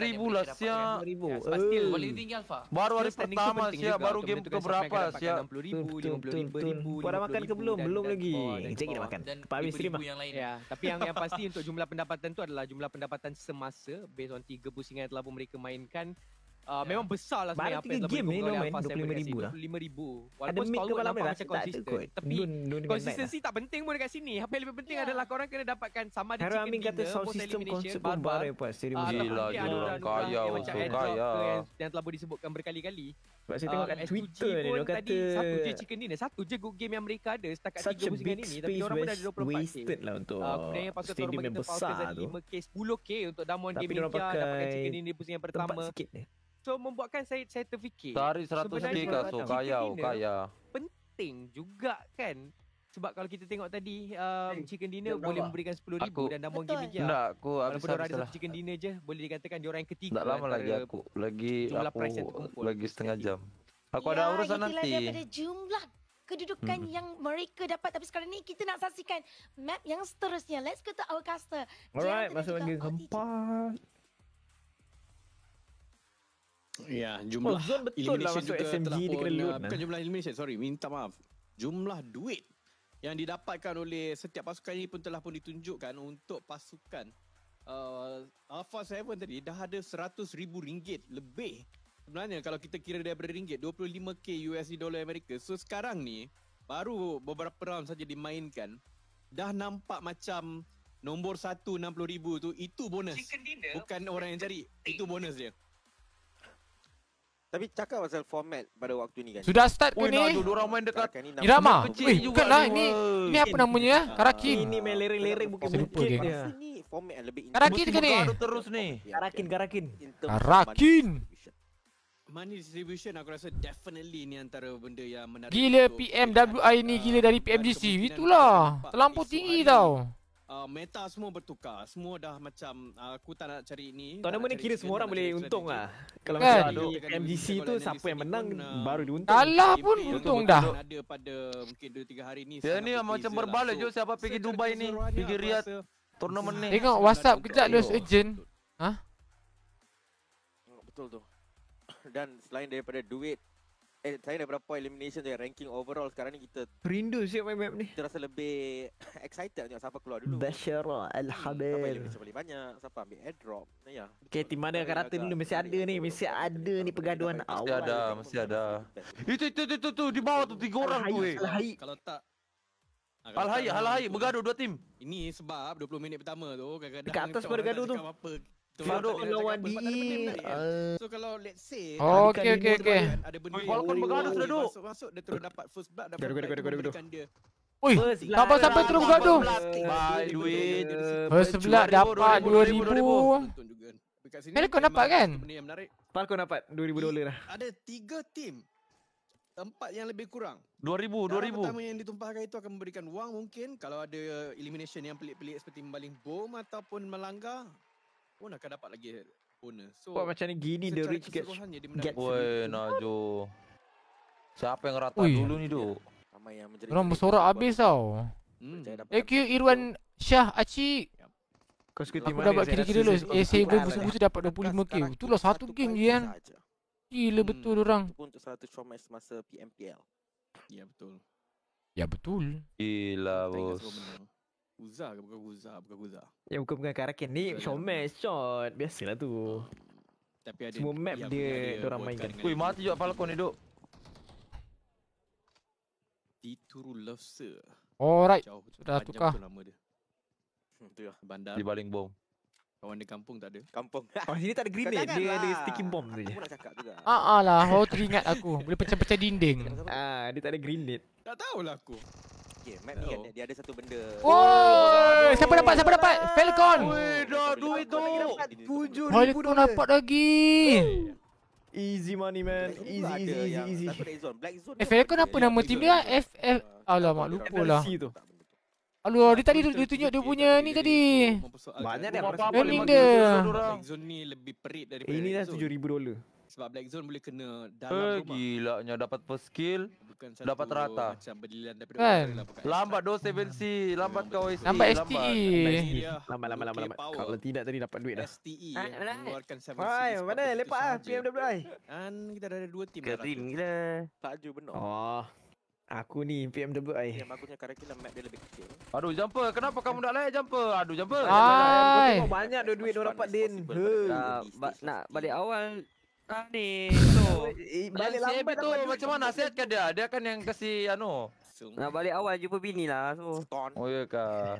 ribu lah siapa? ribu. Eh. Boleh tinggi Alfa Baru hari pertama siapa? Baru game ke berapa siap 60 ribu 55 ribu Puan dah makan ke belum? Belum lagi Sekejap kita makan Pak Amin stream ya, Tapi yang yang pasti untuk jumlah pendapatan tu adalah Jumlah pendapatan semasa Based on tiga pusingan yang telah pun mainkan Uh, memang besar lah sebenarnya Baru 3 game ni no man 25 ribu lah 25 ribu Walaupun ada tak nampak macam konsisten kot. Tapi konsistensi lah. tak penting pun dekat sini Apa yang lebih penting yeah. adalah Korang kena dapatkan Sama ada Haram chicken dinner kata sound system konsep pun baru ya puas Gila gila Kaya Kaya Yang telah pun disebutkan berkali-kali Sebab saya tengok ah, kat Twitter ni Dia kata Satu je chicken dinner Satu je good game yang mereka ada Setakat 3 musim kan ni Tapi orang pun ada 24 Wasted lah untuk ah, Stadium yang besar tu 5K 10K untuk Damwon Game Tapi Dapatkan chicken dinner pusing yang pertama So membuatkan saya saya terfikir. Tarik 100k kat so kaya kaya. Penting juga kan. Sebab kalau kita tengok tadi um, hey, eh, chicken dinner boleh lama. memberikan 10000 dan Damon Gaming dia. Tak, aku habis ada satu lah. chicken dinner je boleh dikatakan dia orang ketiga. Tak lama lagi aku lagi aku lagi setengah jam. Aku ya, ada urusan nanti. Ya, jumlah kedudukan hmm. yang mereka dapat tapi sekarang ni kita nak saksikan map yang seterusnya. Let's go to our caster. Alright, masuk lagi keempat. Ya, oh, jumlah oh, zone betul lah masuk SMG dia kena loot. Bukan jumlah elimination, sorry, minta maaf. Jumlah duit yang didapatkan oleh setiap pasukan ini pun telah pun ditunjukkan untuk pasukan uh, Alpha 7 tadi dah ada rm ringgit lebih sebenarnya kalau kita kira daripada ringgit 25k USD dollar Amerika so sekarang ni baru beberapa round saja dimainkan dah nampak macam nombor satu ribu tu itu bonus bukan orang yang cari itu bonus dia tapi cakap pasal format pada waktu ni kan. Sudah start ke ni? Oi, dua orang main dekat. Irama. Irama. Eh, lah ini. Ini apa namanya? Ah, Karakin. Ini main lereng-lereng bukan bukit. Okay. Ini format yang lebih. Karakin ke ni? terus ni. Karakin, Karakin. Karakin. Money distribution aku rasa definitely ni antara benda yang menarik. Gila PMWI ni gila dari PMGC. Itulah. Terlampau tinggi tau uh, meta semua bertukar. Semua dah macam uh, aku tak nak cari ni. Tournament ni kira semua orang boleh untung lah. Kalau kan. macam aduk kan, kan, MGC kan, tu siapa yang menang pun, ah, baru diuntung. untung. Kalah pun Ipil untung dah. Ada pada mungkin 2 3 hari ni. Dia ni macam lah. berbalah je siapa pergi Dubai ni, pergi Riyadh tournament ni. Tengok WhatsApp kejap los agent. Ha? Betul tu. Dan selain daripada duit Eh, saya dah berapa elimination dia ranking overall sekarang ni kita Rindu siap main map ni Kita rasa lebih excited tengok siapa keluar dulu Bashara Al-Habir hmm, Siapa boleh banyak, siapa ambil airdrop nah, ya. Okay, tim mana akan rata dulu, mesti ada ni Mesti ada ni pergaduan awal Mesti ada, mesti ada Itu, itu, itu, itu, itu, di bawah tu tiga orang tu eh Kalau tak Alhai, alhai, bergaduh dua tim. Ini sebab 20 minit pertama tu kadang-kadang dekat atas bergaduh tu. Apa -apa. Farouk lawan DE. Kan? So kalau let's say oh, okay, okay, okay. Okay. ada benda oh, walaupun bergaduh sudah duk. Masuk dia terus dapat first blood dapat. Gaduh gaduh gaduh gaduh. Oi, tak apa sampai terus gaduh. First blood dapat 2000. Pelik kau dapat kan? Pal kau dapat 2000 dolar lah. Ada tiga tim empat yang lebih kurang. 2000, 2000. Dan pertama yang ditumpahkan itu akan memberikan wang mungkin kalau ada elimination yang pelik-pelik seperti membaling bom ataupun melanggar, pun akan dapat lagi bonus. So, Buat macam ni gini the rich get get woi najo. Siapa yang rata Ui. dulu ni duk? Ramai yang menjadi. Orang bersorak habis tau. Hmm. AQ Irwan Syah Aci. Kau sekali mana? Dapat kira-kira lu. Eh saya pun busuk tu dapat 25 k. Itulah satu game dia. kan. Gila hmm. betul orang. Pun tu satu trauma semasa PMPL. Ya betul. Ya betul. Gila bos. Guza ke bukan Guza Bukan Guza Ya bukan bukan Karakin Ni so, shot Biasalah tu Tapi ada Semua map dia Diorang mainkan Ui mati juga Falcon ni duk Dituru Lovesa Alright oh Dah tukar tu lama Tu lah bandar Di baling bom Kawan di kampung tak ada Kampung Kawan sini oh, tak ada grenade Kakan Dia lah. ada sticking bomb tu je Ah, ah lah Kau oh, teringat aku Boleh pecah-pecah dinding Ah, Dia tak ada grenade Tak tahulah aku Okay, ni ada, kan, dia ada satu benda. Woi, oh, siapa dapat? Siapa dapat? Falcon. Woi, dah duit tu. Tujuh ribu dah. dapat lagi. Easy money man. Easy, easy, easy, easy. Eh, Falcon apa nama team dia? F, F. Alamak, lupa lah. Aloh, dia tadi dia tunjuk dia punya ni tadi. Banyak dia. Earning dia. Zone ni lebih perit daripada. Eh, ini dah tujuh ribu dolar sebab black zone boleh kena dalam eh, rumah. Gila nya dapat first kill. dapat rata. Macam berdilan daripada kan. Lah, lambat 27C, lambat kau STE. Lambat STE. E lambat lambat lambat. lambat, lambat, lambat, Kalau tidak tadi dapat duit dah. STE. Ha, ah, mengeluarkan Hai, mana lepak ah PMW ai. Kan kita ada dua tim. Kerin Tak Takju benar. Oh. Aku ni PMW ai. Yang bagusnya karakter map dia lebih kecil. Aduh jumper, kenapa kamu tak layak jumper? Aduh jumper. Ai. Banyak duit dia dapat din. Nak e. balik awal Ah ni so, Balik lambat tu macam mana sihat ke dia? Dia kan yang kasi ano nak balik awal jumpa bini lah tu Oh ya kah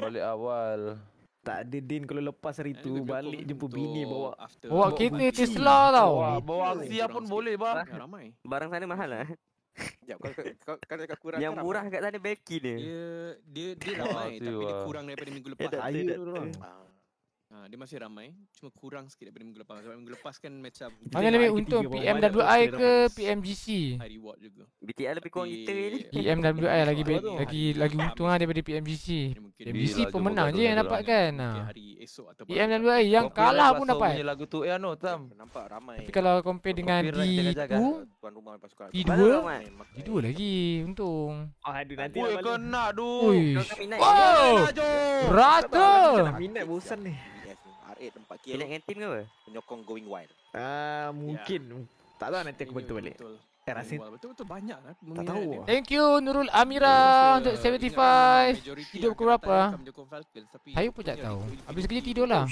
Balik awal Tak ada Din kalau lepas hari tu balik jumpa bini bawa Bawa kini Tesla tau Bawa aksia pun boleh bang Barang sana mahal lah Yang murah kat sana Becky dia Dia, dia, ramai tapi dia lah. kurang daripada minggu eh, lepas Ada tu Ha, dia masih ramai cuma kurang sikit daripada minggu lepas sebab minggu lepas kan macam mana lebih untung PMWI ke PMGC hari reward juga BTI lebih kurang kita ni PMWI lagi be- lagi lagi untung lah daripada PMGC PMGC pemenang je yang lah. dapat kan ha hari esok atau PMWI yang kalah pun dapat lagu tu ya eh, no tam nampak ramai tapi kalau compare dengan D2 kan, tuan rumah lepas suka D2 D2 lagi untung oh aduh nanti kau kan nak duk kau nak minat brother minat bosan ni 8 4 kilo. Pilih dengan ke apa? Penyokong going wild. Ah uh, mungkin yeah. tak tahu nanti aku bentuk balik. Eh, rasa betul-betul banyak lah. Tak tahu. Dia. Thank you Nurul Amira uh, untuk 75. Hidup ke berapa? Hayu pun tak tahu. Habis kerja tidur lah.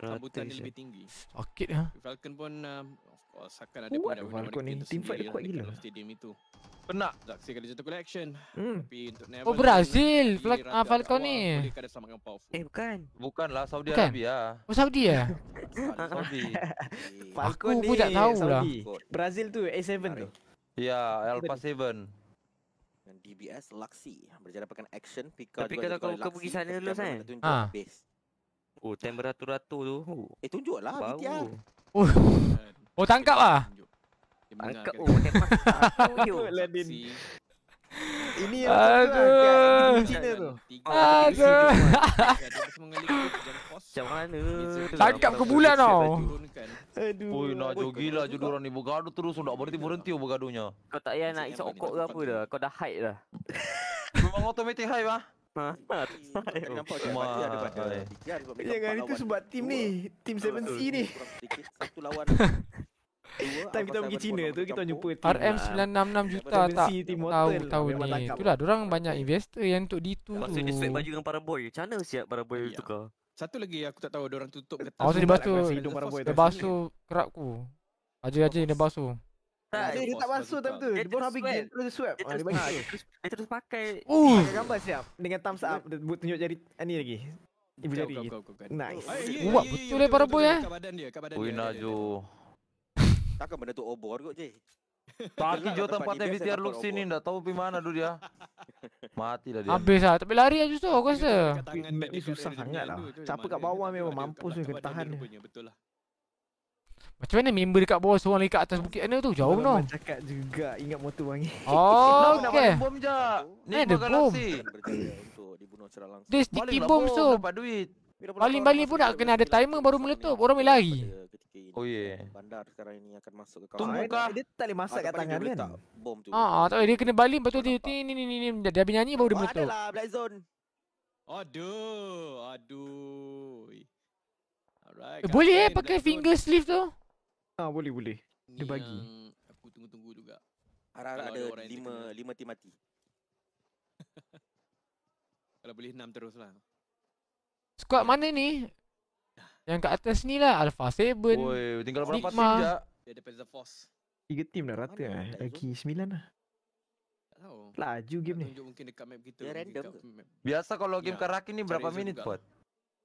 Sambutan dia lebih tinggi. Okey lah. Falcon pun um, Osakan ada pun dah Falcon ni team fight dia kuat gila Pernah Tak saya kena jatuh collection hmm. Oh Brazil Fla ah, Falcon ni Eh bukan Bukan lah Saudi bukan. Arabia Oh Saudi ya Aku pun tak tahu lah Brazil tu A7 tu Ya Alpha 7 dan DBS Luxy berjalan pakan action Pika Tapi kalau kau buka pergi sana dulu kan ha. base Oh, temperatur ratu-ratu tu Eh, tunjuklah BTR Oh, kan. Oh tangkap ah. Tangkap. Kan? Oh hebat. Aku Ini yang lah, Aduh. Aduh. Macam mana? Tangkap ke bulan tau. Oh? Aduh. Oi nak jogi lah jodoh orang ni bergaduh terus. sudah berhenti berhenti bergaduhnya. Kau tak payah nak isap okok ke apa dah. Kau dah hide dah. Memang automatic hide lah. Ha. Ha. Ha. Ha. Jangan itu sebab tim ni, tim 7C ni. Satu lawan. Time ah, kita pergi China tu kita jumpa RM966 ah. juta tak tahu tahu ni. Itulah dia orang banyak investor yang untuk D2 tu. Pasal dia sweep baju dengan para boy. Channel siap para boy tu ya. ke? Satu lagi aku tak tahu dia orang tutup kertas. Oh, dia basuh. Dia basuh kerap ku. Aja aja dia basuh. Tak, dia, dia tak masuk tapi tu. Dia pun habis game terus swap. Dia, ah, dia, dia, ah, dia terus pakai. Uh. gambar siap. Dengan thumbs up. Dia tunjuk jari. Ini ah, lagi. Ibu jari. Nice. Eh, Wah, betul lah para boy eh. Kat badan Takkan benda tu obor kot je. Pagi jauh tempat yang VTR look sini. Tak tahu pergi mana dia. Mati lah dia. Habis lah. Tapi lari aja tu. aku rasa. Map susah sangat lah. Siapa kat bawah memang mampu sih bertahan. Betul lah. Macam mana member dekat bawah seorang lagi kat atas bukit mana tu? Jauh no. Cakap juga ingat motor bangi. Oh, okey. Nak bom je. Eh, ni ada bom. Dia sticky bom so. duit. Baling-baling pun nak kena ada timer baru meletup. Orang boleh lari. Oh yeah. Bandar sekarang ini akan masuk ke kawasan. Tunggu ke? Dia tak boleh masak ah, kat tangan kan? Bom ah, ah, tak boleh. Dia kena baling. Lepas tu dia ni ni ni ni. Dia habis nyanyi baru dia oh, meletup. ada lah. Black zone. Aduh. Aduh. Alright, eh, boleh eh pakai finger sleeve tu? Ah ha, boleh boleh. Ni dia bagi. Yang aku tunggu-tunggu juga. Harap-harap ada lima lima tim mati. Kalau boleh enam teruslah. Squad mana ni? Yang kat atas ni lah Alpha 7 Oi, tinggal berapa tim je? Dia depends the force. Tiga tim dah rata eh. Lagi sembilan lah. Tahu. Laju game ni. mungkin dekat map kita. Dia random. Biasa kalau game ya, karaoke ni berapa minit buat?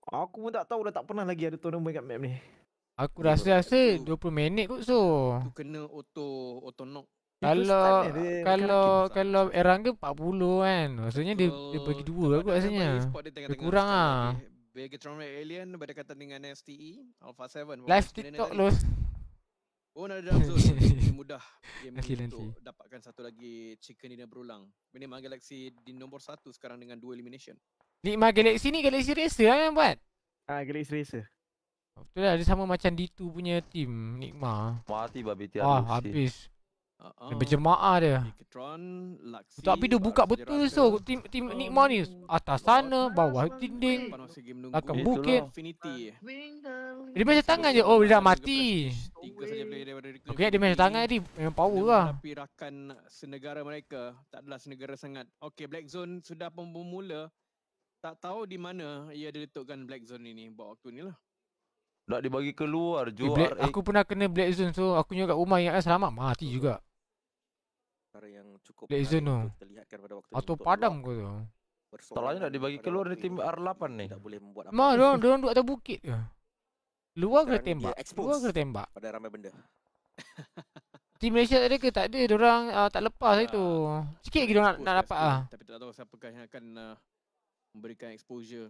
Aku pun tak tahu dah tak pernah lagi ada tournament kat map ni. Aku rasa rasa 20 minit kot so. Tu kena auto auto knock. Kalau dia, kan kalau dia kalau Erang ke 40 kan. Maksudnya so, dia dia bagi dua aku rasanya. Dia, dia kurang ah. Vegatron Alien berdekatan dengan STE Alpha 7. Live TikTok lu. Oh nak dalam zone. mudah game ni untuk dapatkan satu lagi chicken dinner berulang. Minimal Galaxy di nombor satu sekarang dengan dua elimination. Nikmah Galaxy ni Galaxy Racer kan yang buat? Ah Galaxy Racer. Betul lah, dia sama macam D2 punya tim Nikma Mati babi tiada Wah, habis, habis. Uh-uh. Dia berjemaah dia Nikitron, Laksi, dia buka betul so tim tim um, Nikma ni Atas sana, bawah dinding Akan bukit Dia macam tangan je Oh, dia dah mati Okey dia macam tangan ni Memang power lah Tapi rakan senegara mereka Tak adalah senegara sangat Okay, Black Zone sudah pun bermula Tak tahu di mana Ia diletupkan Black Zone ini Buat waktu ni lah nak dibagi keluar eh, jual. Black, eh. aku pernah kena black zone so aku nyuruh kat rumah yang selamat mati oh. juga. Cara yang cukup black zone tu. Atau padam ke tu. Setelahnya nak dibagi keluar dari tim R8 ni. Tak boleh Ma, dia orang duduk atas bukit ke? Luar kena tembak. Luar kena tembak. Pada ramai benda. Tim Malaysia tak ada ke? Tak ada. Diorang uh, tak lepas itu. Sikit lagi diorang nak, nak dapat lah. Tapi tak tahu siapakah yang akan ah, memberikan exposure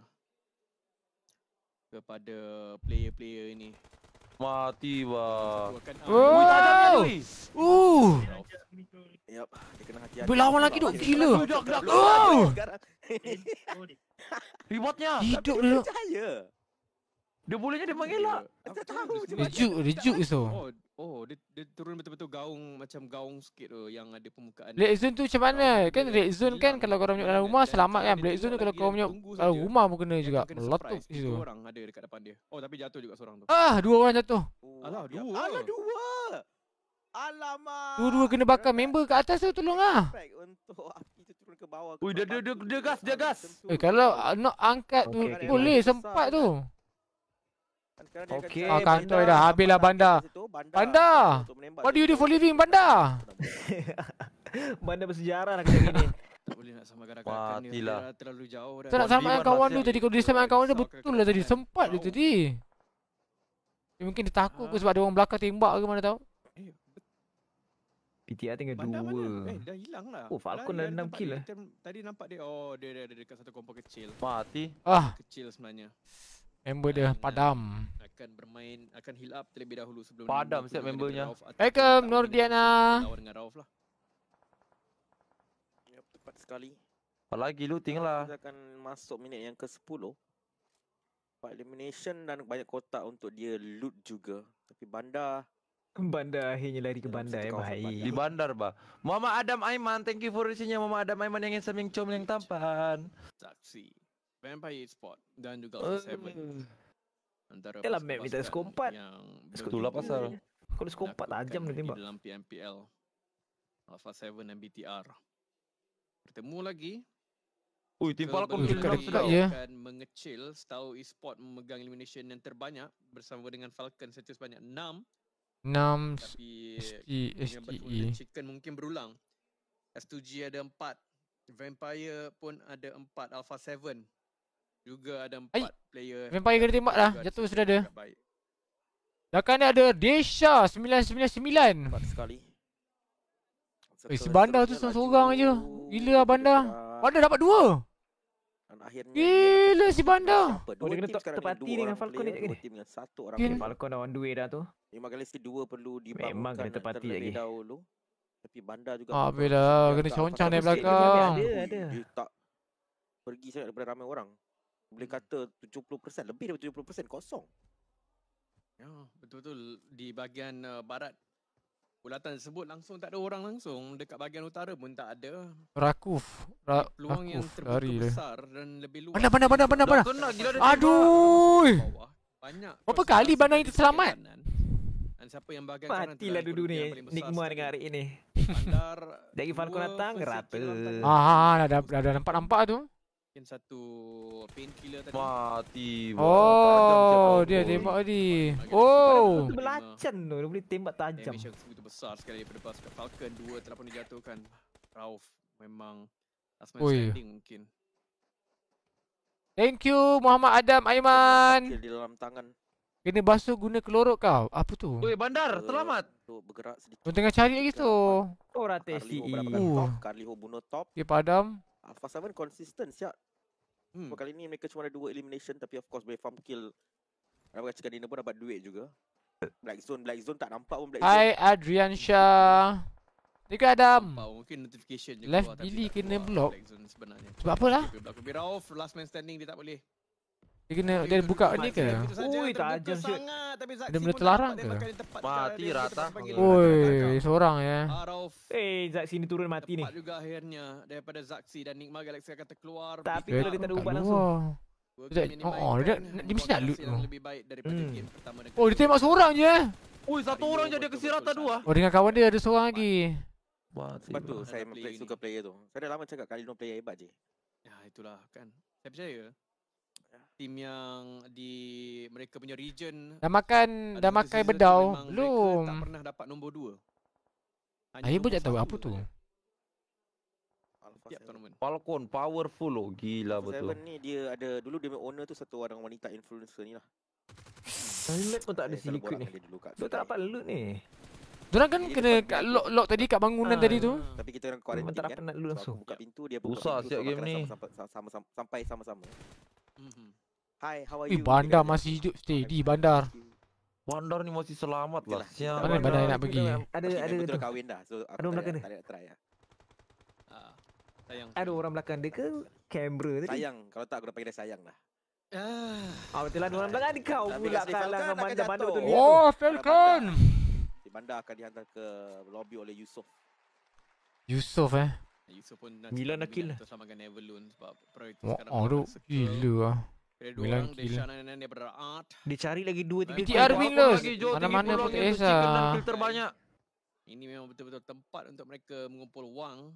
kepada player-player ini. Mati bah. Oh, tak Uh. Yep, dia hati-hati. Berlawan lagi dok gila. Oh. Rebotnya. Hidup dia. Dia bolehnya dia mengelak. Tak tahu. Rejuk, rejuk itu. Oh, dia, dia turun betul-betul gaung macam gaung sikit tu oh, yang ada permukaan. Black zone tu macam mana? Oh, kan red zone kan kalau kau orang dalam rumah selamat kan. Black zone tu kalau kau orang rumah pun kena juga. Meletup gitu. Dua orang ada dekat depan dia. Oh, tapi jatuh juga seorang tu. Ah, dua orang jatuh. Oh, Alah, dua. Alah, dua. Alamak. Dua, dua kena bakar member kat atas tu tolonglah. Untuk ke bawah. Ui, dia, dia, dia, dia, gas, dia gas. Eh, kalau ah, nak angkat tu, boleh sempat tu. Okay, Ah, kantoi dah. Habislah banda. Banda, bandar. What do you do for living, banda? Banda bersejarah lah kata gini. boleh nak sama gara-gara ni. Lah. Terlalu jauh dah. Tak nak sama dengan kawan tu tadi. Kalau di sama dengan kawan tu betul lah tadi. Sempat dia tadi. Dia mungkin dia takut ke ah. sebab ada orang belakang tembak ke mana tahu. Eh, PTR tinggal Bandar dua. Mana? Eh, dah hilang lah. Oh, Falcon dah, enam 6 kill lah. Tadi nampak dia. Oh, dia ada dekat satu kompor kecil. Mati. Ah. Kecil sebenarnya. Member dia uh, padam akan bermain akan heal up terlebih dahulu sebelum padam set membernya. Ekam eh, Nordiana. dengan Rauf lah. Yep, tepat sekali. Apa lagi looting lah. Kita akan masuk minit yang ke-10. Pak elimination dan banyak kotak untuk dia loot juga. Tapi bandar. Bandar akhirnya lari ke bandar ya bhai. Di bandar ba. Muhammad Adam Aiman, thank you for reaching ya. Muhammad Adam Aiman yang handsome yang com yang tampan. Saksi. Vampire Sport dan juga Ultra uh. Seven. Antara Yalah, map ni tak skopat. Itulah pasal. Kalau skopat tajam ni tembak. Dalam PMPL. Alpha 7 dan BTR. Bertemu lagi. Ui, timpal aku pilih kerap sekat ya. Akan mengecil setahu e-sport memegang elimination yang terbanyak bersama dengan Falcon secara sebanyak 6. 6 Tapi SP, STE. Chicken mungkin berulang. S2G ada 4. Vampire pun ada 4. Alpha 7 juga ada empat Ayy. player yang kena tembak lah Jatuh sudah ada Belakang ni ada Desha 999 Empat sekali Eh si bandar tu seorang-seorang je Gila lah bandar Bandar dapat dua Gila si bandar Dua oh, kena tepati dengan, dengan Falcon ni Dua tim Falcon dah on the way dah tu Memang kali si dua perlu Memang kena tepati lagi Tapi bandar juga Ah bila kena, kena, kena, kena, kena, kena, kena, kena, kena, kena, kena, boleh hmm. kata 70% lebih daripada 70% kosong. Ya, betul-betul di bahagian uh, barat ulatan tersebut langsung tak ada orang langsung dekat bahagian utara pun tak ada. Rakuf, Ra- peluang Rakuf yang terbuka lari besar dia. dan lebih luas. Mana mana mana mana mana. Aduh. Banyak. Berapa kali bandar itu selamat? Dan siapa yang bahagian kanan Patilah lah, dulu ni Nikmat dengan hari ini Bandar Dari Falcon datang Rata ah, ah, ah, dah, dah, dah, dah nampak-nampak tu Mungkin satu painkiller tadi. Mati. Oh, tajam, dia tembak tadi. Oh. belacan tu. Dia boleh tembak tajam. Damage yang besar sekali daripada bas kat Falcon. Dua telah pun dijatuhkan. Rauf memang last man Ui. standing mungkin. Thank you Muhammad Adam Aiman. Di dalam tangan. Kena basuh guna klorok kau. Apa tu? Oi, bandar, selamat. Tu bergerak sedikit. Tengah cari lagi tu. Oh, rata SCE. Oh, Carliho bunuh top. Dia padam. Alpha 7 konsisten siap. Hmm. Kali ni mereka cuma ada dua elimination tapi of course Bayfarm kill Rabah Chicken Dinner pun dapat duit juga. Black Zone, Black Zone tak nampak pun Black Zone. Hai Adrian Shah. Dia Adam. Nampak, mungkin notification je Left keluar, Billy kena block. Black Zone sebenarnya. Sebab apalah? Sebab aku off last man standing dia tak boleh. Dia kena dia buka ni ke? Ui tak ajam sangat tapi Zaksi dia boleh terlarang ke? Mati rata. Oi, seorang ya. Eh, Zaksi sini turun mati ni. juga akhirnya daripada Zaksi dan Nikma Galaxy akan terkeluar. Tapi kalau dia tak ada ubat langsung. Oh, oh, hmm. oh, dia, oh, oh, dia, dia mesti nak loot tu. hmm. Oh, dia tembak seorang je eh. Oi, satu Rio orang je dia kesi rata dua. Ah. Oh, dengan kawan dia ada seorang lagi. Wah, tu saya suka player tu. Saya dah lama cakap kali no player hebat je. Ya, itulah kan. Saya percaya. Ya. Tim yang di mereka punya region Dah makan, dah makan bedau Belum Tak pernah dapat nombor 2 Akhir pun tak tahu apa tu Falcon powerful loh Gila betul Seven ni dia ada Dulu dia punya owner tu satu orang wanita influencer ni lah Helmet pun tak ada eh, silikut ni Dia tak dapat loot ni Diorang kan kena dia kat lock, lock tadi kat bangunan ah. tadi tu Tapi kita orang quarantine kan Tak dapat loot langsung Buka pintu dia buka Usah siap game ni sama-sama, sampai sama-sama Mm-hmm. Hi, how are you? Eh, bandar masih hidup steady bandar. Bandar ni masih selamat lah. Siap. Lah. Mana bandar, bandar nak pergi? Ada ada ada kahwin dah. So ada belakang ni. Tak try lah. ah, sayang. Ada orang belakang dia ke kamera tadi? Sayang, kalau tak aku dah panggil dia sayang lah. Ah, betul lah orang belakang kau pula kalah dengan bandar mana tu dia. Oh, Falcon. Di bandar akan dihantar ke lobby oleh Yusof. Yusof eh. Yusof pun Milan dah kill Sama Oh, tu, gila lah dia Milan kill Dia cari lagi 2-3 BTR winless Mana-mana pun tak kisah Ini memang betul-betul tempat untuk mereka mengumpul wang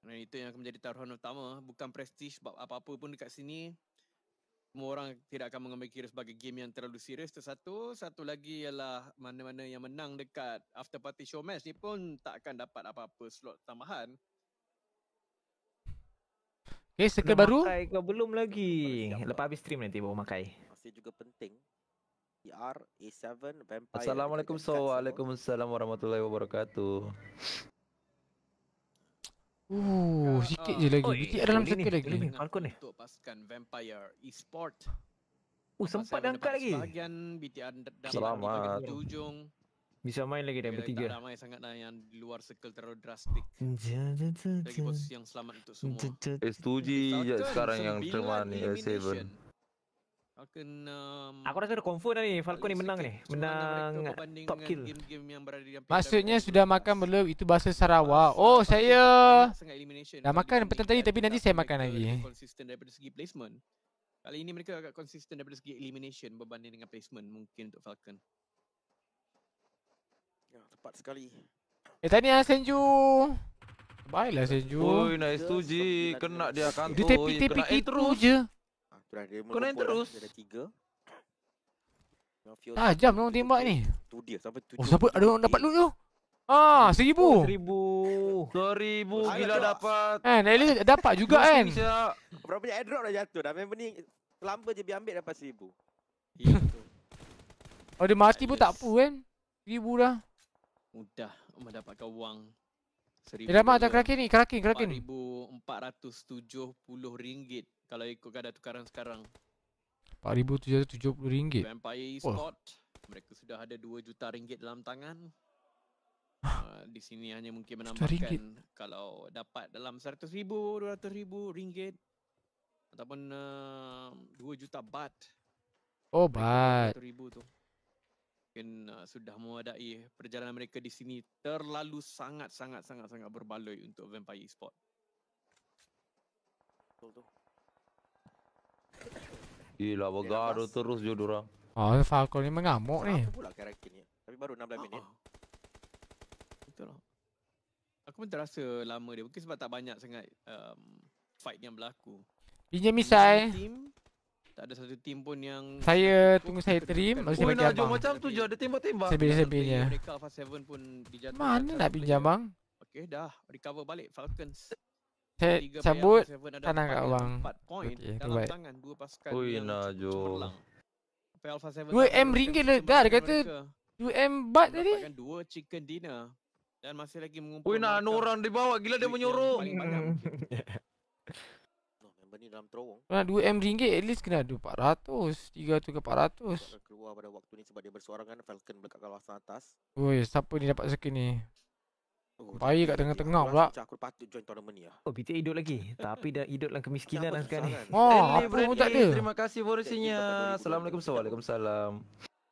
Dan itu yang akan menjadi taruhan utama Bukan prestige sebab apa-apa pun dekat sini semua orang tidak akan mengambil kira sebagai game yang terlalu serius itu satu. Satu lagi ialah mana-mana yang menang dekat after party show match ni pun tak akan dapat apa-apa slot tambahan. Okay, circle baru. Makai kau belum lagi. Lepas habis stream nanti baru makai. Masih juga penting. PR A7 Vampire. Assalamualaikum so. Waalaikumsalam warahmatullahi wabarakatuh. Uh, ah, sikit je lagi. Bitik dalam circle lagi. Falcon ni. Untuk pasukan Vampire eSport. Oh, sempat dah angkat lagi. Bahagian BTR dan Selamat. Di ujung. Bisa main lagi dah bertiga. Tak ramai sangat dah yang luar sekel terlalu drastik. Lagi posisi yang selamat untuk semua. Eh setuji sekarang yang teman ni S7. aku rasa dah confirm dah ni Falcon ni menang ni Menang top kill Maksudnya sudah makan belum Itu bahasa Sarawak Oh Falcon saya Dah makan petang tadi Tapi nanti saya makan lagi Konsisten daripada segi placement Kali ini mereka agak konsisten daripada segi elimination Berbanding dengan placement mungkin untuk Falcon cepat sekali. Eh tanya Senju. Baiklah Senju. Oi nak S2 G kena dia akan tu. Dia tepi tepi kena terus. Je. Ah, dia kena terus. Ada tiga. Ah, jam orang tembak ni. Tu dia sampai tu. Oh, siapa ada orang dapat loot tu? Ah, seribu. Oh, seribu. Seribu gila dapat. Eh, Nelly dapat juga kan? Berapa banyak airdrop dah jatuh dah. Member ni lamba je biar ambil dapat seribu. Oh, dia mati pun tak apa kan? Seribu dah mudah mendapatkan wang RM1,000. Berapa harga kerakin ni? Kerakin, kerakin. RM1,470 kalau ikut kadar tukaran sekarang. RM1,470. Vampire Esport. Mereka sudah ada RM2 juta dalam tangan. Ah, di sini hanya mungkin menambahkan kalau dapat dalam RM100,000, RM200,000 ataupun uh, ah, 2 juta baht. Oh, baht. 100000 tu mungkin uh, sudah memadai perjalanan mereka di sini terlalu sangat sangat sangat sangat berbaloi untuk Vampire Esport. Betul tu. Gila terus je orang. Ah oh, Falcon ni mengamuk ni. Aku pula karakter ni. Tapi baru 16 ah, minit. Ah. ah. Betul lah. Aku pun terasa lama dia. Mungkin sebab tak banyak sangat um, fight yang berlaku. Pinjam misai. Tak ada satu tim pun yang Saya tunggu saya trim Mesti bagi abang Jom macam tu je Ada tembak-tembak Sebenarnya Mana nak pinjam bang Okey dah Recover balik Falcons saya cabut tanah kat abang. Okey, dalam baik. tangan dua pasukan. Oi, Najo. Alpha 7. 2 M ringgit dah dia mereka. kata. 2 M bat tadi. Makan dua chicken dinner dan masih lagi mengumpul. Oi, nak anu orang dibawa gila dia menyuruh. apa dalam terowong. Kalau nak 2M ringgit at least kena ada 400, 300 ke 400. keluar pada waktu ni sebab dia bersorangan Falcon dekat kawasan atas. Woi, siapa ni dapat skin ni? Oh, Bayi kat tengah-tengah pula. Aku patut join tournament ni ah. Oh, BTA hidup lagi. Tapi dah hidup dalam kemiskinan dah sekarang ni. Oh, apa pun tak ada. Terima kasih borosinya. Assalamualaikum. Waalaikumsalam.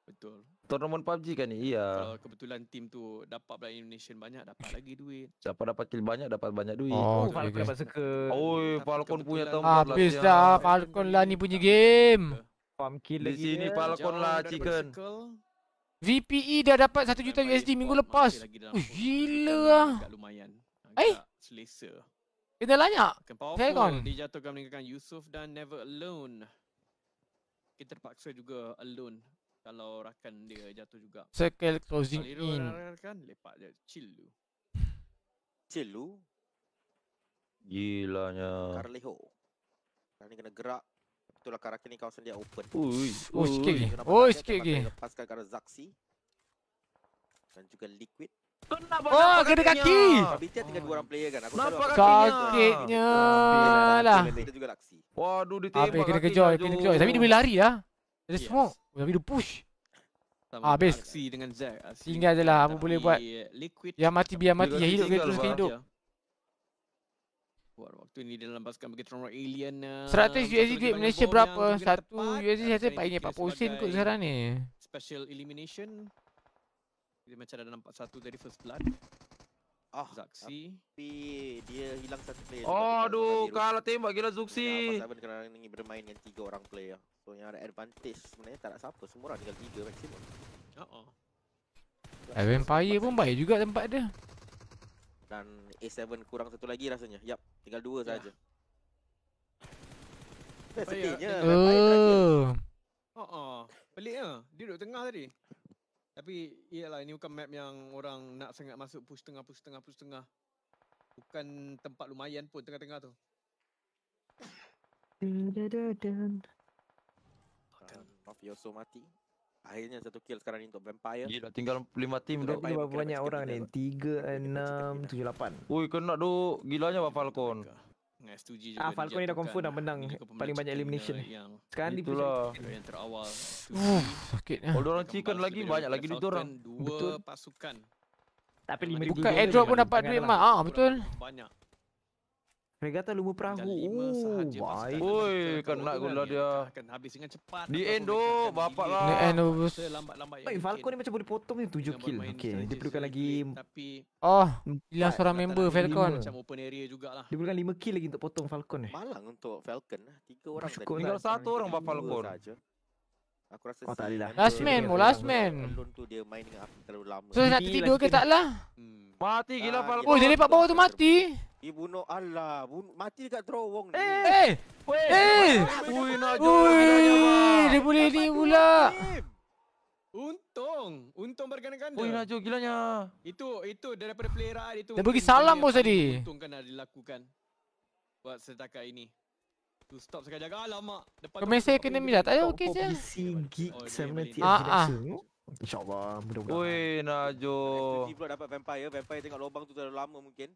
Betul. Tournament PUBG kan ni? Ya. Kalau kebetulan tim tu dapat pula Indonesia banyak, dapat lagi duit. Siapa dapat kill banyak, dapat banyak duit. Oh, oh Falcon dapat suka. Oi, Falcon punya tempat lah. Habis dah, Falcon lah ni punya game. Farm kill lagi. Di sini dia. Eh. Falcon lah, chicken. VPE e dah dapat 1 juta USD minggu lepas. Uh, gila lah. lumayan. eh? Selesa. Kena banyak. Falcon. jatuhkan meninggalkan Yusuf dan Never Alone. Kita terpaksa juga alone kalau rakan dia jatuh juga. Circle closing Kali in. Kalau rakan lepak je chill tu. Chill lu. Gilanya. Carleho. Kali ni kena gerak. Itulah karakter ni kawasan dia open. Ui, ui, oh, sikit lagi. Ui, oh, sikit lagi. Lepaskan kepada Zaxi. Dan juga Liquid. Oh, kenapa oh, kena kaki. Habis tinggal dua orang player kan. Aku kenapa kakinya? Kakinya lah. Waduh, dia tembak Habis kena kejoy, kena kejoy. Tapi dia boleh lari lah. Ya? Jadi yes. smoke. Tapi dia push. Sama ah, habis. Aksi dengan Zack. Tinggal je lah. Apa boleh buat. Eh, liquid. Biar mati, biar mati. Biar ya, hidup, biar terus hidup. waktu ini dia lambaskan bagi Tron Alien. Eh, Seratus USD duit Malaysia berapa? Satu USD eh, saya rasa paling 40 sen kot sekarang ni. Special elimination. Dia macam ada nampak satu dari first blood. Ah, Zaksi. Tapi dia hilang satu player. Oh, aduh, kalah tembak gila Zuksi. Ya, pasal kerana ini bermain dengan tiga orang player. So, yang ada advantage sebenarnya tak ada siapa. Semua orang tinggal tiga maksimum. Uh -oh. Vampire pun baik juga tempat dia. Dan A7 kurang satu lagi rasanya. Yap, tinggal dua yeah. saja. Sedihnya, Vampire uh. Oh, oh. Pelik ke? Ya? Dia duduk tengah tadi. Tapi iyalah ini bukan map yang orang nak sangat masuk push tengah push tengah push tengah. Bukan tempat lumayan pun tengah-tengah tu. Dan Mafia so mati. Akhirnya satu kill sekarang ni untuk vampire. Gila tinggal lima tim. dah. Berapa banyak orang ni? 3 6 7 8. Oi kena duk gilanya Bapak Falcon. Dengan SG juga ah, Falcon ni dah confirm dah menang Paling banyak elimination Sekarang dia pula Yang terawal Sakit lah. Kalau ya. orang chicken lagi Banyak lagi duit orang Betul Tapi 5 juga Airdrop pun lah, dapat duit mah. Ah betul Banyak Regatta lumba perahu. Oh, Oi, kena kan gula dia. Akan habis dengan cepat. Di endo, tu, bapaklah. Di endo tu. Falcon, Falco ni macam boleh potong ni 7 kill. Okey, dia perlukan lagi. Oh, hilang seorang member Falcon. Macam open area jugalah. Dia perlukan 5 kill lagi untuk potong Falcon ni. Malang untuk Falcon lah. 3 orang tadi. Lah. Tinggal satu orang bapak Falcon. Aku rasa oh, tak lah. Last man mu, last man. terlalu lama. So, nak tertidur ke tak lah? Hmm. Mati gila ah, Oh, dia lepak bawah tu mati. Dia bunuh Allah. mati dekat draw wong ni. Eh! Eh! Hey. Eh. Hey. Ui, nak jauh. Dia boleh ni pula. Untung. Untung berganda-ganda. Ui, nak jauh gilanya. Itu, itu daripada player art itu. Dia bagi salam bos tadi. Untung kena dilakukan. Buat setakat ini tu stop sekali jaga alamak ah, depan kau mesej kena mila tak ada okey je isi gig sama nanti aku insyaallah mudah-mudahan oi najo tiba pula dapat vampire vampire tengok lubang tu dah lama mungkin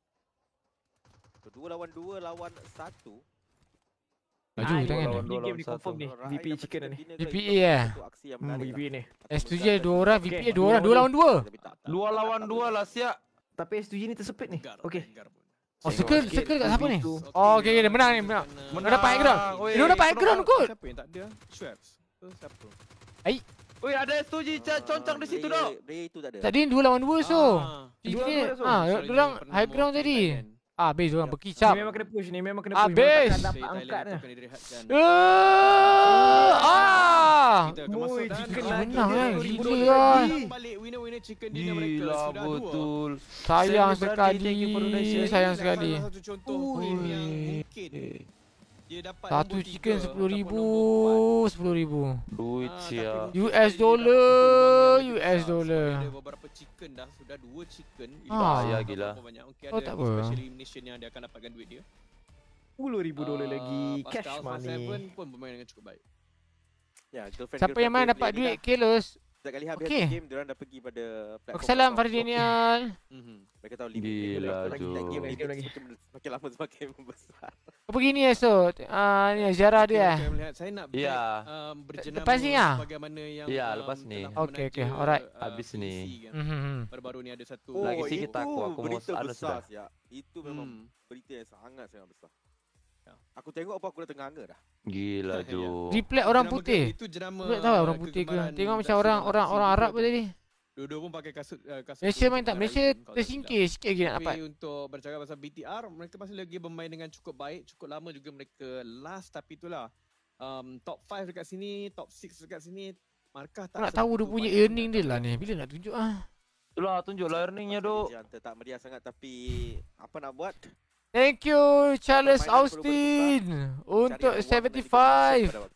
dua, lawan Dua lawan 1 Laju, nah, jangan ni. Ini game ni confirm ni. VPA chicken ni. VPA eh. Hmm, VPA lah. ni. Eh, S2J dua, orang, VPA Dua orang. dua, lawan 2. Luar lawan 2 lah siap. Tapi S2J ni tersepit ni. Okay. Oh, circle, circle, circle kat siapa ni? Oh, okay, okay, dia menang ni, menang. menang. Dia dapat aggron. Dia dapat aggron kot. Siapa yang tak ada? Swaps. Tu siapa? Ai. Oi, ada suji ah, concang di situ dah. tu Tadi dua lawan dua so. Ah, 2 lawan 2 Ah, dia orang high ground tadi. Ah, habis orang ya. berkicap. Ni memang kena push ni, memang kena push. Habis. Thailand tu kena direhatkan. Eh, ah! Kita kemasukan. Menang eh. kan. Balik winner Gila betul. Sayang sekali. Sayang sekali. Satu contoh game yang mungkin. Satu chicken sepuluh ribu Sepuluh ribu Duit ha, siap US dollar US dollar beberapa chicken dah Sudah dua chicken Ah ya gila Oh tak apa Special Sepuluh ribu dollar ah, lagi Cash money ya, Siapa yang mana dapat duit, Kelos? Setiap kali habis okay. game, diorang dah pergi pada platform. Salam Fardinian. mm Mereka tahu limit. Gila, lagi lagi game lagi. Makin lama semakin membesar. Apa gini esok? Uh, ni Zara dia. saya nak beri ya. um, berjenama lepas ni, ah. bagaimana yang... Ya, yeah, um, lepas ni. okay, okay. Alright. Uh, habis ni. Mhm, mhm. Baru-baru ni ada satu. Oh, lagi sikit aku. Aku berita besar. Ya. Itu memang hmm. berita yang sangat-sangat besar. Aku tengok apa aku dah tengah hangga dah. Gila tu. Ya. Replay orang jenama putih. Itu jerama. Tak tahu orang putih ke. Tengok macam orang orang orang Arab pun tadi. Dua-dua pun pakai kasut uh, kasut. Malaysia main tak Malaysia tersingkir sikit lagi nak dapat. Tapi untuk bercakap pasal BTR mereka masih lagi bermain dengan cukup baik, cukup lama juga mereka last tapi itulah. Um, top 5 dekat sini, top 6 dekat sini. Markah tak nak tahu dia punya earning dia lah ni. Bila nak tunjuk ah. Itulah tunjuklah earningnya doh. Jangan tak meriah sangat tapi apa nak buat? Thank you Charles Main Austin untuk 75.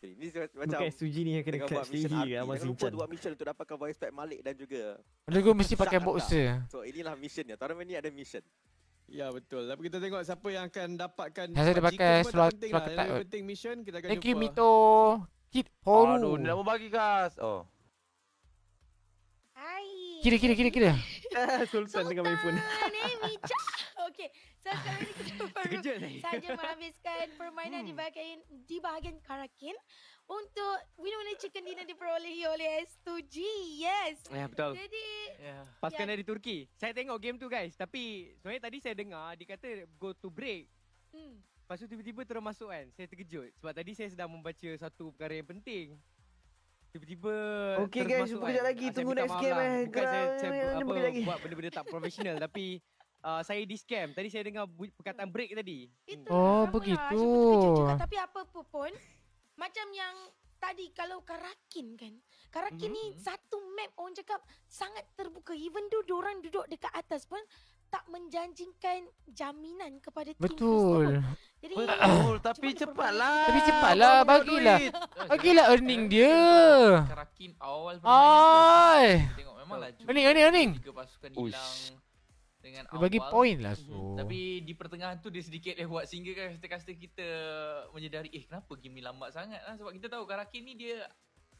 Ni macam Suji ni yang kena catch Lily ke Abang Zincan. Lupa dua mission untuk dapatkan voice pack Malik dan juga. Ada gua mesti pakai boxer. So inilah mission dia. Tahun ni ada mission. Ya betul. Tapi kita tengok siapa yang akan dapatkan. Saya ada pakai slot slot lah. tak. penting mission kita akan Thank jumpa. Thank you Mito. Kit Horu. Aduh, dia mau bagi gas. Oh. Kira kira kira kira. Sultan, Sultan dengan iPhone. Eh, Okey. Saya sekarang ni kita perlu saja menghabiskan permainan hmm. di bahagian di bahagian Karakin untuk Winner Chicken Dinner diperolehi oleh S2G. Yes. Ya, yeah, betul. Jadi, yeah. Ya. pasukan yeah. dari Turki. Saya tengok game tu guys. Tapi sebenarnya tadi saya dengar dia kata go to break. Hmm. Lepas tu tiba-tiba terus masuk kan. Saya terkejut. Sebab tadi saya sedang membaca satu perkara yang penting. Tiba-tiba Okay guys, sekejap kan. lagi. Ah, Tunggu next game lah. eh. Bukan saya, apa, buat benda-benda tak profesional. tapi uh, saya di scam. Tadi saya dengar perkataan break tadi. Itulah, oh, ramalah. begitu. Juga, ah, tapi apa pun macam yang tadi kalau Karakin kan. Karakin mm-hmm. ni satu map orang cakap sangat terbuka. Even tu orang duduk dekat atas pun tak menjanjikan jaminan kepada tim Betul. Jadi, Betul. tapi cepatlah. Tapi cepatlah. Bagilah. Bagilah earning dia. Karakin awal pemain. Ay. Tengok memang laju. Earning, earning, earning. Tiga pasukan hilang dengan dia awal. bagi point lah mhm. so. Tapi di pertengahan tu dia sedikit leh buat sehingga kan kaster-kaster kita menyedari eh kenapa game ni lambat sangat lah sebab kita tahu karaoke ni dia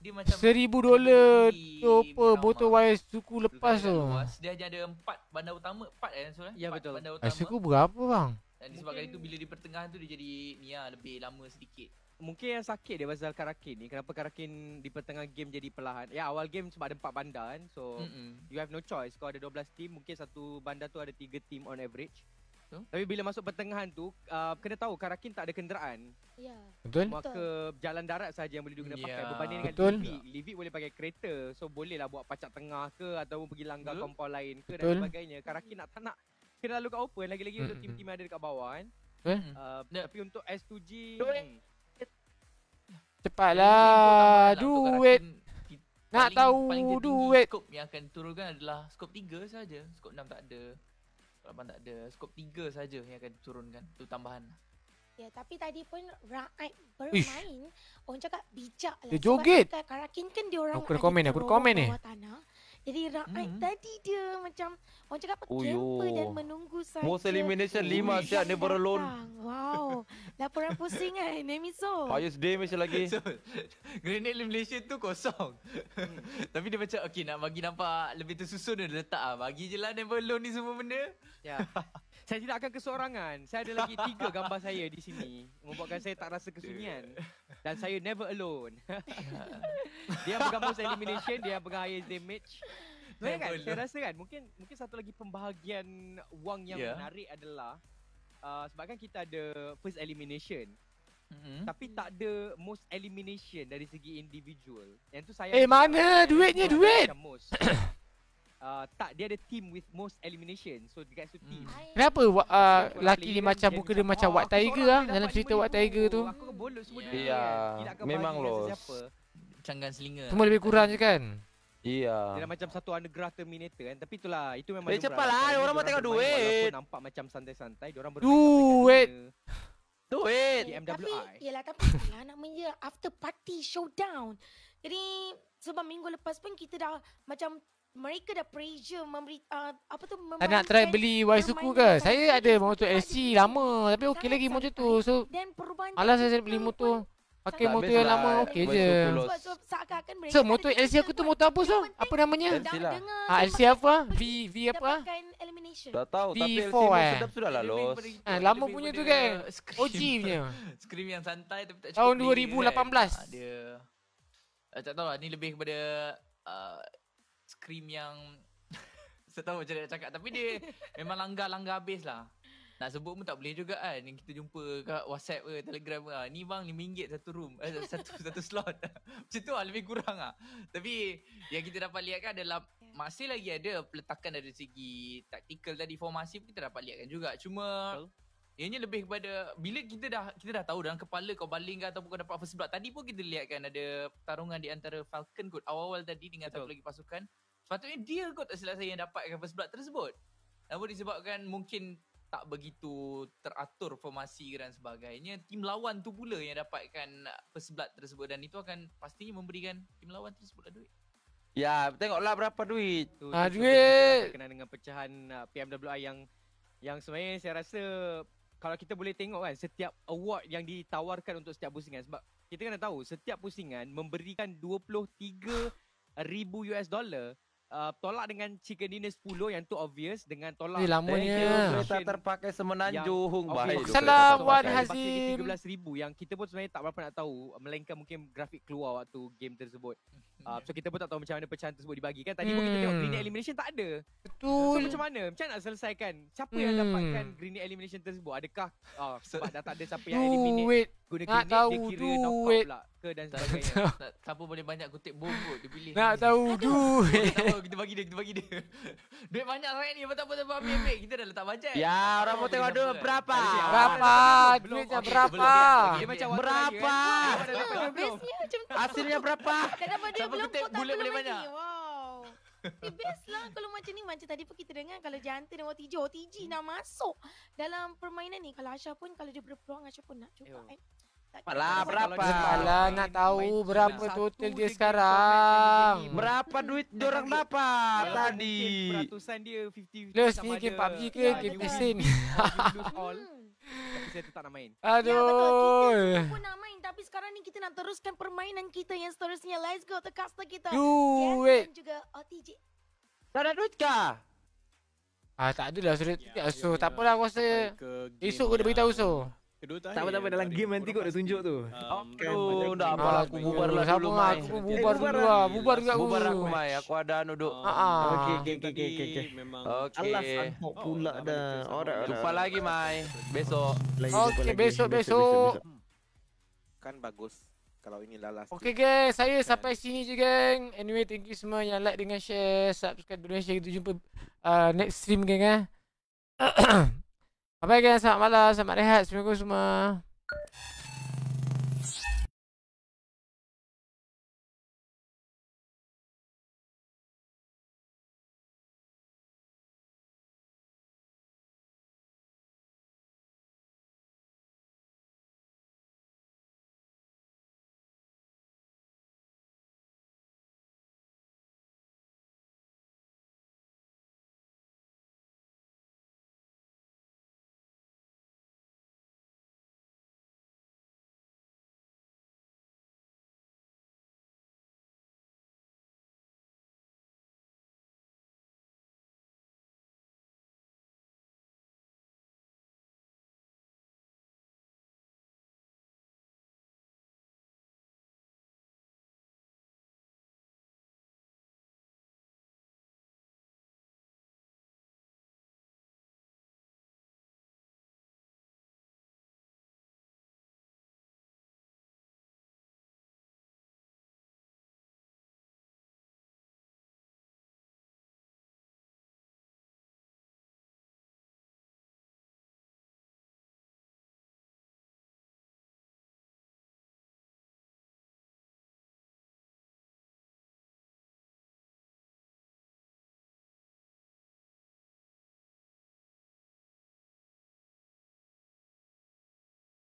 dia macam seribu dolar tu botol wire suku lepas tu. Dia hanya ada empat bandar utama, empat kan eh, so, eh? Ya betul. Bandar eh, utama. Suku berapa bang? Dan disebabkan Mungkin... itu bila di pertengahan tu dia jadi ni lah, lebih lama sedikit mungkin yang sakit dia pasal Karakin ni kenapa Karakin di pertengahan game jadi perlahan ya awal game sebab ada 4 bandar kan so Mm-mm. you have no choice kau ada 12 team mungkin satu bandar tu ada 3 team on average so? tapi bila masuk pertengahan tu uh, kena tahu Karakin tak ada kenderaan ya yeah. betul maka jalan darat saja yang boleh dia kena yeah. pakai berbanding dengan betul. Livi Livi boleh pakai kereta so boleh lah buat pacak tengah ke ataupun pergi langgar kompau lain ke betul. dan sebagainya Karakin nak tak nak kena lalu kat open lagi-lagi Mm-mm. untuk team-team yang ada dekat bawah kan Uh, tapi untuk S2G Cepatlah lah duit. Nak tahu paling duit. Skop yang akan turunkan adalah skop 3 saja. Skop 6 tak ada. Skop 8 tak ada. Skop 3 saja yang akan turunkan. Tu tambahan. Lah. Ya, tapi tadi pun Raid bermain. Ish. Orang cakap bijak lah. Dia joget. Karakin kan dia orang. Aku nak komen, aku nak komen ni. Jadi Raed hmm. tadi dia macam Orang cakap apa Camper dan menunggu saja Most elimination lima siap Never alone Wow Laporan pusing kan eh, Name is so Highest day macam lagi so, Grenade elimination tu kosong hmm. Tapi dia macam Okay nak bagi nampak Lebih tersusun dia letak ah Bagi je lah Never alone ni semua benda Ya yeah. Saya tidak akan keseorangan. Saya ada lagi tiga gambar saya di sini. Membuatkan saya tak rasa kesunyian. Dan saya never alone. dia yang bergambar saya elimination. Dia yang pegang highest damage. So, kan? Saya rasa kan. Mungkin mungkin satu lagi pembahagian wang yang yeah. menarik adalah. Uh, sebab kan kita ada first elimination. Mm-hmm. Tapi tak ada most elimination dari segi individual. Yang tu saya... Eh mana duitnya duit? uh, tak dia ada team with most elimination so dia situ hmm. team hmm. kenapa uh, laki ni macam muka dia macam oh, white tiger ah dalam cerita white tiger tu aku ke bolot semua yeah. dia yeah. memang los canggan selinga semua lebih kurang je kan Iya. Dia macam satu underground terminator kan. Tapi itulah, itu memang. Eh cepatlah, orang, orang mau tengok duit. Nampak macam santai-santai, dia orang Duit. Duit. Tapi, yelah tapi Nak namanya after party showdown. Jadi sebab minggu lepas pun kita dah macam mereka dah pressure memberi uh, apa tu memang nak try beli Waisuku ke? Saya ada motor LC lama tapi okey lagi motor tu. So dan perubahan alas beli motor pakai tak motor yang lama okey je. so, motor LC aku tu motor apa so? Apa namanya? LC lah. Ah LC apa? V V apa? Tak tahu tapi LC eh? sudah sedap sudahlah los. Ah, lama punya tu kan. OG punya. Skrim yang santai tapi tak cukup. Tahun 2018. Ada. Ah, ah, tak tahu lah ni lebih kepada scream yang saya tahu macam nak cakap tapi dia memang langgar-langgar habis lah. Nak sebut pun tak boleh juga kan yang kita jumpa kat WhatsApp ke Telegram ke. Ah, ni bang RM5 satu room, eh, satu satu slot. macam tu lah lebih kurang ah. Tapi yang kita dapat lihat kan adalah masih lagi ada peletakan dari segi taktikal tadi formasi pun kita dapat lihatkan juga. Cuma Betul. Ianya lebih kepada bila kita dah kita dah tahu dalam kepala kau baling ke ataupun kau dapat first blood. Tadi pun kita lihat kan ada pertarungan di antara Falcon kot awal-awal tadi dengan Betul. satu lagi pasukan. Sepatutnya dia kot tak silap saya yang dapatkan first blood tersebut. Namun disebabkan mungkin tak begitu teratur formasi dan sebagainya. Tim lawan tu pula yang dapatkan first blood tersebut dan itu akan pastinya memberikan tim lawan tersebut lah duit. Ya, tengoklah berapa duit. Ah, duit. Kena dengan pecahan ah, PMWI yang yang sebenarnya saya rasa kalau kita boleh tengok kan setiap award yang ditawarkan untuk setiap pusingan sebab kita kena tahu setiap pusingan memberikan 23 ribu US dollar uh, tolak dengan chicken dinner 10 yang tu obvious dengan tolak Ini lamanya kita terpakai semenanjung bhai okay. salam wan hazim 13 ribu yang kita pun sebenarnya tak berapa nak tahu melainkan mungkin grafik keluar waktu game tersebut Uh, so kita pun tak tahu macam mana pecahan tersebut dibagi kan. Tadi hmm. pun kita tengok hmm. green elimination tak ada. Betul. So macam mana? Macam nak selesaikan? Siapa hmm. yang dapatkan green elimination tersebut? Adakah uh, sebab dah tak ada siapa yang eliminate guna green dia kira knockout pula ke dan sebagainya. Siapa boleh banyak kutip bom kot dia pilih. Nak tahu duit. kita bagi dia, kita bagi dia. duit banyak sangat ni. Betul betul apa ambil. Kita dah letak bajet. Ya, orang mau tengok duit berapa? Berapa? Duitnya berapa? Berapa? Asalnya berapa? Tak dapat apa kita boleh boleh banyak. Wow. Eh, best lah kalau macam ni Macam tadi pun kita dengar Kalau jantan dan OTG OTG nak masuk Dalam permainan ni Kalau Aisyah pun Kalau dia berpeluang Aisyah pun nak juga. kan Malah berapa? Malah nak tahu berapa main, total dia sekarang. berapa duit dia orang dapat tadi? Peratusan dia 50. Loh, sini game PUBG ke game PC ni? Tapi saya tetap nak main. Aduh. Ya, betul. Kita pun nak main. Tapi sekarang ni kita nak teruskan permainan kita yang seterusnya. Let's go to caster kita. Do Yen it. Dan juga OTG. Tak ada duit kah? Ah, tak ada lah. Sudah yeah, ya, ya, so, yeah, tak apalah. Aku rasa esok dah beritahu so. Kedua eh, tak apa tak apa dalam game nanti kau dah tunjuk tu. Okey. Oh, dah apa aku bubar lah Aku lah eh, bubar dulu lah, lah, Bubar juga aku. Bubar aku mai. Aku ada anu duk. Ha ah. Okey okey okey okey okey. Alas antok pula oh, dah. Orang Jumpa lagi mai. Besok. Okey besok besok. Kan bagus. Kalau ini lalas. Okey guys, saya kan. sampai sini je geng. Anyway, thank you semua yang like dengan share, subscribe dengan share. Kita jumpa uh, next stream geng eh. Apa guys, selamat malam, selamat rehat, semoga semua.